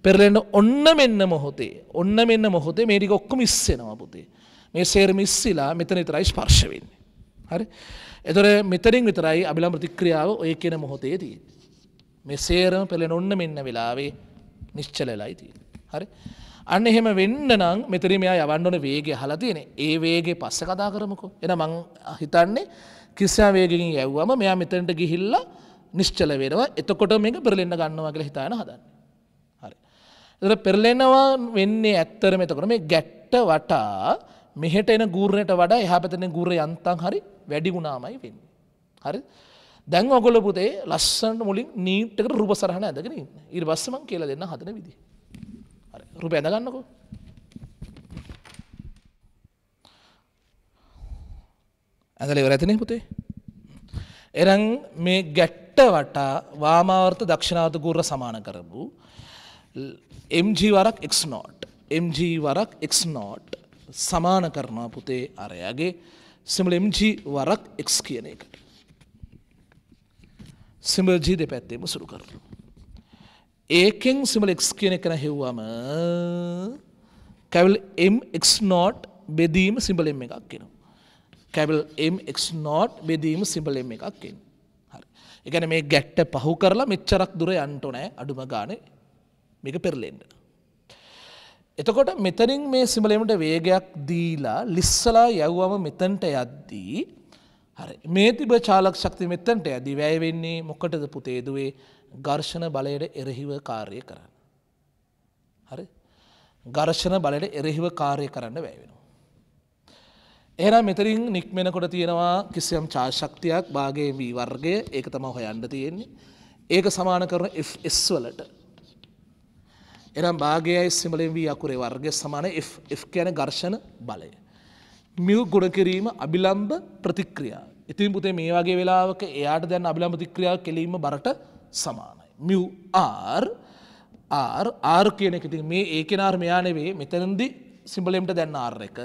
පෙරලෙන්න ඔන්න මෙන්න මොහොතේ ඔන්න මෙන්න මොහොතේ මේ ටික ඔක්කොම ඉස්සෙනවා පුතේ. මේ සේරම ඉස්සිලා මෙතන විතරයි ස්පර්ශ වෙන්නේ. හරි? ඒතොර මෙතනින් විතරයි අබිලම් ප්‍රතික්‍රියාව ඔය කියන මොහොතේ තියෙන්නේ. මේ සේරම පෙරලෙන්න ඔන්න මෙන්න වෙලාවේ නිශ්චලලයි තියෙන්නේ. හරි? අන්න එහෙම වෙන්න නම් මෙතන මෙයා යවන්න ඕන වේගය අහලා තියෙන්නේ. ඒ වේගේ පස්ස කතා කරමුකෝ. එහෙනම් මං හිතන්නේ කිසියම් වේගකින් යවුවම මෙයා මෙතනට ගිහිල්ලා නිශ්චල වෙනවා. එතකොට මේක පෙරලෙන්න ගන්නවා කියලා හිතාන හදන්න. එතර පෙරලෙනවා වෙන්නේ ඇත්තරම එතකොට මේ ගැට්ට වටා මෙහෙට එන ගූර්ණයට වඩා එහා පැතෙන ගූර යන්තම් හරි වැඩි වුණාමයි වෙන්නේ. හරි? දැන් ඔයගොල්ලෝ පුතේ ලස්සනට මුලින් නීට් එකට රූප සරහන ඇඳගෙන ඉන්න. ඊට පස්සේ මම කියලා දෙන්න හදන විදිහ. හරි. රූපය ඇඳ ගන්නකෝ. ඇඳලා ඉවර ඇතිනේ පුතේ. එරන් මේ ගැට්ට වටා වාමාවර්ත දක්ෂිණාවර්ත ගූර්‍ර සමාන කරපු MG වරක් X නෝට් MG වරක් X නෝට් සමාන කරනවා පුතේ අරයාගේ සිමල MG වරක් X කියන එකට. සිමල් G දෙපැත්තේම සුරු කරනවා. ඒකෙන් සිමල් X කියන එක නැහෙව්වම කැවල් MX නෝට් බෙදීම සිම්බල M එකක් එනවා. කැවල් MX නෝට් බෙදීම සිම්බල M එකක් එනවා. හරි. ඒ කියන්නේ මේ ගැට්ට පහු කරලා මෙච්චරක් දුර යන්න ඕනේ අඩුම ගානේ මේක පෙරලෙන්න්න. එතකොට මෙතනින් මේ සිමලීමට වේගයක් දීලා ලිස්සලා යව්වම මෙතන්ට යද්දී හරි මේ තිබ චාලක් ශක්ති මෙතන්ට ඇදි වැය වෙන්නේ මොකටද පුතේදුවේ ගර්ෂණ බලයට එරහිව කාර්ය කරන්න. හරි ගර්ෂණ බලයට එරෙහිව කාර්ය කරන්න වැය වෙනවා. එහනම් මෙතරින් නික්මෙනකොට තියෙනවා කිසියම් චාශක්තියක් භාගේ වී වර්ගය ඒක තම හොයන්න තියෙන්නේ ඒක සමාන කරන Fස් වලට එනම් භාගයයි සිමලෙන් වී අකුරේ වර්ගය සමාන F කියන ඝර්ෂණ බලය. මියු ගුණ කිරීම අභිලම්භ ප්‍රතික්‍රියා. ඉතින් පුතේ මේ වගේ වෙලාවක එයාට දැන් අභිලම්භ ප්‍රතික්‍රියාව කෙලීම බරට සමානයි. මියු R R R කියන එක ඉතින් මේ ඒකේ නාර මෙයා නෙවෙයි මෙතනදි සිම්බලෙම්ට දැන් R එක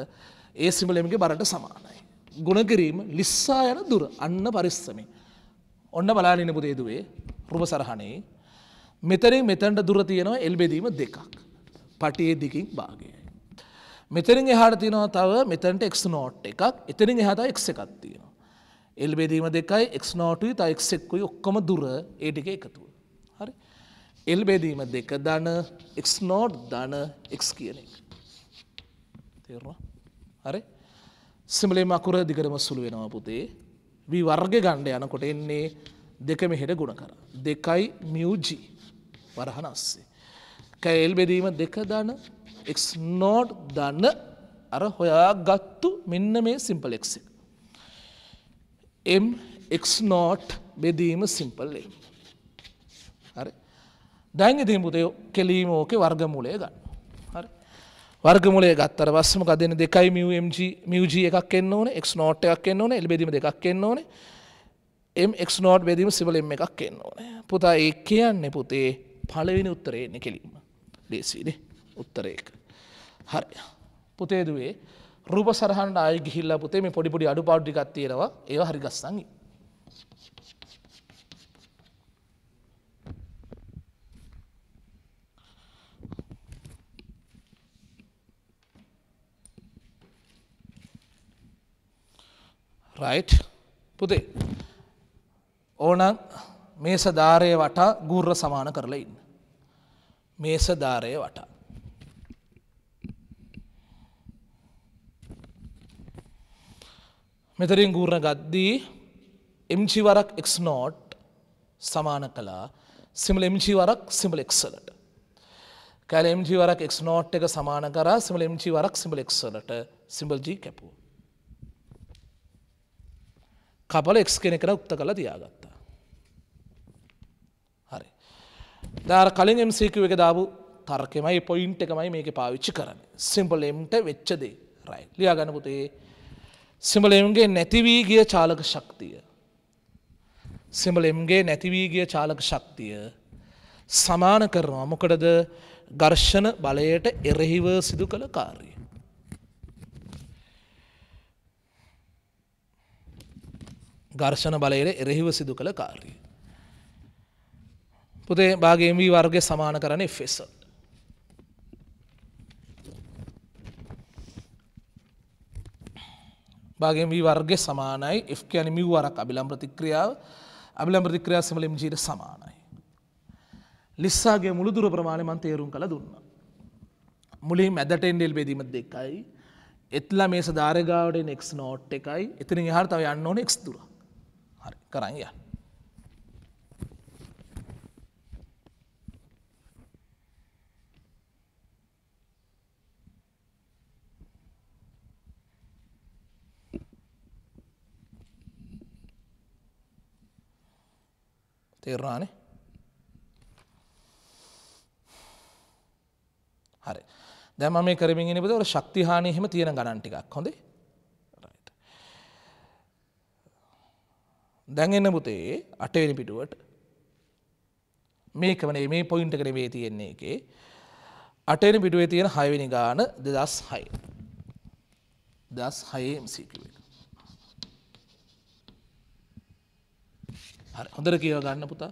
ඒ සිම්බලෙම්ගේ බරට සමානයි. ගුණ කිරීම ලිස්සා යන දුර අන්න පරිස්සමෙන්. ඔන්න බලාගෙන ඉන්න පුතේ දුවේ රූප සරහණේ මෙතරින් මෙතැන්ට දුර තියෙනවා එල්බෙදීම දෙකක්. පටියේ දිකින් භාගයයි. මෙතරින් එහාට තියෙනවා තව මෙතැන්ට එක් නෝට් එකක් එතරින් එහත එක් එකක් තියෙනවා. එල්බෙදීම දෙකයි එක් නෝටුයි තයික්ෙක්කුයි ඔක්කොම දුර ඒටික එකතුව. හරි. එල්බෙදීම දෙක ධන එක් නෝට් ධන එක් කියන එක. තේරවා හරි සිමලේ මකුර දිගරම සුළු වෙනවා පුතේ වී වර්ග ගණ්ඩ යනකොට එන්නේ දෙක මෙහෙට ගුණ කර. දෙකයි මියජී. වරහන අස්සේ. කැල් බෙරීම දෙක දන එක් නෝඩ් දන්න අර හොයා ගත්තු මෙන්න මේ සිම්පලෙක් එක. එම් එක් නෝට් බෙදීම සිම්පල්ලේ. හරි දැන් ඉතින් පුතේ කෙලීම ඕකේ වර්ගමූලය ගන්න. හරි. වර්ගමූලය ගත්තර වස්සම කදෙන 2 μmg μg එකක් එන්න ඕනේ x not එකක් එන්න ඕනේ l බෙදීම දෙකක් එන්න ඕනේ m x not බෙදීම සිවල් m එකක් එන්න ඕනේ. පුතා ඒ කියන්නේ පුතේ පලවෙනි උත්තරයන්නේ කෙලින්ම ලේසිනේ උත්තරයක. හරි පුතේදුවේ රූප සරහන්ට අය ගිහිල්ලා පුතේ මේ පොඩිපොඩි අඩු පාඩ්ඩිකක් තියෙනවා ඒ හරිගස්සන්ගේ. රයිට් පුතේ ඕනන් මේස ධාරය වටා ගූර්ර සමාන කරලා ඉන්න. මේසධාරය වටා. මෙතරින් ගූර්ණ ගද්දී එම්චි වරක් එක්ස් නෝට් සමාන කලා සිමල එම්චි වරක් සිමල එක්සලට. කැල එම්ජි වරක් එක් නෝට් එක සමාන කරා සිමල එම්ජි වරක් සිමල එක්සලට සිම්බල්ජී කැපූ. කපල එක්ස් කෙනෙ කර උක්ත කළ තියාගත්තා. දාර කලින් MCQ එක දාපු තර්කෙමයි පොයින්ට් එකමයි මේක පාවිච්චි කරන්න. සිම්බල් එම්ට වෙච්චදේ රයි ලියා ගණපුතේ සිම්බල එම්ගේ නැතිවී ගිය චාලක ශක්තිය. සිම්බල එම්ගේ නැතිවී ගිය චාලක ශක්තිය සමාන කරනවා මොකටද ගර්ෂණ බලයට එරෙහිව සිදු කළ කාරය. ගර්ෂණ බලයට එරෙහිව සිදු කළ කාරී. පුතේ බාගේ MV වර්ගය සමාන කරන්නේ FS වලට. බාගේ MV වර්ගය සමානයි F කියන්නේ μ වරක් අභිලම්බ ප්‍රතික්‍රියාව අභිලම්බ ප්‍රතික්‍රියාව සමල MG ට සමානයි. ලිස්සාගේ මුළු දුර ප්‍රමාණය මම තේරුම් කළා දුන්නා. මුලින් මැදට එන්නේ L බෙදීම දෙකයි. එත්ලා මේස ධාරගාවට එන X නෝට් එකයි. එතනින් එහාට තව යන්න ඕනේ X දුර. හරි කරන් යන්න. තේරවානේ හරි දැම මේ කරමින් නිබදවට ශක්තිහානය හෙම තියෙන ගණන්ටිකක් හොඳේ දැන් එන්න පුතේ අටවෙනි පිටුවට මේක වනේ මේ පොයින්ට කරවේ තියෙන්නේ එකේ අටෙන පිටුවේ තියෙන හයවෙනි ගාන දෙදස් හයි දස් හයම් සිටුවෙන හොඳර කියව ගන්න පුතා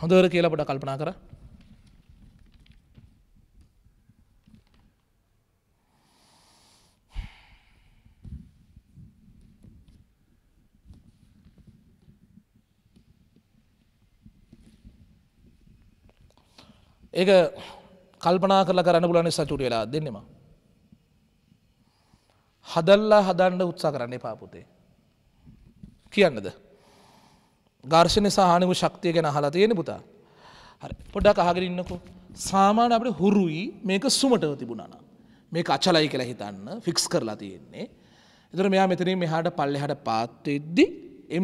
හොඳර කියලා පොඩ කල්පනා කර ඒක කල්පනා කරලා කරන්න පුළුවන් සතුට වෙලා දෙන්නෙම. හදල්ලා හදන්න උත්සාහ කරන්න එපා පුතේ. කියන්නද? ඝර්ෂණ සහ හානිව ශක්තිය ගැන අහලා තියෙන පුතා. හරි. පොඩ්ඩක් අහගෙන ඉන්නකෝ. සාමාන්‍ය අපිට හුරුයි මේක සුමටව තිබුණා නම්. මේක අචලයි කියලා හිතන්න ෆික්ස් කරලා තියෙන්නේ. එතකොට මෙයා මෙතනින් මෙහාට පල්ලෙහාට පාත් වෙද්දි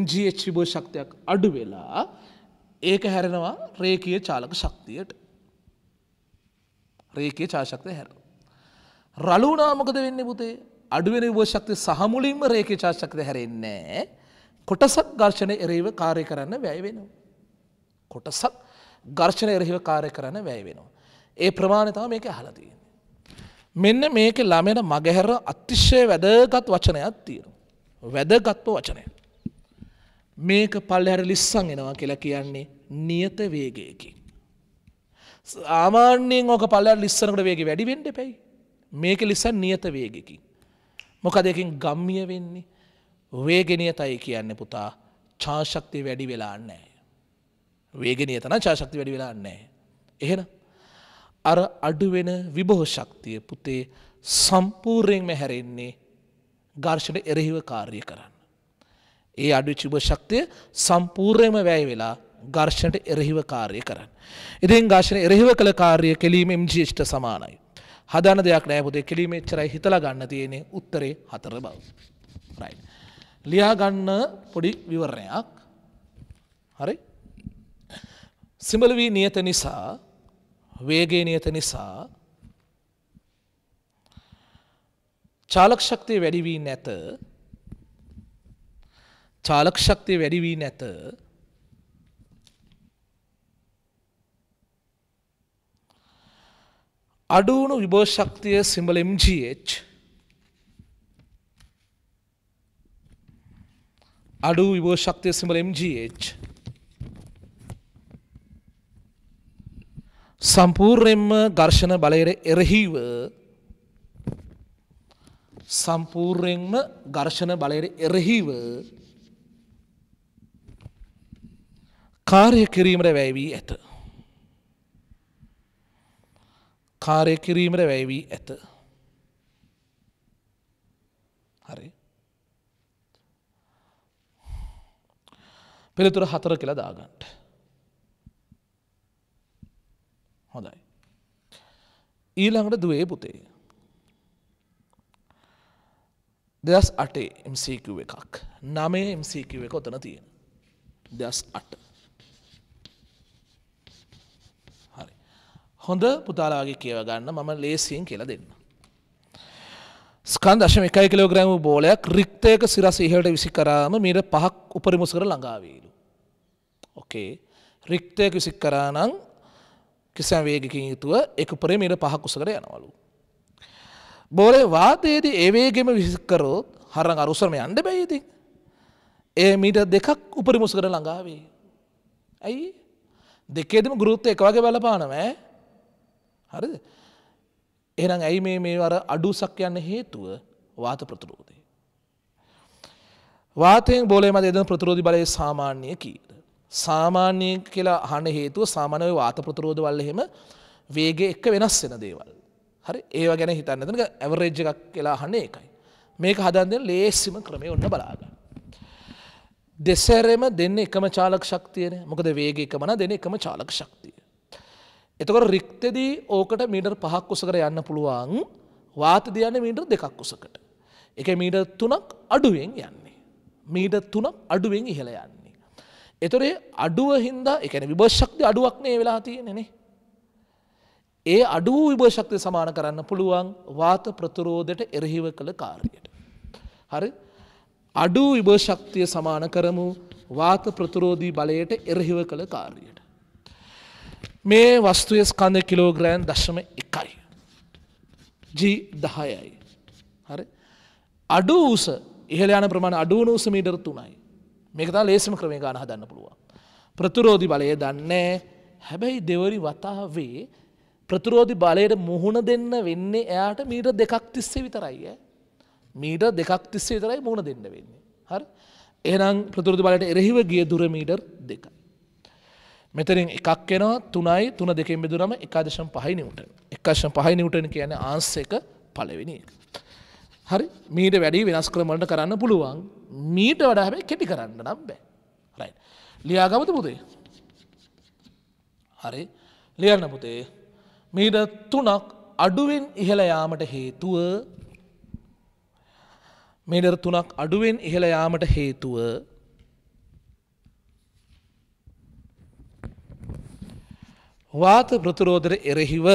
MGH විභව ශක්තියක් අඩු වෙලා ඒක හැරෙනවා රේකීය චාලක ශක්තියට. රේකේ චාශක්තය හැර. රලුනාමකද වෙන්න පුතේ අඩුවෙන වෝශක්ති සහමුලින්ම රේකේ චාශක්තය හැරෙන්නේ කොටසක් ගර්ශනය එරෙහිව කාරය කරන්න වැය වෙනවා. කොටසක් ගර්ශනය එරහිව කාරය කරන්න වැය වෙනවා. ඒ ප්‍රමාණතාව මේක හලතියන්නේ. මෙන්න මේක ළමෙන මගහැර අතිශ්‍යය වැදගත් වචනයක් තියෙන. වැදගත්ව වචනය. මේක පල්හැර ලිස්සන් එනවා කියලා කියන්නේ නියත වේගයකින්. සාමාන්‍යයෙන් ඕක පල්ලට ලිස්සනකට වේග වැඩිවෙන්ඩ පැයි මේක ලිස්සන් නියත වේගකි. මොක දෙකින් ගම්මිය වෙන්නේ වේගෙනය තයි කියන්න පුතා චාශක්තිය වැඩි වෙලා නෑ. වේගෙනය තන චාශක්ති වැඩි වෙලා නෑ. එහෙන අර අඩුවෙන විභෝෂක්තිය පුතේ සම්පූර්යෙන්ම හැරෙන්නේ ගර්ෂණ එරෙහිව කාර්ය කරන්න. ඒ අඩු චිභ ශක්තිය සම්පූර්යම වැෑ වෙලා ගර්ෂණයට එරහිව කාර්ය කරන්න. ඉතින් ගාශන එරහිව කළ කාර්ය කෙලීම MGHට සමානයි. හදන දෙයක් නෑපුදේ කෙලීම එච්චරයි හිතලා ගන්න තියෙනෙ උත්තරේ හතර බව. ලියාගන්න පොඩි විවරණයක් හරි සිඹලවී නියත නිසා වේගේ නියත නිසා චාලක් ශක්තිය වැඩිවී නැත චාලක් ශක්තිය වැඩිවී නැත අඩුවුණු විභෝෂක්තිය සිම්බල MGH අඩු විභෝෂක්තිය සිම්බල MGH සම්පූර්ණයෙන්ම ඝර්ෂණ බලයට එරෙහිව සම්පූර්ණයෙන්ම ඝර්ෂණ බලයට එරෙහිව කාර්ය කිරීමට වැය වී ඇත. කාරය කිරීමට වැයවී ඇත. හරි. පිළිතුර හතර කියලා දාගන්ට. හොඳයි. ඊළඟට දුවේ පුතේ. දෙදස් අටේ MCQ එකක් නමේ MCQ එක ඔතන තියෙන. දෙදස් අට. හොඳ පුතාලාගේ කියව ගන්න මම ලේසියෙන් කියලා දෙන්න. ස්කන් දශම එකයි කිලෝග්‍රෑම බෝලයක් රික්තයක සිරස ඉහලට විසි කරාම මීට පහක් උපරිමුස කර ළඟාවීලු. ඕකේ රික්තයක විසි කරානං කිසැම් වේගකින් යුතුව එක උපරේ මීට පහක් උස කර යනවලු. බෝලේ වාතයේදී ඒවේගෙම විසිකරොත් හරන් අරුසරම යන්ඩ බැයිති. ඒ මීට දෙකක් උපරිමුස කර ළඟාවේ. ඇයි දෙකේදම ගුරුත්ත එක වගේ බලපානවෑ හරිද එහෙනම් ඇයි මේ මේ අර අඩුසක් යන්න හේතුව වාත ප්‍රතිරෝධය වාතයෙන් බෝලේ මත එදෙන ප්‍රතිරෝධි බලය සාමාන්‍ය කීයද සාමාන්‍ය කියලා අහන හේතුව සාමාන්‍ය වාත ප්‍රතිරෝධ වල එහෙම වේගය එක වෙනස් වෙන දේවල් හරි ඒවා ගැන හිතන්න එතනක ඇවරේජ් එකක් කියලා අහන්නේ ඒකයි මේක හදන්න දෙන ලේසිම ක්‍රමය ඔන්න බලාගන්න දෙසැරෙම දෙන්න එකම චාලක ශක්තියන මොකද වේග එකමන දෙන එකම චාලක ශක්තිය එතකොට රික්තදී ඕකට මීටර් පහක් කුසකට යන්න පුළුවන් වාතද යන්න මීටර් දෙකක් කුසකට. එක මීටර් තුනක් අඩුවෙන් යන්නේ. මීටර් තුනක් අඩුවෙන් ඉහළ යන්නේ. එතොරේ අඩුව හින්දා එකන විභෂක්ති අඩුවක් නේ වෙලා තියෙනෙනෙ. ඒ අඩුව විභෂක්ති සමාන කරන්න පුළුවන් වාත ප්‍රතුරෝධයට එරහිව කළ කාර්යට. හරි අඩු විභෂක්තිය සමාන කරමු වාත ප්‍රතුරෝධී බලයට එරහිව කළ කාර්යට. මේ වස්තුය ස්කන්ධ කිලෝග්‍රෑන් දශම එකයි. ජී දහයයි. හරි අඩු ඌස ඉහල යන ප්‍රමාණ අඩුවන ඌස මීටර් තුනයි. මේක තා ලේසම ක්‍රමේ ගාන හදන්න පුළුවන්. ප්‍රතුරෝධි බලය දන්නේ හැබැයි දෙවරි වතාවේ ප්‍රතුරෝධි බලයට මුහුණ දෙන්න වෙන්නේ එයාට මීට දෙකක් තිස්සේ විතරයිය. මීට දෙකක් තිස්සේ විතරයි මුහුණ දෙන්න වෙන්නේ. හරි එහනම් ප්‍රතුරධි බලයට එරෙහිව ගිය දුර මීටර් දෙකයි. මෙතරින් එකක් එෙනවා තුනයි තුන දෙකින් බෙදුරම එකදශම් පහයි නිවට එකශම් පහයි නිවටන කියන ආන්ස එක පලවෙනි. හරි මීට වැඩි වෙනස් කරමට කරන්න පුළුවන් මීට වඩා හැබැ කෙටි කරන්න නම් බෑ රයි. ලියාගමත පුතේ හරි ලියන්න පුතේ මීට තුනක් අඩුවෙන් ඉහළ යාමට හේතුව මීඩර් තුනක් අඩුවෙන් ඉහළ යාමට හේතුව වාත ප්‍රතිරෝධර එරෙහිව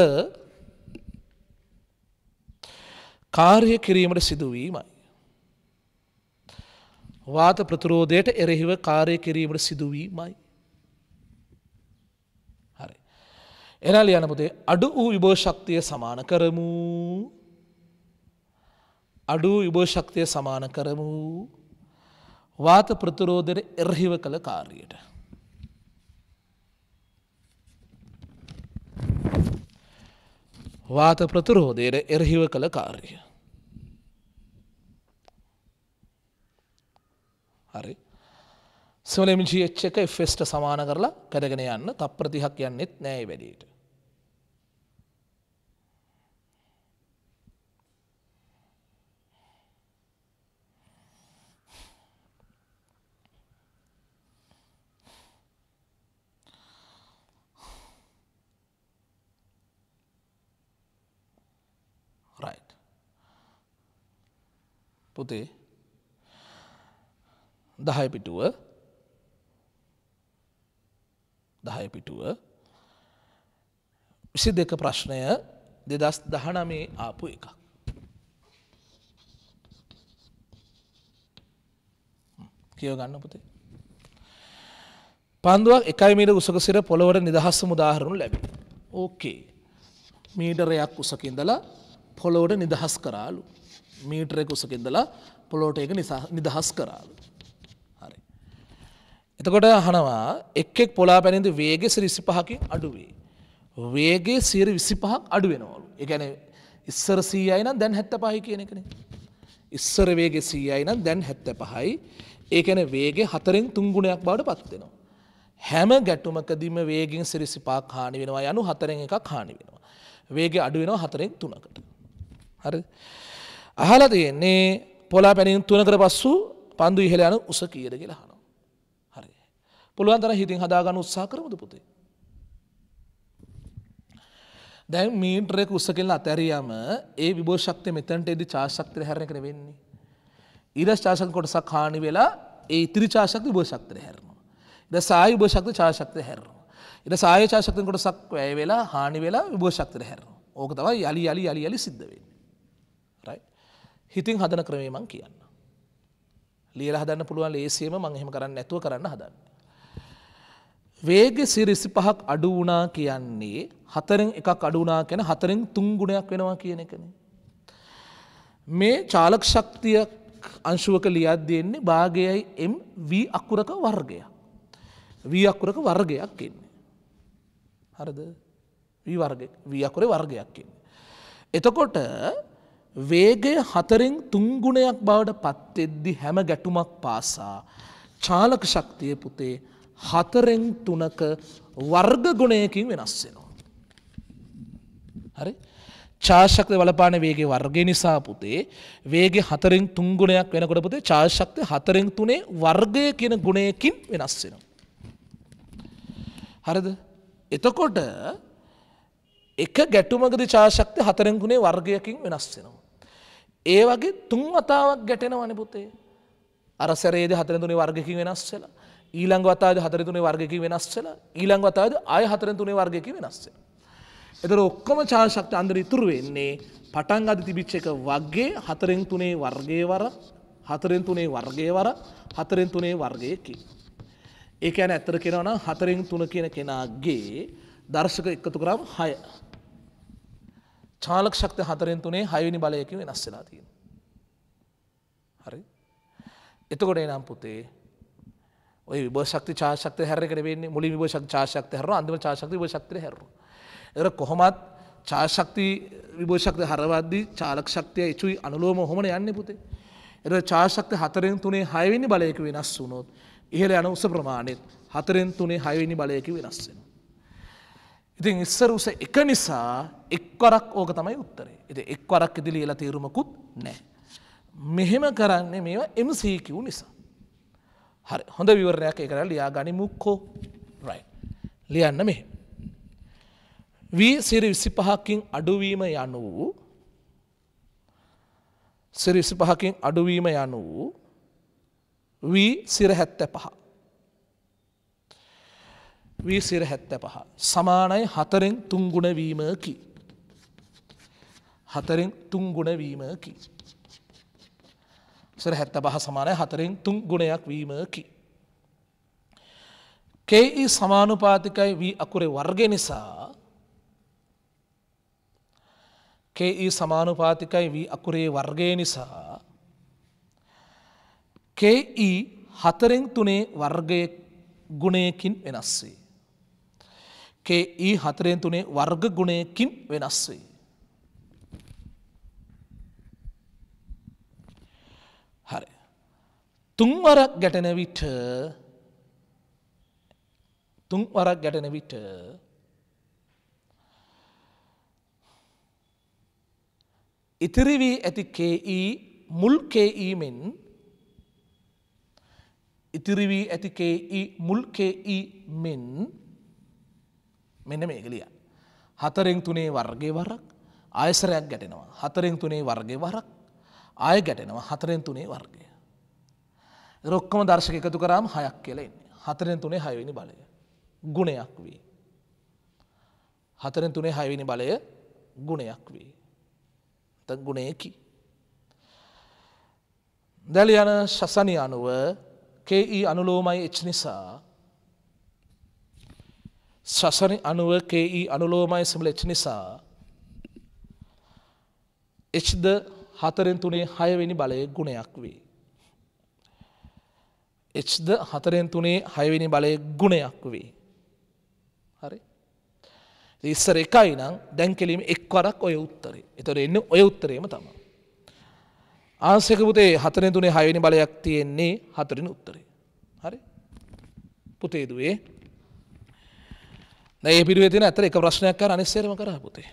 කාර්ය කිරීමට සිදුවීමයි. වාත ප්‍රතිරෝධයට එරෙහිව කාරය කිරීමට සිදුවීමයි. හරි. එනල් යනපුතේ අඩු වූ විභෝෂක්තිය සමාන කරමු අඩු විභෝෂක්තිය සමාන කරමු වාත ප්‍රතිරෝධයට එරහිව කළ කාර්යට. වාත ප්‍රතිරෝධයට එරහිව කළ කාර්ය. හරි සලමිචි එච්ච එක එෆෙස්ට සමාන කරලා කරගෙන යන්න තප්‍රතිහක් යන්නෙත් නෑ වැඩට. පුතේ දහය පිටුව දහය පිටුව විසි දෙක ප්‍රශ්නය දෙදස් දහනමේ ආපු එකක්. කියව ගන්න පුතේ. පන්දුවක් එකයි මීට උසකසිර පොළොවට නිදහස්ස මුදාහරනු ලැබි. ඕකේ. මීඩරයක් උසකින්දලා පොළොවට නිදහස් කරාලු. මීටරය කුසකින්දලා පොලෝට එක නිදහස් කරාද. හරි. එතකොට හනවා එක්ෙක් පොලා පැනිද වේග සිරිසි පහකින් අඩුවේ. වේගේ සීර විසි පහක් අඩුවෙනවලු. එකැන ඉස්සර සීයයින දැන් හැත්ත පහහි කියන එකන. ඉස්සර වේග සීයයින දැන් හැත්ත පහයි ඒකැන වේගේ හතරෙන් තුංගුණයක් බවට පත්වෙනවා. හැම ගැටුමකදීම වේගින් සිරිසිපාක් හානි වෙනවා යනු හතරෙන් එකක් හානි වෙනවා. වේගේ අඩුවෙනවා හතරෙන් තුනකට. හරි. අහලා තියෙන්නේ පොලා පැනින් තුනකට පස්සු පන්දු ඉහළ යන උස කීයද කියලා අහනවා. හරි. පුළුවන් තරම් හිතින් හදාගන්න උත්සාහ කරමුද පුතේ? දැන් මීටර එක උස කියලා අතහැරියම ඒ විභව ශක්තිය මෙතනට එදී චාර්ජ් ශක්තිය හැරෙන එකනේ වෙන්නේ. ඊළඟ චාර්ජ් ශක්තිය කොටසක් හානි වෙලා ඒ ඉතිරි චාර්ජ් ශක්තිය විභව ශක්තියට හැරෙනවා. ඊට සාය විභව ශක්තිය චාර්ජ් ශක්තිය හැරෙනවා. ඊට සාය චාර්ජ් ශක්තිය කොටසක් වැය වෙලා හානි වෙලා විභව ශක්තියට හැරෙනවා. ඕක තමයි යලි යලි යලි යලි සිද්ධ වෙන්නේ. හිතින් හදන ක්‍රමේ මං කියන්න. ලියලා හදන්න පුළුවන් ලේසියම මං එහෙම කරන්න නැතුව කරන්න හදන්න. වේග සිරිසි පහක් අඩු වුණා කියන්නේ හතරෙන් එකක් අඩු වුණා කියන හතරෙන් තුන් ගුණයක් වෙනවා කියන එකනේ. මේ චාලක ශක්තිය අංශුවක ලියත් දෙන්නේ භාගයයි එම් වී අකුරක වර්ගයක්. වී අකුරක වර්ගයක් එන්නේ. හරද වී අකුරේ වර්ගයක් එන්නේ. එතකොට වේගය හතරෙන් තුන්ගුණයක් බවට පත්වෙද්දි හැම ගැටුමක් පාසා. චාලක ශක්තිය පුතේ හතරෙන් තුනක වර්ගගුණයකින් වෙනස් වෙනවා. හරි චාශක්ති වලපාන වේගේ වර්ගය නිසා පුතේ වේගේ හතරෙන් තුන්ගුණයක් වෙනකොට පුතේ චාශක්ති හතරෙන් තුනේ වර්ගය කියන ගුණයකින් වෙනස් වෙනවා. හරිද එතකොට එක ගැටුමකද චාශක්ති හතරෙන් ගුණේ වර්ගයකින් වෙනස් වෙනවා. ඒ වගේ තුන් වතාවක් ගැටෙනවන පුතේ. අර සැරේද හතරතුනේ වර්ගකින් වෙනස්සල ඊළං වතාද හතරතුනේ වර්ගකින් වෙනස්සල ඊළං වතාද අය හතරතුනේ වර්ගකි වෙනස්සල. එතර ඔක්කොම චාශක්ත අන්දර ඉතුරු වෙන්නේ පටන් අද තිබිච්ච එක වගේ හතරෙන් තුනේ වර්ගය වර හතරෙන් තුනේ වර්ගය වර හතරෙන් තුනේ වර්ගයකි. ඒක ඇන ඇත්තර කෙනවන හතරෙන් තුන කියන කෙනාගේ දර්ශක එකතු කරම් හය චාලක ශක්ති හතරෙන් තුනේ හයවිනි බලයකින් වෙනස් වෙලා තියෙන. හරි එතකොට එනම් පුතේ ඔය විභෂක්ති චාශක්ත හැරකට වෙන්නේ මුලි විභෂක් චාශක්ත හර අන්දම චාශක්ති විභෂක්තිය හැර. එර කොහොමත් චාශක්ති විභෝෂක්ති හරවද්දී චාලක් ශක්තිය එචුයි අනුලෝම හොමන යන්න පුතේ. එර චාශක්ති හතරෙන් තුනේ හයවිනි බලයක වෙනස් වුනොත් ඉහළ යන උස ප්‍රමාණයත් හතරෙන් තුනේ හයවිනි බලයක වෙනස් වෙනවා. ඉතින් ඉස්සර උස එක නිසා එක්වරක් ඕක තමයි උත්තරේ. ඉති එක්වරක් ඉදි ලියලා තේරුමකුත් නෑ. මෙහෙම කරන්නේ මේවා MCQ නිසා. හරි හොඳ විවරණයක් ඒ කරලා ලියා ගනිමුක්කෝ. right. ලියන්න මෙහෙම. වී සිර 25කින් අඩුවීම යනු වූ සිර 25කින් අඩුවීම යනු වූ වී සිර 75 වීසිර හැත්ත පහ. සමානයි හතරෙන් තුන්ගුණවීමකි. හතරෙන් තුන්ගුණවීමකි. සිර හැත්ත පහ සමානය හතරෙන් තුන් ගුණයක් වීමකි. කේයි සමානුපාතිකයි වී අකුරේ වර්ග නිසා කේයි සමානුපාතිකයි වී අකුරේ වර්ගය නිසා කේයි හතරෙන් තුනේ වර්ගය ගුණයකින් වෙනස්සේ. කේ ඊ හතරෙන් තුනේ වර්ග ගුණයකින් වෙනස් වේ. හරි. තුන්වරක් ගැටෙන විට තුන්වරක් ගැටෙන විට ඉතිරි වී ඇති KE මුල් KE මෙන් ඉතිරි වී ඇති KE මුල් KE මෙන් මෙන්න මේක ලියන්න. හතරෙන් තුනේ වර්ගේ වරක් ආයසරයක් ගැටෙනවා. හතරෙන් තුනේ වර්ගේ වරක් ආය ගැටෙනවා හතරෙන් තුනේ වර්ගය. රොක්කම දර්ශක එකතු කරාම හයක් කියලා එන්නේ. හතරෙන් තුනේ හයවෙනි බලය. ගුණයක් වී. හතරෙන් තුනේ හයවෙනි බලය ගුණයක් වී. ගුණයකි. දැලි යන ශසනය අනුව කේ e අනුලෝමයි එච් නිසා සසරි අනුවකෙයි අනුලෝමයි සමලච් නිසා එච්ද හතරෙන් තුනේ හයවෙනි බලය ගුණයක් වේ. එච්ද හතරෙන් තුනේ හයවෙනි බලය ගුණයක් වේ. හරි ඉස්සර එකයි නම් දැන් කෙලීම එක්වරක් ඔය උත්තරේ එතොර එන්න ඔය උත්තරේම තම. ආසකපුතේ හතරෙන් තුනේ හයවෙනි බලයක් තියෙන්නේ හතරින් උත්තරේ. හරි පුතේදුවේ ඒ පිරුවේ තියෙන අතර එක ප්‍රශ්නයක් අර අනිත් සේරම කරා පුතේ.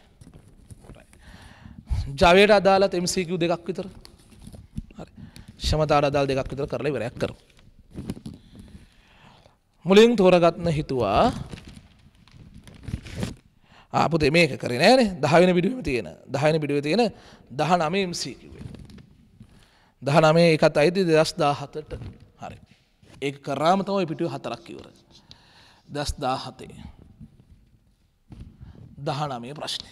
Java අදාළත් MCQ දෙකක් විතර. හරි. ක්ෂමතාවට අදාළ දෙකක් විතර කරලා ඉවරයක් කරමු. මුලින් තෝරගත්න හිතුවා ආපුතේ මේක කරේ නෑනේ 10 වෙනි පිටුවේම තියෙන 10 වෙනි පිටුවේ තියෙන 19 MCQ එක. 19 එකත් අයිති 2017ට. හරි. ඒක කරාම තමයි පිටුව හතරක් ඉවර. 2017 දහනමේ ප්‍රශ්නය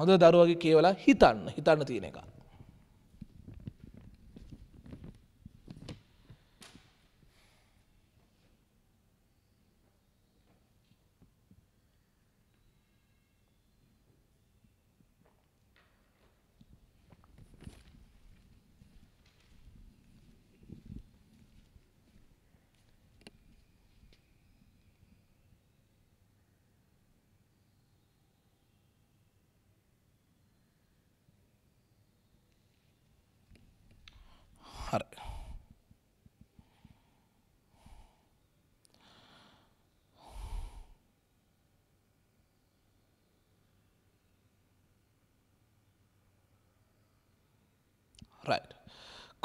හොඳ දරුවගේ කේවලා හිතන්න හිතන්න තියෙන එක හරි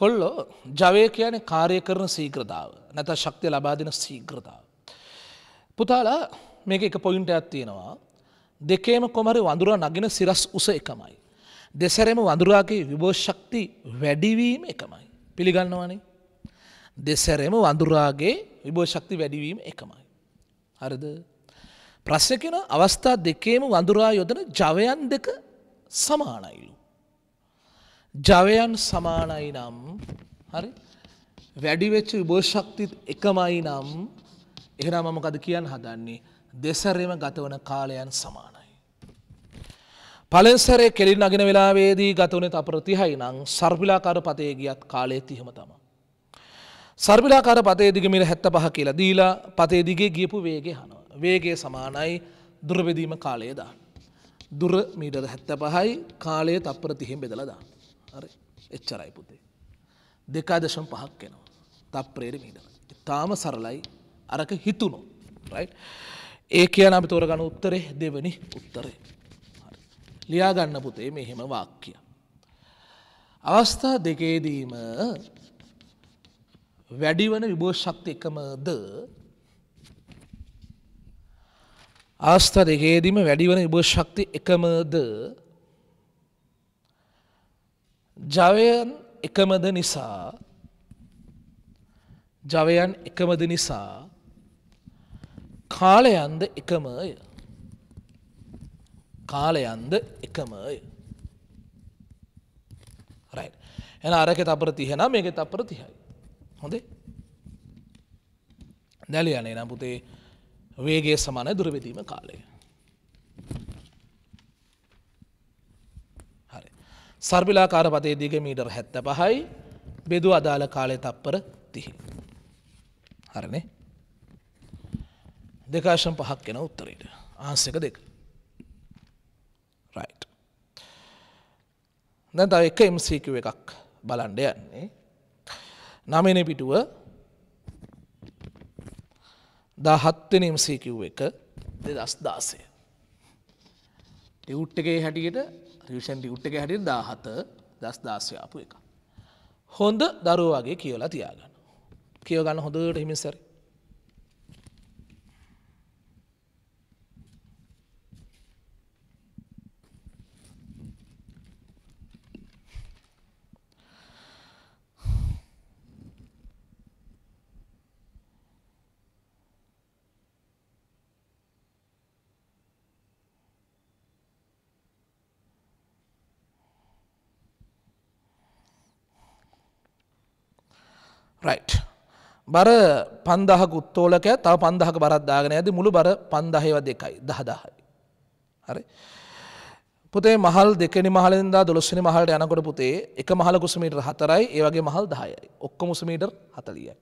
කොල්ලෝ ජවය කියන කාරය කරන සීග්‍රතාව නැත ශක්තිය ලබාදින සීග්‍රතාව. පුතාලා මේක එක පොයින්ට ඇත්තියෙනවා දෙකේම කොමරි වඳුර නගෙන සිරස් උස එකමයි. දෙසරෙම වඳුරාගේ විභෝෂක්ති වැඩිවීම එකමයි. පිළිගන්නවනේ. දෙසැරෙම වඳුරාගේ විභව ශක්ති වැඩිවීම එකමයි. හරිද? ප්‍රශ්නේ කියන අවස්ථා දෙකේම වඳුරා යොදන ජවයන් දෙක සමානයිලු. ජවයන් සමානයි නම් හරි වැඩි වෙච්ච විභව ශක්තිත් එකමයි නම් එහෙනම් මම මොකද කියන්න හදන්නේ? දෙසැරෙම ගතවන කාලයන් සමානයි. පලෙන්සරේ කෙලි නගෙන වෙලාවේදී ගතවනෙත් අප ප්‍රතිහයි නං සර්විලාකාර පතේ ගියත් කාලේ තිහම තම. සර්විලාකාර පතේදිගමිට හැත්ත පහ කියලා දීලා පතේදිගේ ගියපු වේගේ හනවා. වේගේ සමානයි දුරවෙදීම කාලයේදා. දුර මීටද හැත්ත පහයි කාලය තප්පර තිහෙම් බෙදලදා. හරි එච්චරයි පුතේ. දෙකාදශම් පහක් කෙනවා. තප්ප්‍රේර මීටල. ඉතාම සරලයි අරක හිතුණු. ඒ කියන අපි තෝරගන උත්තරේ දෙවනි උත්තරේ. ලියාගන්න පුතේ මෙහෙම වාක්‍ය. අවස්ථා දෙකේදීම වැඩිවන විභෝෂක්ති එකමද ආස්ථා දෙකේදීම වැඩිවන විභෝෂක්ති එකමද ජවයන් එකමද නිසා ජවයන් එකමද නිසා කාලයන්ද එකමය කාලයන්ද එකමය. එන අරකෙ අපර තිහෙන මේක අපර තිහයි. හොඳේ දැලි යනේ නම් පුතේ වේගේ සමාන දුරවෙදීම කාලය. හරි. සර්බිලාකාර පතේ දිග මීටර් හැත්ත පහයි බෙදු අදාළ කාලය තප්පර තිහි. හරනේ දෙකාශම් පහක් කෙන උත්තරයට ආන්සක දෙක. රයිට්. දැන් තව එක MCQ එකක් බලන්න යන්නේ. නවවෙනි පිටුව 17 වෙනි MCQ එක 2016. ටියුට් එකේ හැටියට රිවිෂන් ටියුට් එකේ හැටියට 17 2016 ආපු එක. හොඳ දරුවාගේ කියලා තියාගන්න. කියව ගන්න හොඳට හිමින් සරි. රයිට්. බර පන්දහ ගුත්තෝලක තව පන්දහක බරත්දාගෙන ඇති මුළු බර පන්දහව දෙකයි දහදාහයි. හරි. පුතේ මහල් දෙකනි මහලින්දා දොළොස්සනි මහලට යනකොට පුතේ එක මහල කුසමීටර් හතරයි ඒවගේ මහල් දායයි ඔක්කො මුසමීටර් හතලියයි.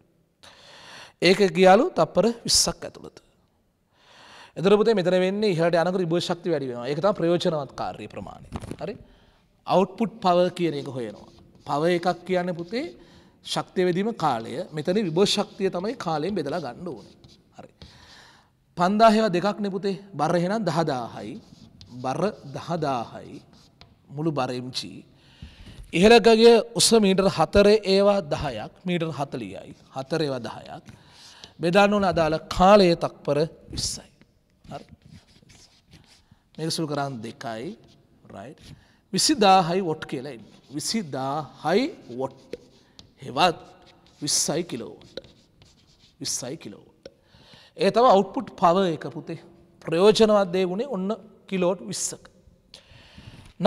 ඒක ගියාලු තප්පර විස්සක් ඇතුළත. එදරපුතේ මෙතන වෙන්නේ ඉහට යනක රිභෂක්ති වැඩි වෙනවා එකතම ප්‍රයෝජනවත් කාර්ය ප්‍රමාණය හරි අවට්පුට් පව කියන එක හොයනවා. පව එකක් කියන්නේ පුතේ ශක්තියවෙදීම කාලය මෙතන විභෝෂ ශක්තිය තමයි කාලයෙන් බෙදලා ගන්න ඕනේ. හරි. පන්දාහෙවා දෙකක් නෙපුතේ බර එහෙනම් දහදාහයි බර දහදාහයි මුළු බරෙම්චි. ඉහළගගේ උස මීටර් හතරේ ඒවා දහයක් මීටර් හතලියයි හතරේවා දහයක්. බෙදන්න ඕන අදාළ කාලයේ තක්පර විස්සයි. මේකසුල් කරන්න දෙකයි රයි්. විසිදාහයි වොට් කියලා එන්න. විසිදාහයි වොට්. හෙවත් විස්සයි කිලෝවට විස්සයි කිලෝවට. ඒ තව අවුට්පුට් පව එක පුතේ ප්‍රයෝජනවත් දේ වුණේ ඔන්න කිලෝට් විස්සක.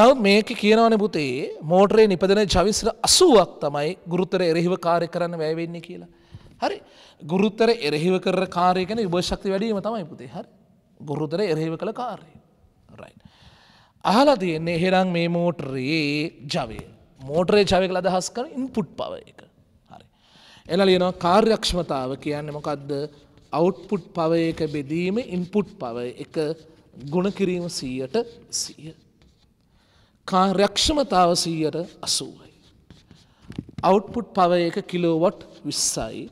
නව මේක කියනවන පුතේ මෝටරේ නිපදන චවිස්ර අසුවක් තමයි ගුරුතර එරහිව කාරය කරන්න වැෑවෙන්නේ කියලා. හරි ගුරුත්තර එරහිව කර කාරයගෙන විභෂක්ති වැඩීම තමයි පුතේ හරි ගුරුතර එරහිව කළ කාරය රයි. අහලා තියෙන්නේ හෙරං මේ මෝටරයේ ජවය මෝටරේ චවයකල අදහස් කර ඉන්පුට් පව එක හරි. එල ලියනවා කාර්යක්ෂමතාව කියන්න මොකක්ද අවුට්පුට් පව එක බෙදීම ඉන්පුට් පව එක ගුණ කිරීම සීයට සිය. කාර්යක්ෂමතාව සීයට අසුවයි. අවුට්පුට් පව එක කිලෝවට් විස්සයි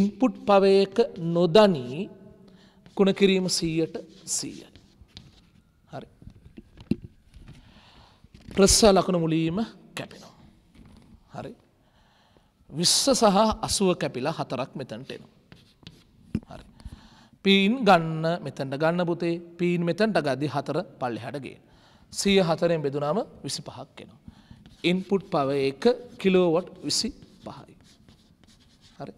ඉම්පුට් පව එක නොදනී ගුණ කිරීම සීයට සීය. හරි. ප්‍රස්සා ලකුණු මුලීම කැපෙනවා. හරි විශ්ස සහ අසුව කැපිලා හතරක් මෙතැන්ට එනවා. පීන් ගන්න මෙතැන්ට ගන්න පුතේ පීන් මෙතැන්ට ගදදි හතර පල්ලි හටගේ. සිය හතරෙන් බෙදුනාම විසි පහක් කෙනවා. ඉන්පුට් පව එක කිලෝවොට් විසි පහයි. හරි.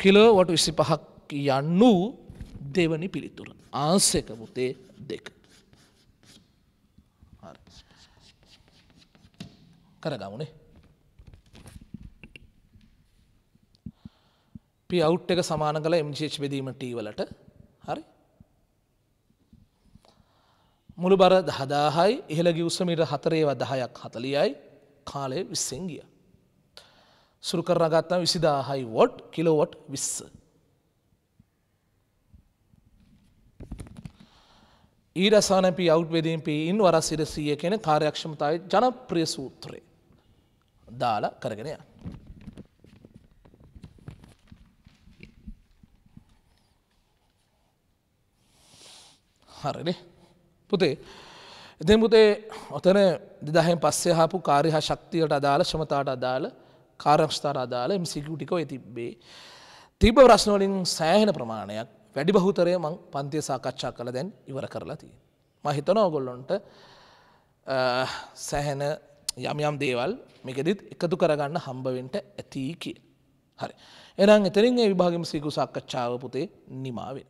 කිලෝවොට් විසි පහක් යන්නූ දෙවනි පිළිතුර. ආන්සක පුතේ දෙක. කරගමුණේ. පි අවුට් එක සමාන කළ MGH බෙදීම T වලට හරි මුළු බර දහදාහයි ඉහළ ගිවසමීට හතරේව දහයක් හතලියයි කාලය විස්සෙන් ගිය. සුරු කරන ගත්නම් විසිදාහයි වොට් කිලෝවොට් විස්ස. ඊරසාන පි අවුට් වෙදීම් පීන් වරසිරසීය කෙන කාර්යක්ෂමතායි ජනප්‍රිය සූත්‍රය. දාලා කරගෙන යන්න. හරිනේ පුතේ ඉතින් පුතේ ඔතන දෙදහෙන් පස්සේ හපු කාර්ය හා ශක්තියට අදාළ ශ්‍රමතාට අදාළ කාර්යක්ෂතාට අදාළ MCQ ටික ඔය තිබ්බේ. තිබ්බ ප්‍රශ්න වලින් සෑහෙන ප්‍රමාණයක් වැඩි බහුතරය මං පන්තිය සාකච්ඡා කළා දැන් ඉවර කරලා තියෙනවා. මම හිතනවා ඔයගොල්ලන්ට සෑහෙන යම් යම් දේවල් මේකෙදිත් එකතු කරගන්න හම්බවෙන්ට ඇතිී කිය. හරි. එනම් එතරින් ඒ විභාගම සීකු සාකච්ඡාව පුතේ නිමාවෙන.